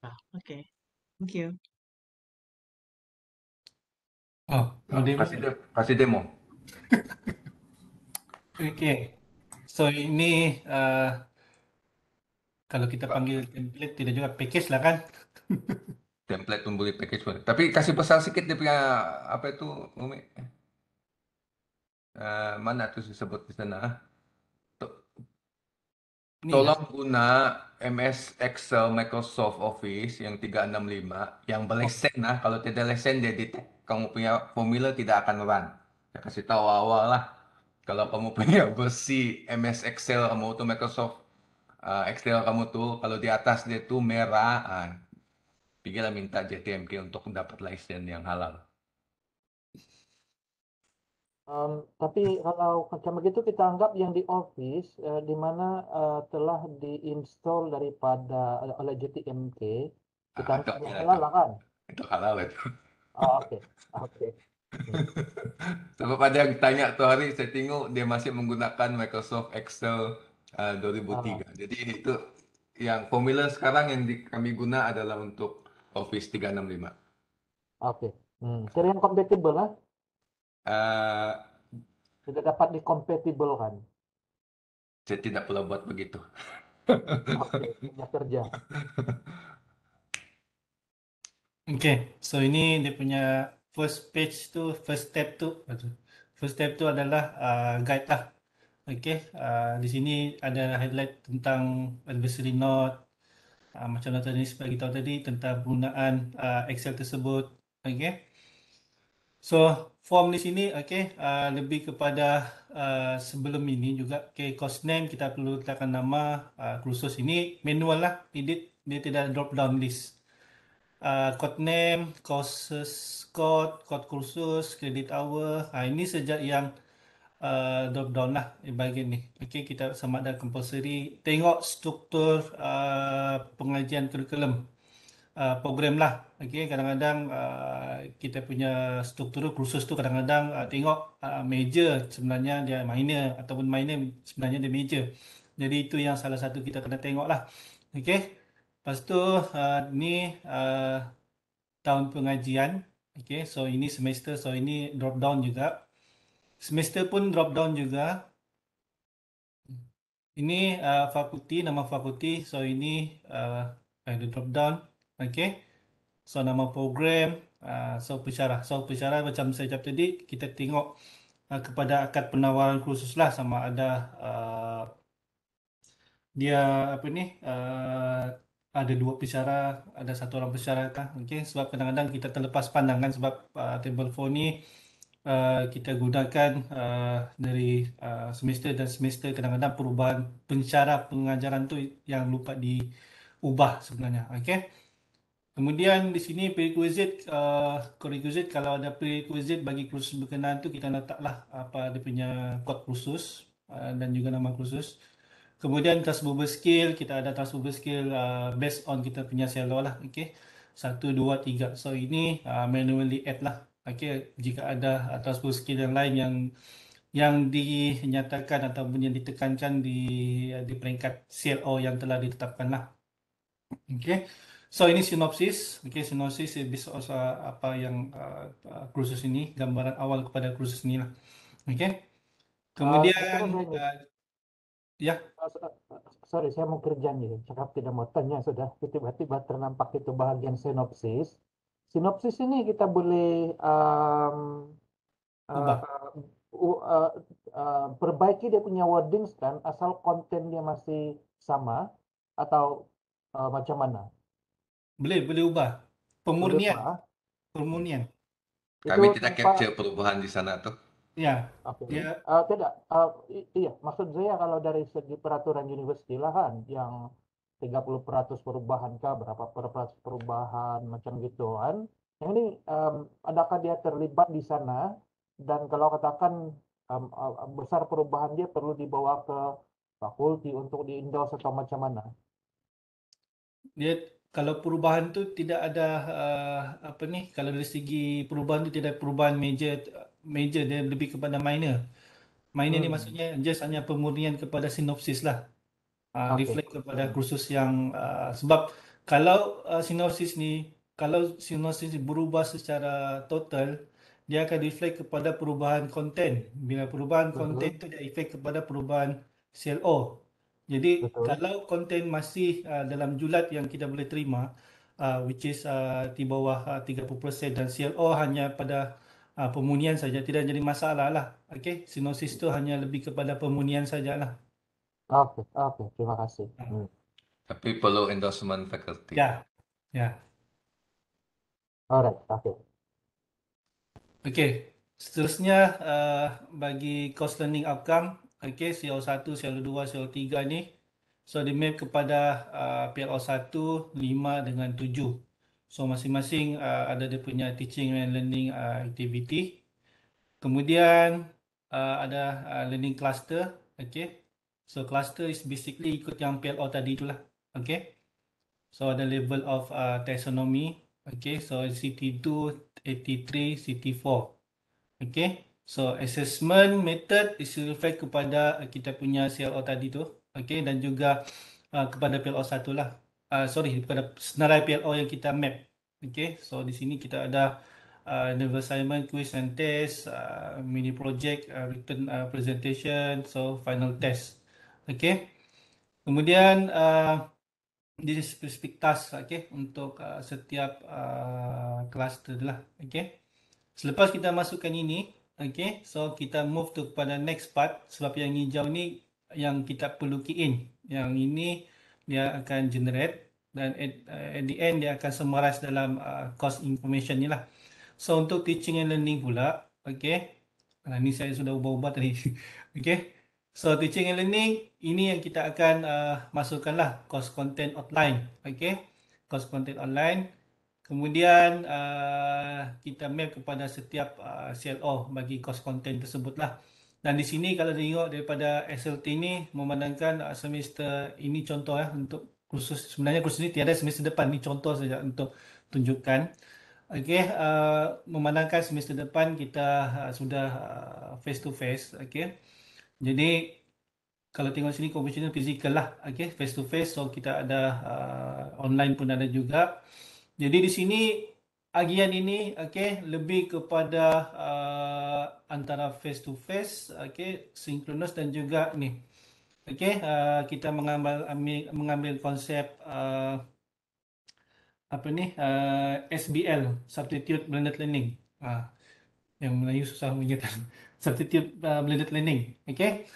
Ah, okay, thank you. Oh, no demo. Kasih, de kasih demo. okay, so ini uh, kalau kita panggil template, tidak juga package lah kan? template pembeli package pun. Tapi kasih pesan sikit dia punya apa itu, Umi. Eh, mana tuh disebut di sana Tolong ya. guna MS Excel Microsoft Office yang 365 yang belesen nah kalau tidak lesen jadi kamu punya formula tidak akan run. Saya kasih tahu awal lah. Kalau kamu punya versi MS Excel kamu tuh Microsoft uh, Excel kamu tuh kalau di atas dia tuh merah. Ah, Pikirlah minta JTMK untuk dapat license yang halal. Um, tapi kalau macam begitu kita anggap yang di office uh, di mana uh, telah diinstall daripada eh, oleh JTMK kita ah, anggap itu halal kan? Itu halal itu. Oh, oke. Oke. Okay. Sebab ada yang tanya tuh hari saya tengok dia masih menggunakan Microsoft Excel uh, 2003. Ah. Jadi itu yang formula sekarang yang di, kami guna adalah untuk Office 365. Oke. Okay. Hmm, kompatibel compatible lah. Eh, tidak dapat dikompatibel kan? Saya tidak perlu buat begitu. Oke, okay, kerja. Oke, okay, so ini dia punya first page tu, first step tu. First step tu adalah uh, guide lah. Okay, uh, di sini ada highlight tentang adversary note. Uh, macam mana tadi, sebab kita tahu tadi tentang penggunaan uh, Excel tersebut. Okay, So form di sini okey uh, lebih kepada uh, sebelum ini juga okey course name kita perlu letakkan nama uh, kursus ini manual lah edit dia tidak drop down list uh, code name courses code code kursus credit hour uh, ini sejak yang uh, drop down lah di eh, bahagian ni okey kita sama ada compulsory tengok struktur uh, pengajian kurikulum Uh, program lah. okay kadang-kadang uh, kita punya struktur kursus tu kadang-kadang uh, tengok uh, major sebenarnya dia minor ataupun minor sebenarnya dia major. Jadi itu yang salah satu kita kena tengok lah. okay. lepas tu uh, ni uh, tahun pengajian. okay. so ini semester, so ini drop down juga. Semester pun drop down juga. Ini uh, fakulti, nama fakulti, so ini uh, ada drop down. Okay. So nama program, uh, so pencara. So pencara macam saya cakap tadi, kita tengok uh, kepada akad penawaran khusus lah sama ada uh, dia apa ni uh, ada dua pesara ada satu orang pesara kan? Okay, sebab kadang-kadang kita terlepas pandangan sebab uh, table four ni uh, kita gunakan uh, dari uh, semester dan semester kadang-kadang perubahan pencara pengajaran tu yang lupa diubah sebenarnya okay? Kemudian di sini prerequisite uh, prerequisite kalau ada prerequisite bagi kursus berkenaan tu kita letaklah apa dia punya kod kursus uh, dan juga nama kursus. Kemudian transferable skill kita ada transferable skill uh, based on kita punya selo lah okey. 1 2 3. So ini uh, manually add lah. Okey jika ada uh, transferable skill yang lain yang yang dinyatakan ataupun yang ditekankan di uh, di peringkat CLO yang telah ditetapkan lah. Okey. So ini sinopsis, oke okay, sinopsis bisa uh, apa yang uh, eh, eh, kursus ini gambaran awal kepada kursus ini lah, oke. Okay? Eh, Kemudian uh, uh, ya. Sorry, saya mau kerja nih, cakap tidak mau tanya sudah tiba-tiba ternampak itu bagian sinopsis. Sinopsis ini kita boleh um, uh, uh, uh, uh, perbaiki dia punya wordings kan, asal konten dia masih sama atau uh, macam mana? Boleh, boleh ubah. Pemurnian. Pemurnian. Kami tidak tempat... capture perubahan di sana tuh. Ya. Okay. ya. Uh, tidak. Uh, iya, maksud saya kalau dari segi peraturan universiti lahan yang 30% perubahan kah, berapa peratus perubahan macam gituan. Yang ini um, adakah dia terlibat di sana dan kalau katakan um, uh, besar perubahan dia perlu dibawa ke fakulti untuk di endorse atau macam mana? Dia kalau perubahan tu tidak ada uh, apa ni kalau dari segi perubahan tu tidak ada perubahan major major dia lebih kepada minor minor hmm. ni maksudnya just hanya pemurnian kepada sinopsis lah uh, okay. reflect kepada kursus yang uh, sebab kalau uh, sinopsis ni kalau sinopsis ni berubah secara total dia akan reflect kepada perubahan konten bila perubahan konten hmm. uh-huh. tu dia efek kepada perubahan CLO jadi Betul. kalau konten masih uh, dalam julat yang kita boleh terima uh, which is uh, di bawah uh, 30% dan CLO hanya pada uh, pemunian saja tidak jadi masalah lah. Okay, sinosis itu hanya lebih kepada pemunian lah. Okay, okay, terima kasih. Ah. Hmm. Tapi perlu endorsement faculty. Ya. Yeah. Ya. Yeah. Alright, okey. Okey, seterusnya uh, bagi course learning outcome Okay, CL1, CL2, CL3 ni. So, dia map kepada uh, PLO1, 5 dengan 7. So, masing-masing uh, ada dia punya teaching and learning uh, activity. Kemudian, uh, ada uh, learning cluster. Okay. So, cluster is basically ikut yang PLO tadi tu lah. Okay. So, ada level of uh, taxonomy. Okay. So, CT2, CT3, CT4. Okay. So assessment method is referred kepada uh, kita punya CLO tadi tu. Okay dan juga uh, kepada PLO satu lah. Uh, sorry kepada senarai PLO yang kita map. Okay so di sini kita ada uh, nerve assignment, quiz and test, uh, mini project, uh, written uh, presentation, so final test. Okay. Kemudian uh, this specific task okay, untuk uh, setiap uh, cluster lah. Okay. Selepas kita masukkan ini, Okay, so kita move tu kepada next part sebab yang hijau ni yang kita perlu key in. Yang ini dia akan generate dan at, uh, at the end dia akan summarize dalam uh, course information ni lah. So untuk teaching and learning pula, okay. Nah ni saya sudah ubah-ubah tadi. okay, so teaching and learning ini yang kita akan uh, masukkan lah course content online, Okay, course content online. Kemudian uh, kita mail kepada setiap uh, CLO bagi kos konten tersebutlah. Dan di sini kalau tengok daripada SLT ini memandangkan uh, semester ini contoh ya uh, untuk khusus sebenarnya khusus ini tiada semester depan ni contoh saja untuk tunjukkan. Okey, uh, memandangkan semester depan kita uh, sudah uh, face to face, okey. Jadi kalau tengok sini conventional physical lah, okey, face to face so kita ada uh, online pun ada juga. Jadi di sini agian ini okey lebih kepada uh, antara face to face okey synchronous dan juga ni. Okey uh, kita mengambil ambil, mengambil konsep uh, apa ni uh, SBL substitute blended learning. Uh, yang Melayu susah mengingatkan substitute uh, blended learning. Okey.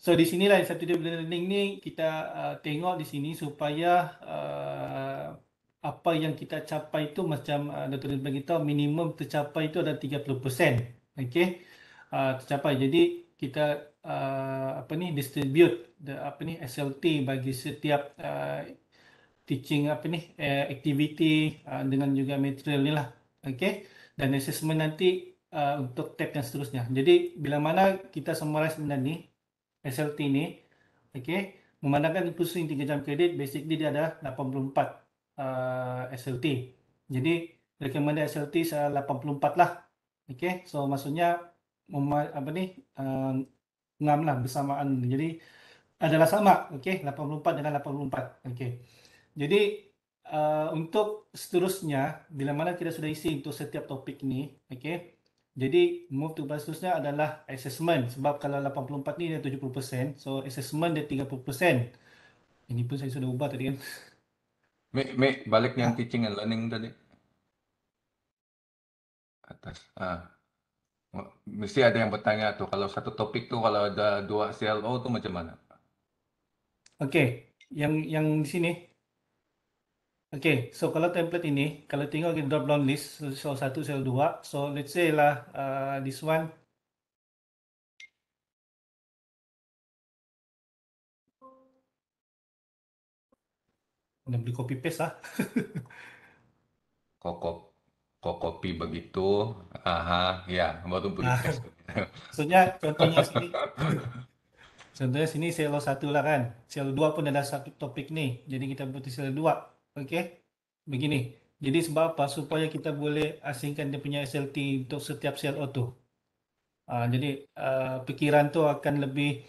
So di sinilah substitute blended learning ni kita uh, tengok di sini supaya uh, apa yang kita capai itu macam uh, Dr. Nizman kita minimum tercapai itu ada 30%. Okey. Uh, tercapai. Jadi kita uh, apa ni distribute the, apa ni SLT bagi setiap uh, teaching apa ni uh, activity uh, dengan juga material ni lah. Okey. Dan assessment nanti uh, untuk tab yang seterusnya. Jadi bila mana kita summarize benda ni SLT ni okey memandangkan pusing 3 jam kredit basically dia ada 84 uh, SLT. Jadi rekomendasi SLT 84 lah. Okey, so maksudnya apa ni? Uh, um, 6 lah bersamaan. Jadi adalah sama. Okey, 84 dengan 84. Okey. Jadi uh, untuk seterusnya bila mana kita sudah isi untuk setiap topik ni, okey. Jadi move to bahasa seterusnya adalah assessment sebab kalau 84 ni dia 70%, so assessment dia 30%. Ini pun saya sudah ubah tadi kan. Mi, mi balik yang ah. teaching and learning tadi. Atas. Ah. Mesti ada yang bertanya tuh, kalau satu topik tuh, kalau ada dua CLO tuh macam mana? Oke, yang yang di sini. Oke, so kalau template ini, kalau tinggal kita drop down list, so satu, so dua, so let's say lah uh, this one Udah beli copy paste ah. kokop kokopi begitu. Aha, ya baru beli nah, paste. Maksudnya contohnya sini. contohnya sini selo satu lah kan. Selo dua pun ada satu topik nih. Jadi kita butuh selo dua. Oke. Okay? Begini. Jadi sebab apa? Supaya kita boleh asingkan dia punya SLT untuk setiap sel auto. Uh, ah, jadi uh, pikiran tu akan lebih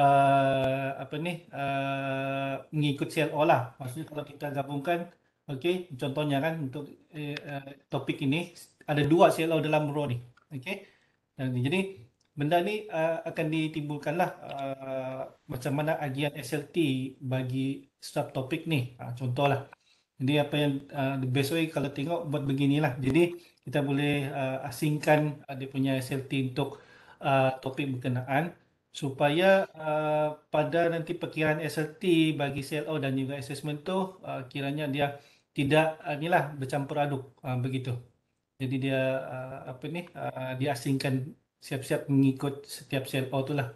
uh, apa ni uh, mengikut CLO lah maksudnya kalau kita gabungkan okay contohnya kan untuk uh, topik ini ada dua CLO dalam row ni okay dan jadi benda ni uh, akan ditimbulkan lah uh, macam mana agian SLT bagi setiap topik ni uh, contohlah jadi apa yang uh, best way kalau tengok buat beginilah jadi kita boleh uh, asingkan uh, dia punya SLT untuk uh, topik berkenaan supaya uh, pada nanti perkiraan SRT bagi CLO dan juga assessment tu uh, kiranya dia tidak uh, inilah bercampur aduk uh, begitu. Jadi dia uh, apa ni uh, diasingkan siap-siap mengikut setiap CLO tu lah.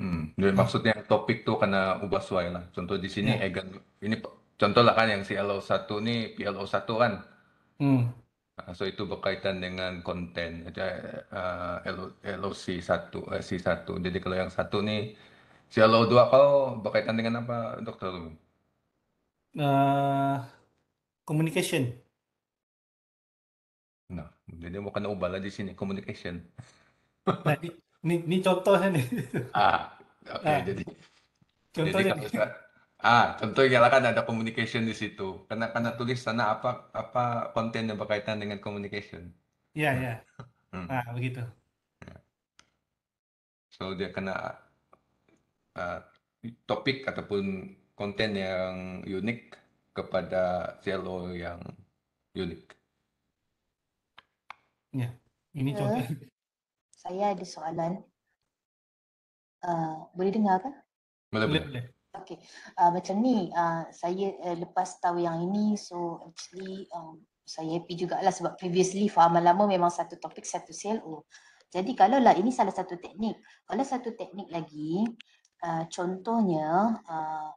Hmm. Jadi maksudnya topik tu kena ubah suai lah. Contoh di sini yeah. Egan ini contohlah kan yang CLO 1 ni PLO 1 kan. Hmm. Ah, so itu berkaitan dengan konten uh, LOC 1, C1. Jadi kalau yang satu nih, si LO2 kalau berkaitan dengan apa dokter? Uh, ah, communication. Nah, jadi bukan ubah di sini, communication. Nah, ini, ini, contohnya nih. Ah, oke. Okay, ah, jadi, contohnya jadi kalau, Ah, contohnya lah kan ada communication di situ. Kena kena tulis sana apa apa konten yang berkaitan dengan communication. Ya, yeah, ya. Yeah. Hmm. Ah, begitu. Ya. So dia kena uh, topik ataupun konten yang unik kepada CLO yang unik. Ya, yeah. ini contoh. Saya ada soalan. Uh, boleh dengar kan? Boleh, boleh. boleh okay. uh, ah, macam ni uh, saya uh, lepas tahu yang ini so actually um, saya happy juga lah sebab previously Fahaman Lama memang satu topik satu CLO jadi kalau lah ini salah satu teknik kalau satu teknik lagi uh, contohnya uh,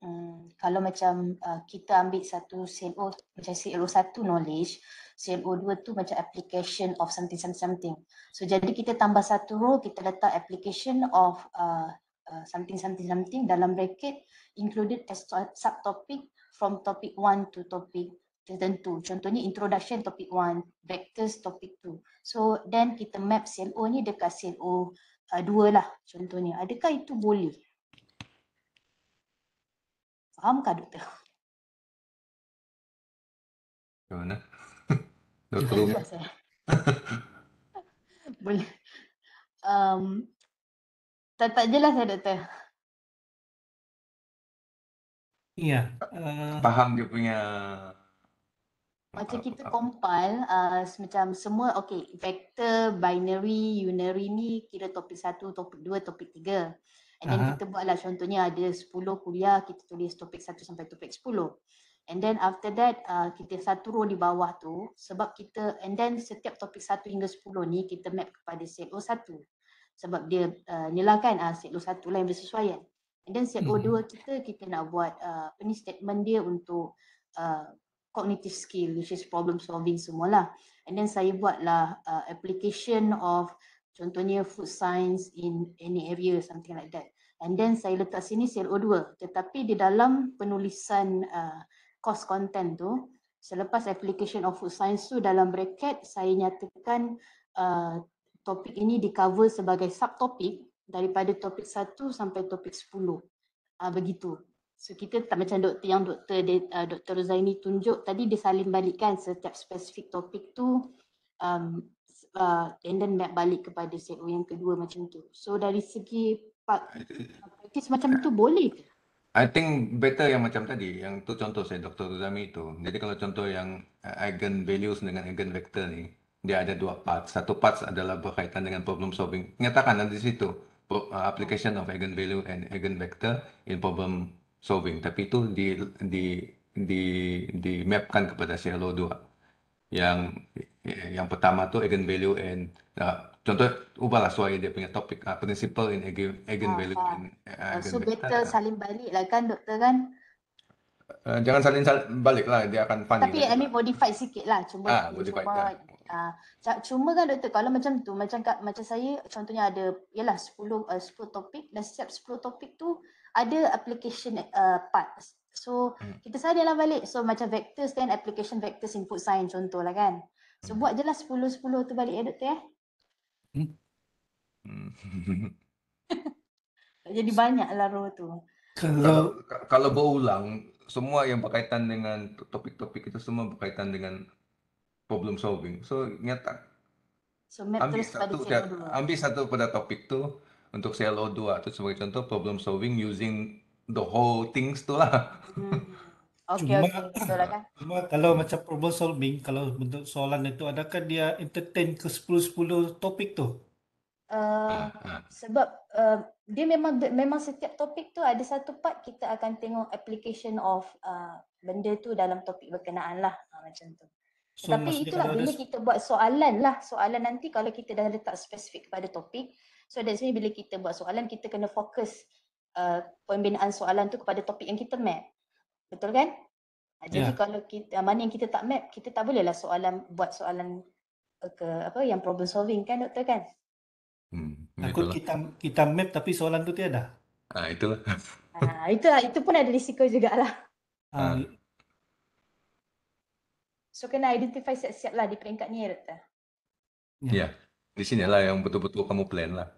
um, kalau macam uh, kita ambil satu CLO macam CLO satu knowledge CLO dua tu macam application of something something something. So jadi kita tambah satu row kita letak application of uh, Uh, something something something dalam bracket included as subtopic from topic 1 to topic tertentu. Contohnya introduction topic 1, vectors topic 2. So then kita map CLO ni dekat CLO uh, 2 lah contohnya. Adakah itu boleh? Fahamkah doktor? Mana? Doktor Boleh. Um, tak, tak jelas ya doktor? Ya. Uh... Eh. Faham dia punya macam kita compile uh, macam semua okay. vector binary unary ni kira topik satu, topik dua, topik tiga. and then uh-huh. kita buatlah contohnya ada sepuluh kuliah kita tulis topik satu sampai topik sepuluh. and then after that uh, kita satu row di bawah tu sebab kita and then setiap topik satu hingga sepuluh ni kita map kepada set O1 sebab dia uh, nyelakan uh, set 21 lain bersesuaian. And then set 22 hmm. kita kita nak buat uh, apa ni statement dia untuk uh, cognitive skill which is problem solving semualah. And then saya buatlah uh, application of contohnya food science in any area something like that. And then saya letak sini CLO2 tetapi di dalam penulisan uh, course content tu selepas application of food science tu dalam bracket saya nyatakan uh, topik ini di cover sebagai subtopik daripada topik 1 sampai topik 10. Uh, ah, begitu. So kita tak macam doktor yang doktor uh, ah, Dr. Zaini tunjuk tadi dia salin balikkan setiap spesifik topik tu um, uh, and then back balik kepada CEO yang kedua macam tu. So dari segi praktis macam tu boleh ke? I think better yang macam tadi, yang tu contoh saya Dr. Ruzami tu. Jadi kalau contoh yang eigen values dengan eigen vector ni, dia ada dua parts. Satu parts adalah berkaitan dengan problem solving. Nyatakan di situ uh, application of eigenvalue and eigenvector in problem solving. Tapi itu di di di di mapkan kepada silo dua. Yang yang pertama tu eigenvalue and uh, contoh ubahlah suai dia punya topik uh, principle in eigen, eigenvalue ha, ha. and uh, eigenvector. So better saling balik lah kan doktor kan? Uh, jangan saling balik lah dia akan funny. Tapi I modify sikit lah. Cuma, ah, modify, cuma, ah. Ha, cuma kan doktor kalau macam tu macam kat, macam saya contohnya ada yalah 10 uh, 10 topik dan setiap 10 topik tu ada application uh, eh, part. So hmm. kita sadarlah balik. So macam vectors dan application vectors input sign contohlah kan. So hmm. buat jelah 10 10 tu balik ya doktor eh. Hmm. Jadi banyak lah row tu. Kalau kalau berulang semua yang berkaitan dengan topik-topik itu semua berkaitan dengan problem solving. So nyata. So ambil satu, pada clo Ambil satu pada topik tu untuk CLO2 itu lah. sebagai contoh problem solving using the whole things tu lah. Hmm. Okay, cuma, okay. So, lah kan? cuma kalau macam problem solving, kalau bentuk soalan itu, adakah dia entertain ke 10-10 topik tu? Uh, sebab uh, dia memang memang setiap topik tu ada satu part kita akan tengok application of uh, benda tu dalam topik berkenaan lah uh, macam tu. Hmm. So, Tapi itulah bila ada... kita buat soalan lah. Soalan nanti kalau kita dah letak spesifik kepada topik. So that's why bila kita buat soalan, kita kena fokus uh, poin binaan soalan tu kepada topik yang kita map. Betul kan? Ah, jadi yeah. kalau kita, ah, mana yang kita tak map, kita tak boleh lah soalan, buat soalan eh, ke apa yang problem solving kan doktor kan? Hmm, Takut lah. kita kita map tapi soalan tu tiada. Ah itulah. ah itulah itu pun ada risiko juga lah. ah. ah. So kena identify siap-siap lah di peringkat ni Ya. Yeah. yeah. Ya. Di sini lah yang betul-betul kamu plan lah.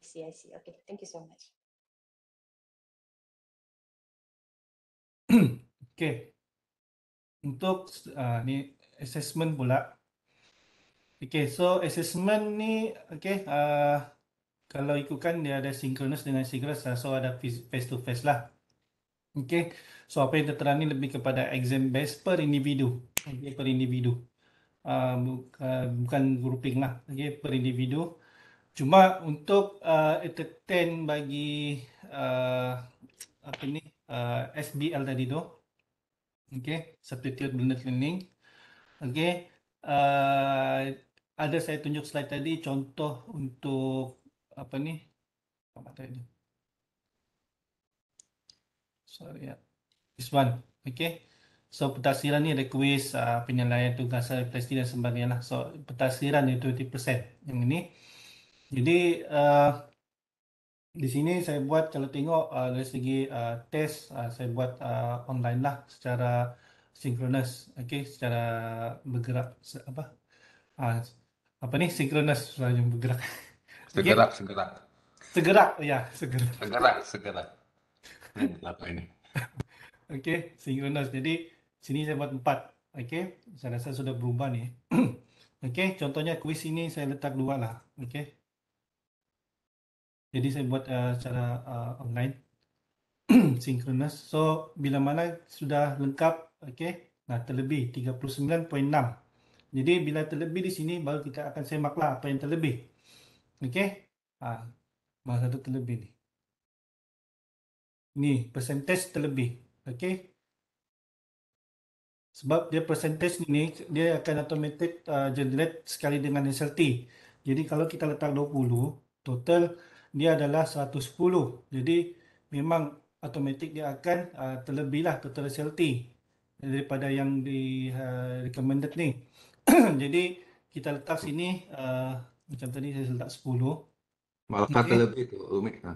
I see, I see. Okay, thank you so much. okay. Untuk uh, ni assessment pula. Okay, so assessment ni, okay, uh, kalau ikutkan dia ada synchronous dengan synchronous, lah. so ada face-to-face lah. Okay, so apa yang tertera ni lebih kepada exam based per individu, okay, per individu, uh, bukan grouping lah, okay, per individu. Cuma untuk uh, entertain bagi uh, apa ni uh, SBL tadi tu, okay, substitute blended learning, okay, uh, ada saya tunjuk slide tadi contoh untuk apa ni apa tadi? So yeah, this one, okay. So petasiran ni request uh, penilaian tugas prestasi dan sebagainya lah. So petasiran ni 20% yang ini. Jadi uh, di sini saya buat kalau tengok uh, dari segi uh, tes uh, saya buat uh, online lah secara sinkronus. okay, secara bergerak se- apa? Uh, apa ni synchronous yang bergerak. Segerak, okay. segerak. Segerak, ya, segerak. Segerak, segerak. Kan, lapar ini. Okey, synchronous. Jadi sini saya buat empat. Okey, saya rasa sudah berubah ni. Okey, contohnya kuis ini saya letak dua lah. Okey. Jadi saya buat uh, secara uh, online synchronous. So bila mana sudah lengkap, okey. Nah, terlebih 39.6. Jadi bila terlebih di sini baru kita akan semaklah apa yang terlebih. Okey. Ha. Ah, Bahasa tu terlebih ni ni persentase terlebih okey sebab dia persentase ni dia akan automatic uh, generate sekali dengan SLT jadi kalau kita letak 20 total dia adalah 110 jadi memang automatic dia akan uh, terlebihlah total SLT daripada yang di uh, recommended ni jadi kita letak sini uh, macam tadi saya letak 10 malah okay. terlebih tu Umi ha.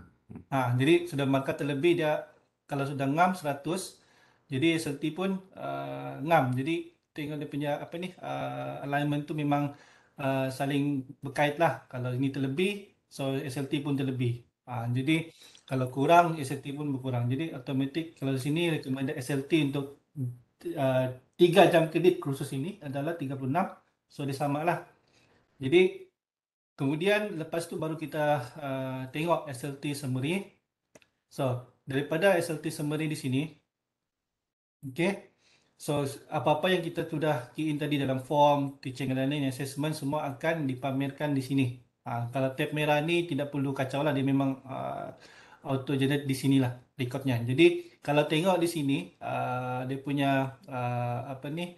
Ha, jadi sudah markah terlebih dia kalau sudah ngam 100 jadi SLT pun uh, ngam. Jadi tengok dia punya apa ni uh, alignment tu memang uh, saling berkait lah. Kalau ini terlebih so SLT pun terlebih. Ha, jadi kalau kurang SLT pun berkurang. Jadi automatic kalau sini recommend SLT untuk uh, 3 jam kedip kursus ini adalah 36. So dia sama lah. Jadi Kemudian lepas tu baru kita uh, tengok SLT summary. So, daripada SLT summary di sini. Okay. So, apa-apa yang kita sudah key in tadi dalam form, teaching and learning, assessment semua akan dipamerkan di sini. Ha, kalau tab merah ni tidak perlu kacau lah. Dia memang uh, auto-generate di sinilah recordnya. Jadi, kalau tengok di sini, uh, dia punya uh, apa ni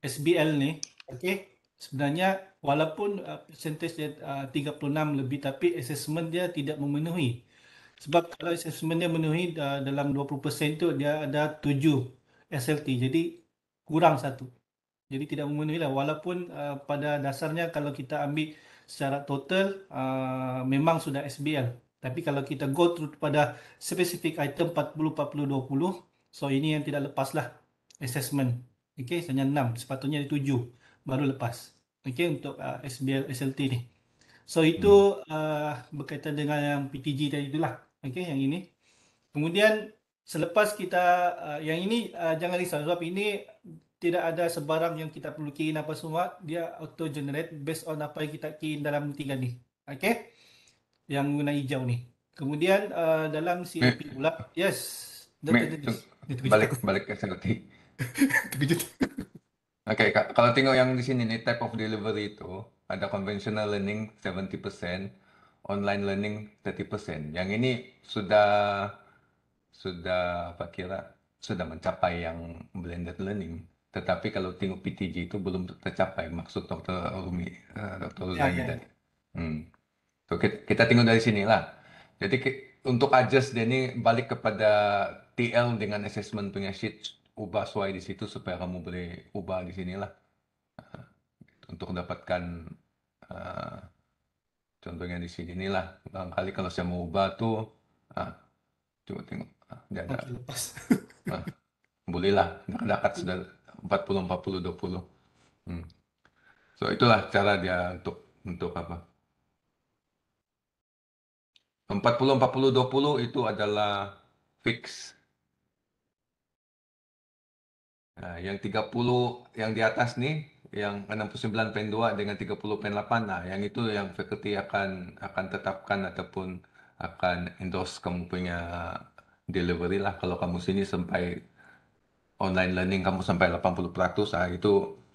SBL ni. Okay. Sebenarnya walaupun uh, percentage dia uh, 36 lebih tapi assessment dia tidak memenuhi sebab kalau assessment dia memenuhi uh, dalam 20% tu dia ada 7 SLT jadi kurang satu jadi tidak memenuhi lah walaupun uh, pada dasarnya kalau kita ambil secara total uh, memang sudah SBL tapi kalau kita go through pada specific item 40, 40, 20 so ini yang tidak lepas lah assessment Okey, hanya 6, sepatutnya 7 baru lepas okay, untuk uh, ah, SBL SLT ni. So hmm. itu uh, berkaitan dengan yang PTG tadi itulah. okay yang ini. Kemudian selepas kita uh, yang ini uh, jangan risau sebab ini tidak ada sebarang yang kita perlu key apa semua, dia auto generate based on apa yang kita key dalam tiga ni. okay Yang guna hijau ni. Kemudian uh, dalam CRP pula. Yes. Balik balik ke SLT. Oke, Kalau tinggal yang di sini nih, type of delivery itu ada conventional learning 70%, online learning 30%. Yang ini sudah sudah apa kira sudah mencapai yang blended learning. Tetapi kalau tinggal PTG itu belum tercapai maksud Dr. Rumi, uh, eh, Dr. Rumi ya, tadi. Hmm. So, kita, kita tengok dari sinilah. Jadi untuk adjust ini balik kepada TL dengan assessment punya sheet ubah sesuai di situ supaya kamu boleh ubah di sinilah uh, eh, untuk mendapatkan uh, contohnya di sini inilah barangkali kalau saya mau ubah tuh uh, coba tengok uh, ada lepas uh, ah, bolehlah dekat sudah 40 40 20 hmm. so itulah cara dia untuk untuk apa 40 40 20 itu adalah fix Nah, yang 30 yang di atas nih yang pendua dengan delapan nah yang itu yang faculty akan akan tetapkan ataupun akan endorse kamu punya delivery lah kalau kamu sini sampai online learning kamu sampai 80% nah itu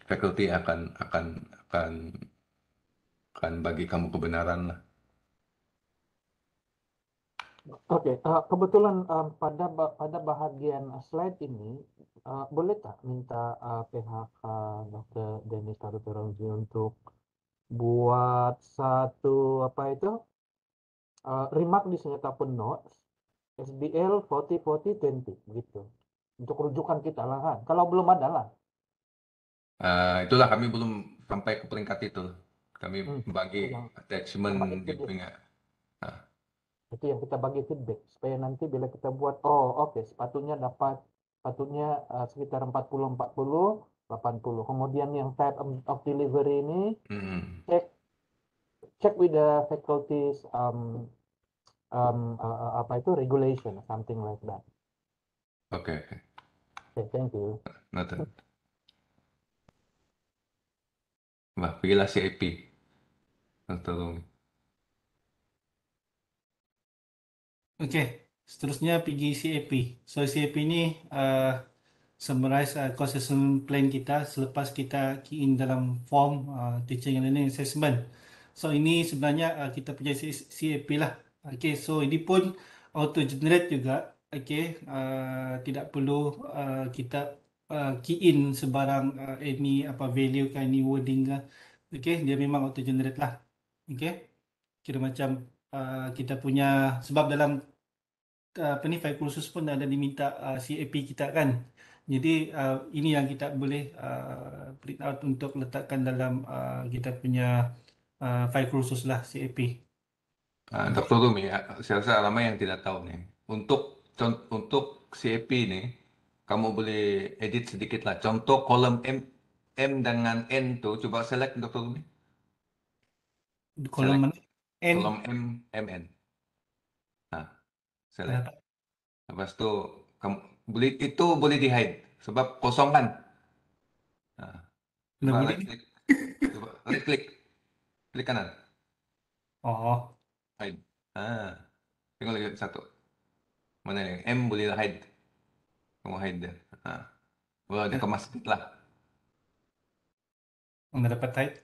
faculty akan akan akan akan bagi kamu kebenaran lah Oke, okay. uh, eh, kebetulan uh, pada pada bahagian slide ini uh, boleh tak minta uh, PHK Dr. Denis Taruperonzi untuk buat satu apa itu uh, remark di Senjata Notes SBL twenty gitu untuk rujukan kita lah kan kalau belum ada lah uh, itulah kami belum sampai ke peringkat itu kami hmm. bagi iya. attachment di peringkat itu yang kita bagi feedback supaya nanti bila kita buat oh oke okay, sepatunya dapat sepatunya uh, sekitar 40 40 80 kemudian yang type of delivery ini mm. cek check with the faculties um, um, uh, apa itu regulation something like that oke okay. okay, thank you Nothing. Wah, gila si Epi. Tolong. Okey, seterusnya pergi CAP. So CAP ni uh, summarize uh, course assessment plan kita selepas kita key in dalam form uh, teaching and learning assessment. So ini sebenarnya uh, kita punya CAP lah. Okey, so ini pun auto generate juga. Okey, uh, tidak perlu uh, kita uh, key in sebarang uh, any apa value ke any wording ke. Okey, dia memang auto generate lah. Okey. Kira macam Uh, kita punya sebab dalam Eh, apa ni file kursus pun ada diminta uh, eh, CAP kita kan. Jadi uh, ini yang kita boleh uh, print out untuk letakkan dalam uh, kita punya uh, file kursus lah CAP. Uh, Dr. Rumi, saya rasa ramai yang tidak tahu ni. Untuk untuk CAP ni, kamu boleh edit sedikit lah. Contoh kolom M, M dengan N tu, cuba select Dr. Rumi. Kolom, select. N. kolom M, MN salah. Lepas tu kamu, boleh itu boleh di hide sebab kosong kan. Ha. Nah, boleh klik Cuba right Klik kanan. Oh. Hide. Ah, Tengok lagi satu. Mana yang M boleh hide. Kamu hide dia. Ha. Wah, well, dia kemas sikit lah. Oh, Anda dapat hide.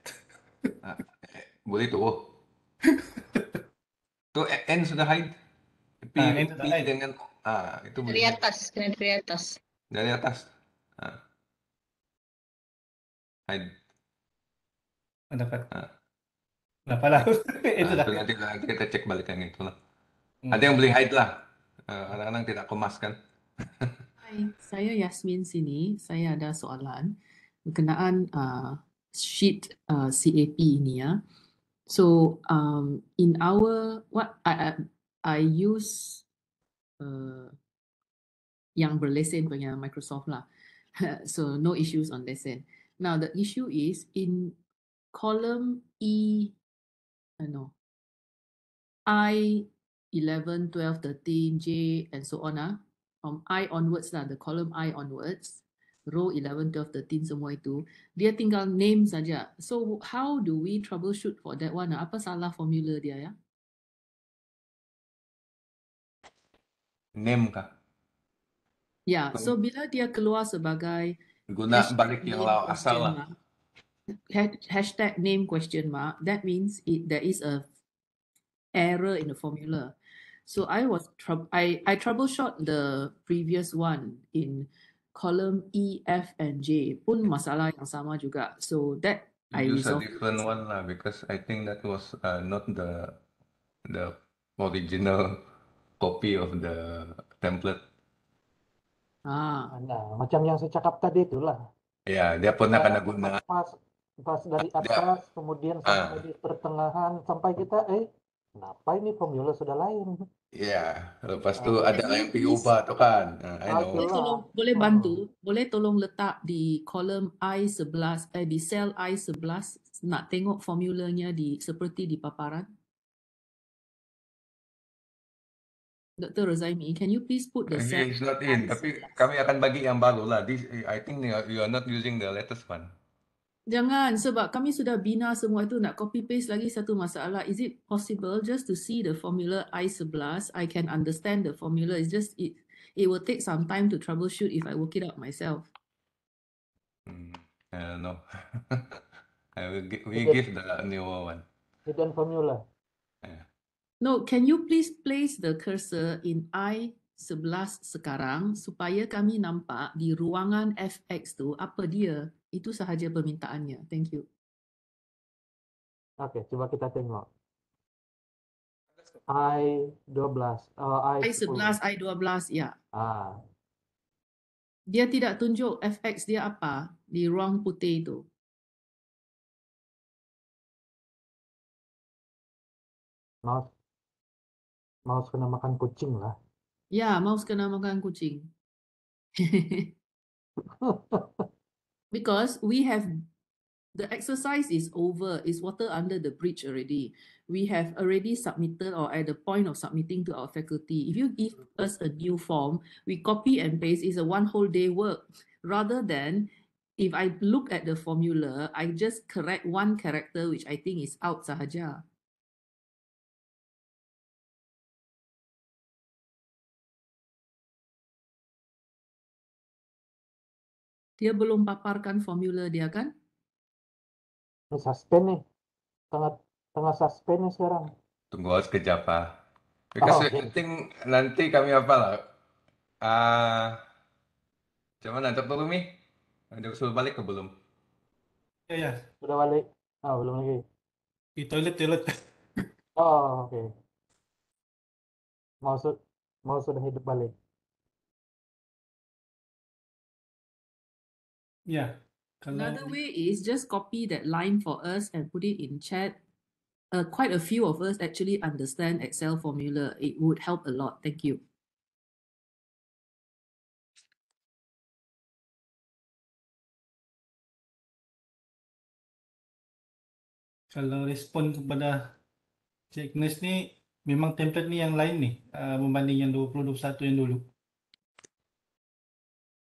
ha. Eh, boleh tu. Oh. tu eh, N sudah hide. P, ha, ah, dengan, P dengan A itu dari atas kena dari atas dari atas ha. Hai. Oh, dapat ha. Ah. Kenapa lah? itu lah. nanti, kita cek balik yang itu lah. Hmm. Ada yang beli hide lah. Kadang-kadang tidak kemas kan. Hai, saya Yasmin sini. Saya ada soalan berkenaan uh, sheet uh, CAP ini ya. So um, in our what uh, I use uh, yang berlesen punya Microsoft lah. so no issues on end. Now the issue is in column E, uh, no, I 11, 12, 13, J, and so on. Ah. From I onwards, lah, the column I onwards, row 11, 12, 13 semua itu, dia tinggal name saja. So how do we troubleshoot for that one? Ah? Apa salah formula dia ya? name kah? Ya, yeah, so bila dia keluar sebagai guna balik yang law asal lah. hashtag name question mark, that means it, there is a error in the formula. So I was I I troubleshoot the previous one in column E F and J pun masalah yang sama juga. So that you I use resolved. a different one lah because I think that was uh, not the the original copy of the template. Ah, ha. nah, macam yang saya cakap tadi itulah. Ya, dia pun akan nah, guna. Pas, pas dari atas, dia, kemudian uh, sampai di pertengahan, sampai kita, eh, kenapa ini formula sudah lain? Ya, yeah, lepas nah, tu ah. ada yang ubah tu kan. Ah, I know. Boleh, tolong, boleh bantu, hmm. boleh tolong letak di kolom I11, eh, di sel I11, nak tengok formulanya di seperti di paparan. Dr. Rozaimi, can you please put the set? He not in, tapi kami akan bagi yang baru lah. This, I think you are not using the latest one. Jangan, sebab kami sudah bina semua itu nak copy paste lagi satu masalah. Is it possible just to see the formula I11? I can understand the formula. It's just it, it will take some time to troubleshoot if I work it out myself. Hmm, I don't know. I will give, we give the newer one. Hidden formula. No, can you please place the cursor in I11 sekarang supaya kami nampak di ruangan FX tu apa dia? Itu sahaja permintaannya. Thank you. Okay, cuba kita tengok. I12. Uh, I11, I12, I ya. Ah. Dia tidak tunjuk FX dia apa di ruang putih itu. Mouse Maus kena makan kucing lah. Ya, mouse kena makan kucing. because we have the exercise is over it's water under the bridge already we have already submitted or at the point of submitting to our faculty if you give us a new form we copy and paste is a one whole day work rather than if i look at the formula i just correct one character which i think is out sahaja Dia belum paparkan formula dia kan? Ini suspend nih. Tengah, tengah suspend nih sekarang. Tunggu aja kejap, Pak. Because oh, okay. Iya. nanti kami apa lah. Uh, cuman nancap dulu, Mi. Ada usul balik ke belum? Ya, ya. Sudah balik. Ah, oh, belum lagi. Di toilet, toilet. oh, oke. Okay. Mau, mau sudah hidup balik. Yeah. Kalau Another way is just copy that line for us and put it in chat. Uh, quite a few of us actually understand Excel formula. It would help a lot. Thank you. kalau respon kepada Cik Agnes ni memang template ni yang lain ni uh, berbanding yang 2021 yang dulu.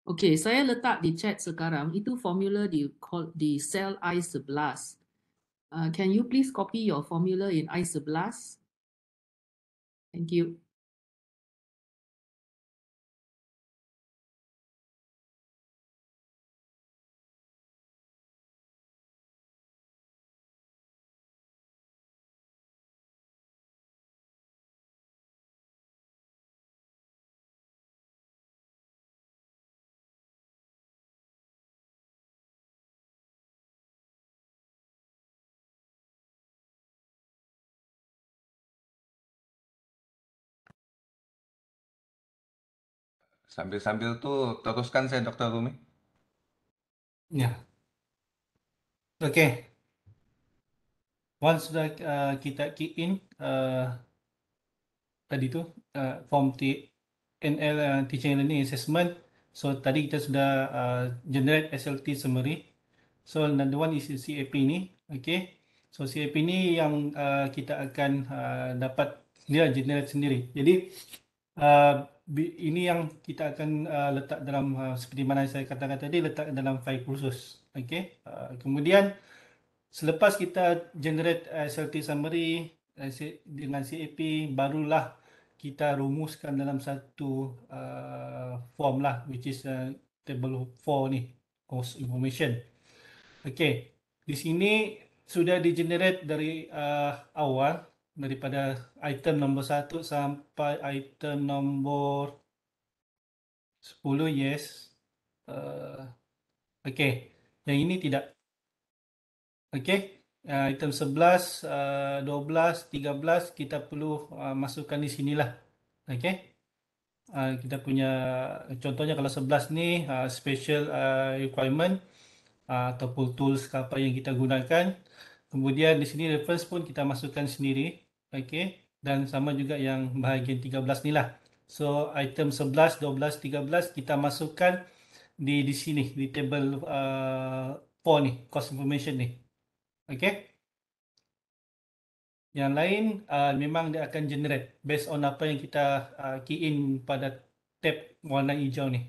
Okay, saya letak di chat sekarang. Itu formula di call di cell i sebelas. Uh, can you please copy your formula in i sebelas? Thank you. Sambil-sambil itu teruskan saya Dokter Rumi. Ya. Oke. Okay. Once uh, kita key in uh, tadi tu uh, form T NL uh, teaching and learning assessment. So tadi kita sudah uh, generate SLT summary. So another one is CAP ni. Okay. So CAP ini yang uh, kita akan uh, dapat dia generate sendiri. Jadi uh, ini yang kita akan uh, letak dalam uh, seperti mana saya katakan tadi letak dalam file kursus okey uh, kemudian selepas kita generate SLT summary eh, dengan CAP barulah kita rumuskan dalam satu uh, form lah which is uh, table 4 ni course information okey di sini sudah di generate dari uh, awal daripada item nombor 1 sampai item nombor 10 yes uh, eh, okey yang ini tidak okey uh, eh, item 11 uh, 12 13 kita perlu uh, masukkan di sinilah okey uh, kita punya contohnya kalau 11 ni uh, special uh, requirement uh, ataupun tools apa yang kita gunakan kemudian di sini reference pun kita masukkan sendiri Okey, dan sama juga yang bahagian 13 ni lah. So, item 11, 12, 13 kita masukkan di di sini, di table uh, 4 ni, cost information ni. Okey. Yang lain uh, memang dia akan generate based on apa yang kita uh, key in pada tab warna hijau ni.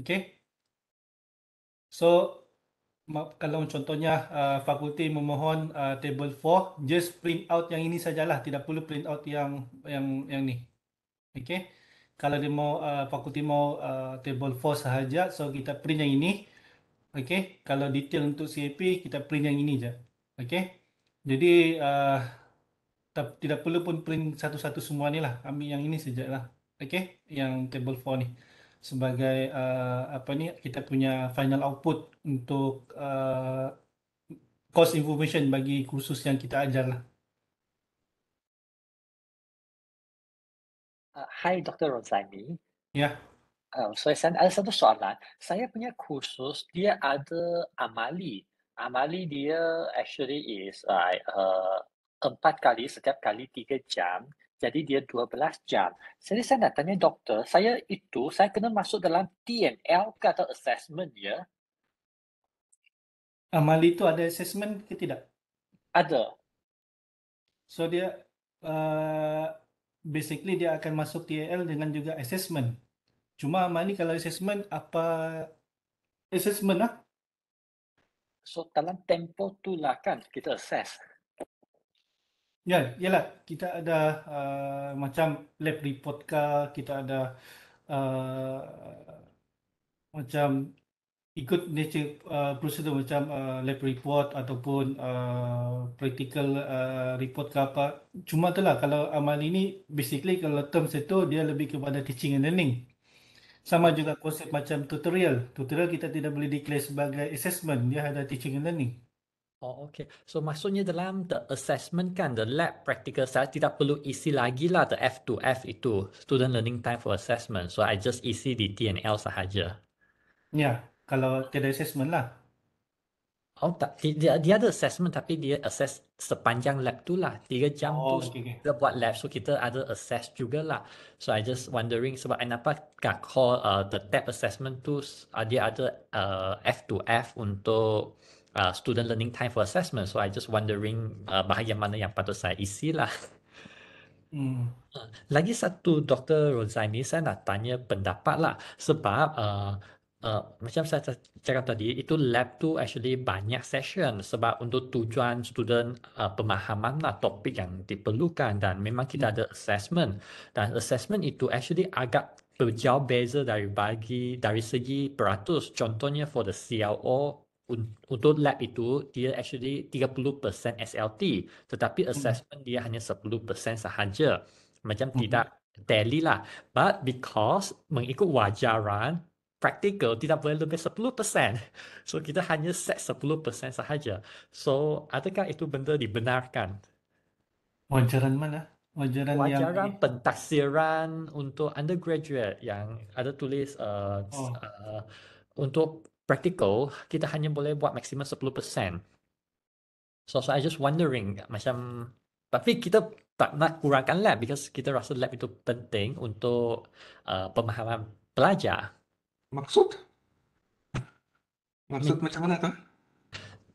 Okey. So kalau contohnya uh, fakulti memohon uh, table 4 just print out yang ini sajalah tidak perlu print out yang yang yang ni. Okey. Kalau dia mau uh, fakulti mau uh, table 4 sahaja so kita print yang ini. Okey. Kalau detail untuk CAP kita print yang ini je. Okey. Jadi uh, tak, tidak perlu pun print satu-satu semua ni lah. Ambil yang ini sajalah. Okey. Yang table 4 ni sebagai uh, apa ni kita punya final output untuk uh, eh, course information bagi kursus yang kita ajar lah. Uh, ah, hi Dr. Rozani. Ya. Yeah. Uh, saya ada satu soalan. Saya punya kursus dia ada amali. Amali dia actually is uh, uh, empat kali setiap kali tiga jam jadi dia 12 jam. Jadi saya nak tanya doktor, saya itu saya kena masuk dalam TNL ke atau assessment ya? Amal itu ada assessment ke tidak? Ada. So dia uh, basically dia akan masuk TNL dengan juga assessment. Cuma Amal ni kalau assessment apa assessment lah? So dalam tempo tu lah kan kita assess. Ya, yalah kita ada uh, macam lab report ke, kita ada uh, macam ikut nature uh, prosedur macam uh, lab report ataupun uh, practical uh, report ke apa. Cuma tu lah kalau amal ini basically kalau term itu dia lebih kepada teaching and learning. Sama juga konsep macam tutorial. Tutorial kita tidak boleh declare sebagai assessment, dia ada teaching and learning. Oh, okay. So maksudnya dalam the assessment kan, the lab practical saya tidak perlu isi lagi lah the f to f itu, student learning time for assessment. So I just isi di TNL sahaja. Ya, yeah, kalau tidak assessment lah. Oh tak, dia, dia ada assessment tapi dia assess sepanjang lab tu lah. Tiga jam oh, tu okay, okay. kita buat lab, so kita ada assess juga lah. So I just wondering sebab kenapa tak call uh, the tab assessment tu, uh, dia ada uh, f to f untuk Uh, student learning time for assessment. So I just wondering uh, bahagian mana yang patut saya isi lah. Hmm. Uh, lagi satu Dr. Rozaimi, saya nak tanya pendapat lah sebab uh, Uh, macam saya cakap tadi, itu lab tu actually banyak session sebab untuk tujuan student uh, pemahaman lah topik yang diperlukan dan memang kita hmm. ada assessment dan assessment itu actually agak berjauh beza dari bagi dari segi peratus contohnya for the CLO untuk lab itu dia actually 30% SLT tetapi hmm. assessment dia hanya 10% sahaja macam mm-hmm. tidak tally lah but because mengikut wajaran practical tidak boleh lebih 10% so kita hanya set 10% sahaja so adakah itu benda dibenarkan wajaran mana wajaran, wajaran yang pentaksiran untuk undergraduate yang ada tulis uh, oh. uh, untuk practical, kita hanya boleh buat maksimum 10%. So, so I just wondering, macam, tapi kita tak nak kurangkan lab because kita rasa lab itu penting untuk uh, pemahaman pelajar. Maksud? Maksud Ni, macam mana tu?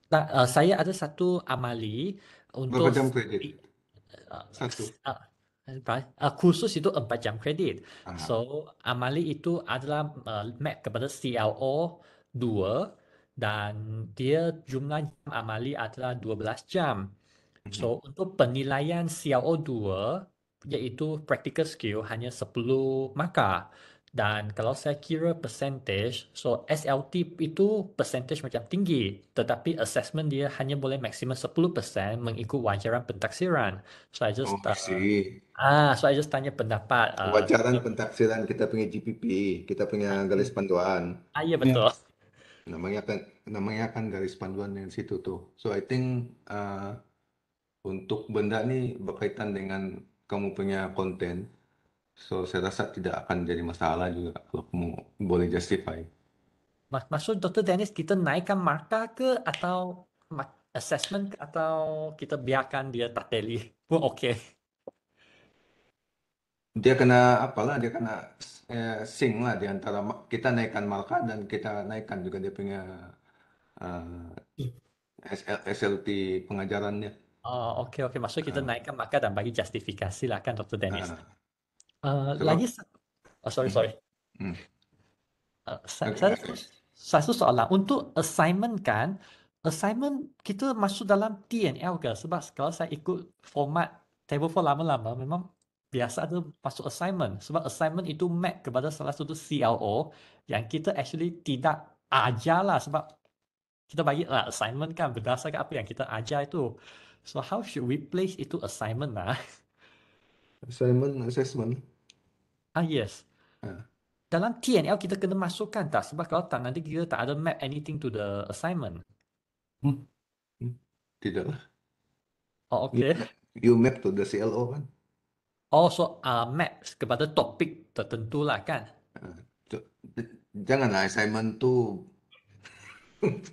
Tak, uh, saya ada satu amali untuk... Berapa jam kredit? Uh, satu. Uh, uh, khusus itu empat jam kredit. Aha. So, amali itu adalah uh, map kepada CLO dua dan dia jumlah jam amali adalah 12 jam. Hmm. So mm-hmm. untuk penilaian CLO2 iaitu practical skill hanya 10 maka Dan kalau saya kira percentage, so SLT itu percentage macam tinggi tetapi assessment dia hanya boleh maksimum 10% mengikut wajaran pentaksiran. So I just oh, uh, Ah, so I just tanya pendapat. Uh, wajaran pentaksiran kita punya GPP, kita punya garis panduan. Ah, ya yeah, betul. Yeah namanya kan namanya kan garis panduan yang situ tuh. So I think uh, untuk benda ini berkaitan dengan kamu punya konten, so saya rasa tidak akan jadi masalah juga kalau kamu boleh justify. Maksud Dr. Dennis kita naikkan marka ke atau assessment atau kita biarkan dia tak teli? pun okay. Dia kena apalah dia kena uh, sing lah di antara kita naikkan Malka dan kita naikkan juga dia punya uh, eh, SLT pengajarannya. Oh, oke, okay, oke. Okay. Maksudnya kita uh, naikkan Malka dan bagi justifikasi lah kan, Dr. Dennis. Uh, uh, lagi, oh, sorry, sorry. Hmm. Uh, saya satu soalan. Untuk assignment kan, assignment kita masuk dalam TNL ke? Sebab kalau saya ikut format table 4 lama-lama, memang biasa tu masuk assignment sebab assignment itu map kepada salah satu CLO yang kita actually tidak ajar lah sebab kita bagi lah assignment kan berdasarkan apa yang kita ajar itu so how should we place itu assignment lah assignment assessment ah yes ah. dalam TNL kita kena masukkan tak sebab kalau tak nanti kita tak ada map anything to the assignment hmm. hmm. tidak lah oh okay you, you map to the CLO kan Also, ah, uh, map kepada topik tertentu lah kan? Uh, janganlah assignment tu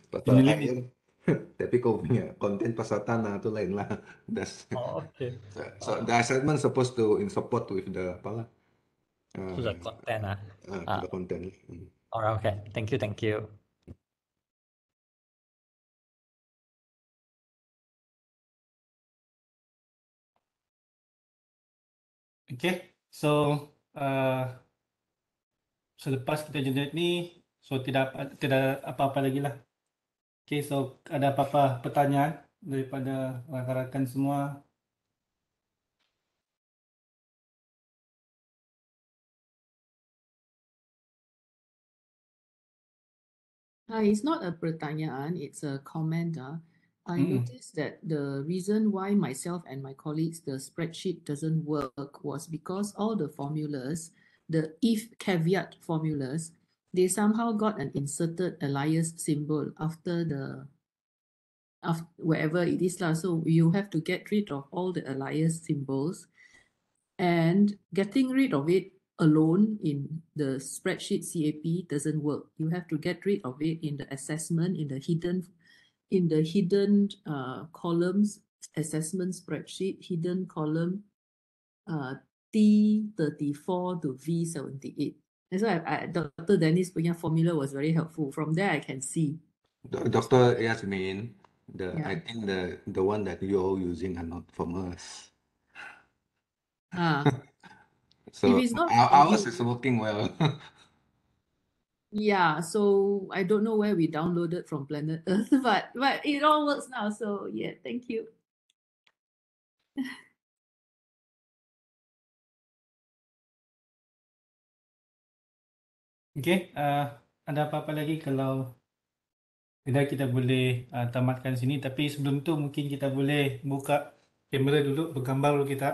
pasal air. Tapi kau punya konten pasal tanah tu lain lah. Das. Oh, okay. So, so, the assignment supposed to in support with the apa lah? Uh, so, the content lah. Uh, uh, ah. the content. Alright, okay. Thank you, thank you. Okay, so uh, selepas kita generate ni, so tidak tidak apa-apa lagi lah. Okay, so ada apa-apa pertanyaan daripada rakan-rakan semua? Hi, it's not a pertanyaan, it's a comment. Ah. Uh. I mm. noticed that the reason why myself and my colleagues the spreadsheet doesn't work was because all the formulas, the if caveat formulas, they somehow got an inserted alias symbol after the after wherever it is lah. So you have to get rid of all the alias symbols, and getting rid of it alone in the spreadsheet CAP doesn't work. You have to get rid of it in the assessment in the hidden in the hidden uh, columns, assessment spreadsheet, hidden column uh, T34 to V78. And so I, I, Dr. Dennis punya formula was very helpful. From there, I can see. Dr. Yasmin, the, yeah. I think the, the one that you're all using are not from us. Ah. so ours is working well. yeah so i don't know where we downloaded from planet earth but but it all works now so yeah thank you okay uh ada apa-apa lagi kalau kita kita boleh uh, tamatkan sini tapi sebelum tu mungkin kita boleh buka kamera dulu bergambar dulu kita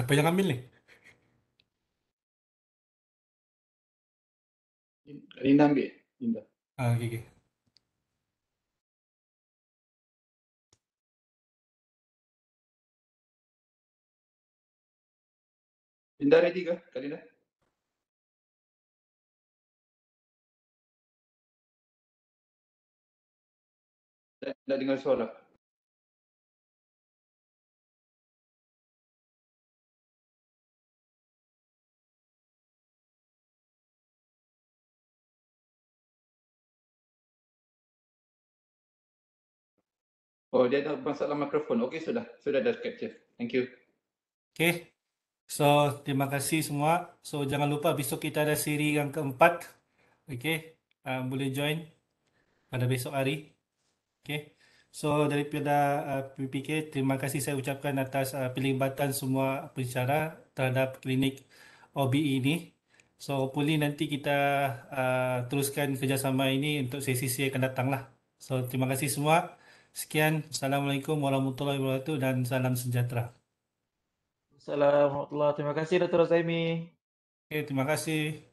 Siapa yang ambil ni? Linda ambil. Linda. Ah, okay, okay. Linda ready ke, Kalina? Tak dengar suara. Oh, dia ada masalah mikrofon. Okey, sudah. Sudah dah capture. Thank you. Okey. So, terima kasih semua. So, jangan lupa besok kita ada siri yang keempat. Okey. Uh, boleh join pada besok hari. Okey. So, daripada uh, ah, PPK, terima kasih saya ucapkan atas uh, pelibatan semua pencara terhadap klinik OBE ini. So, hopefully nanti kita uh, teruskan kerjasama ini untuk sesi-sesi akan datang lah. So, terima kasih semua. Sekian. Assalamualaikum warahmatullahi wabarakatuh dan salam sejahtera. Assalamualaikum warahmatullahi wabarakatuh. Terima kasih Dr. Zaimi. Okay, terima kasih.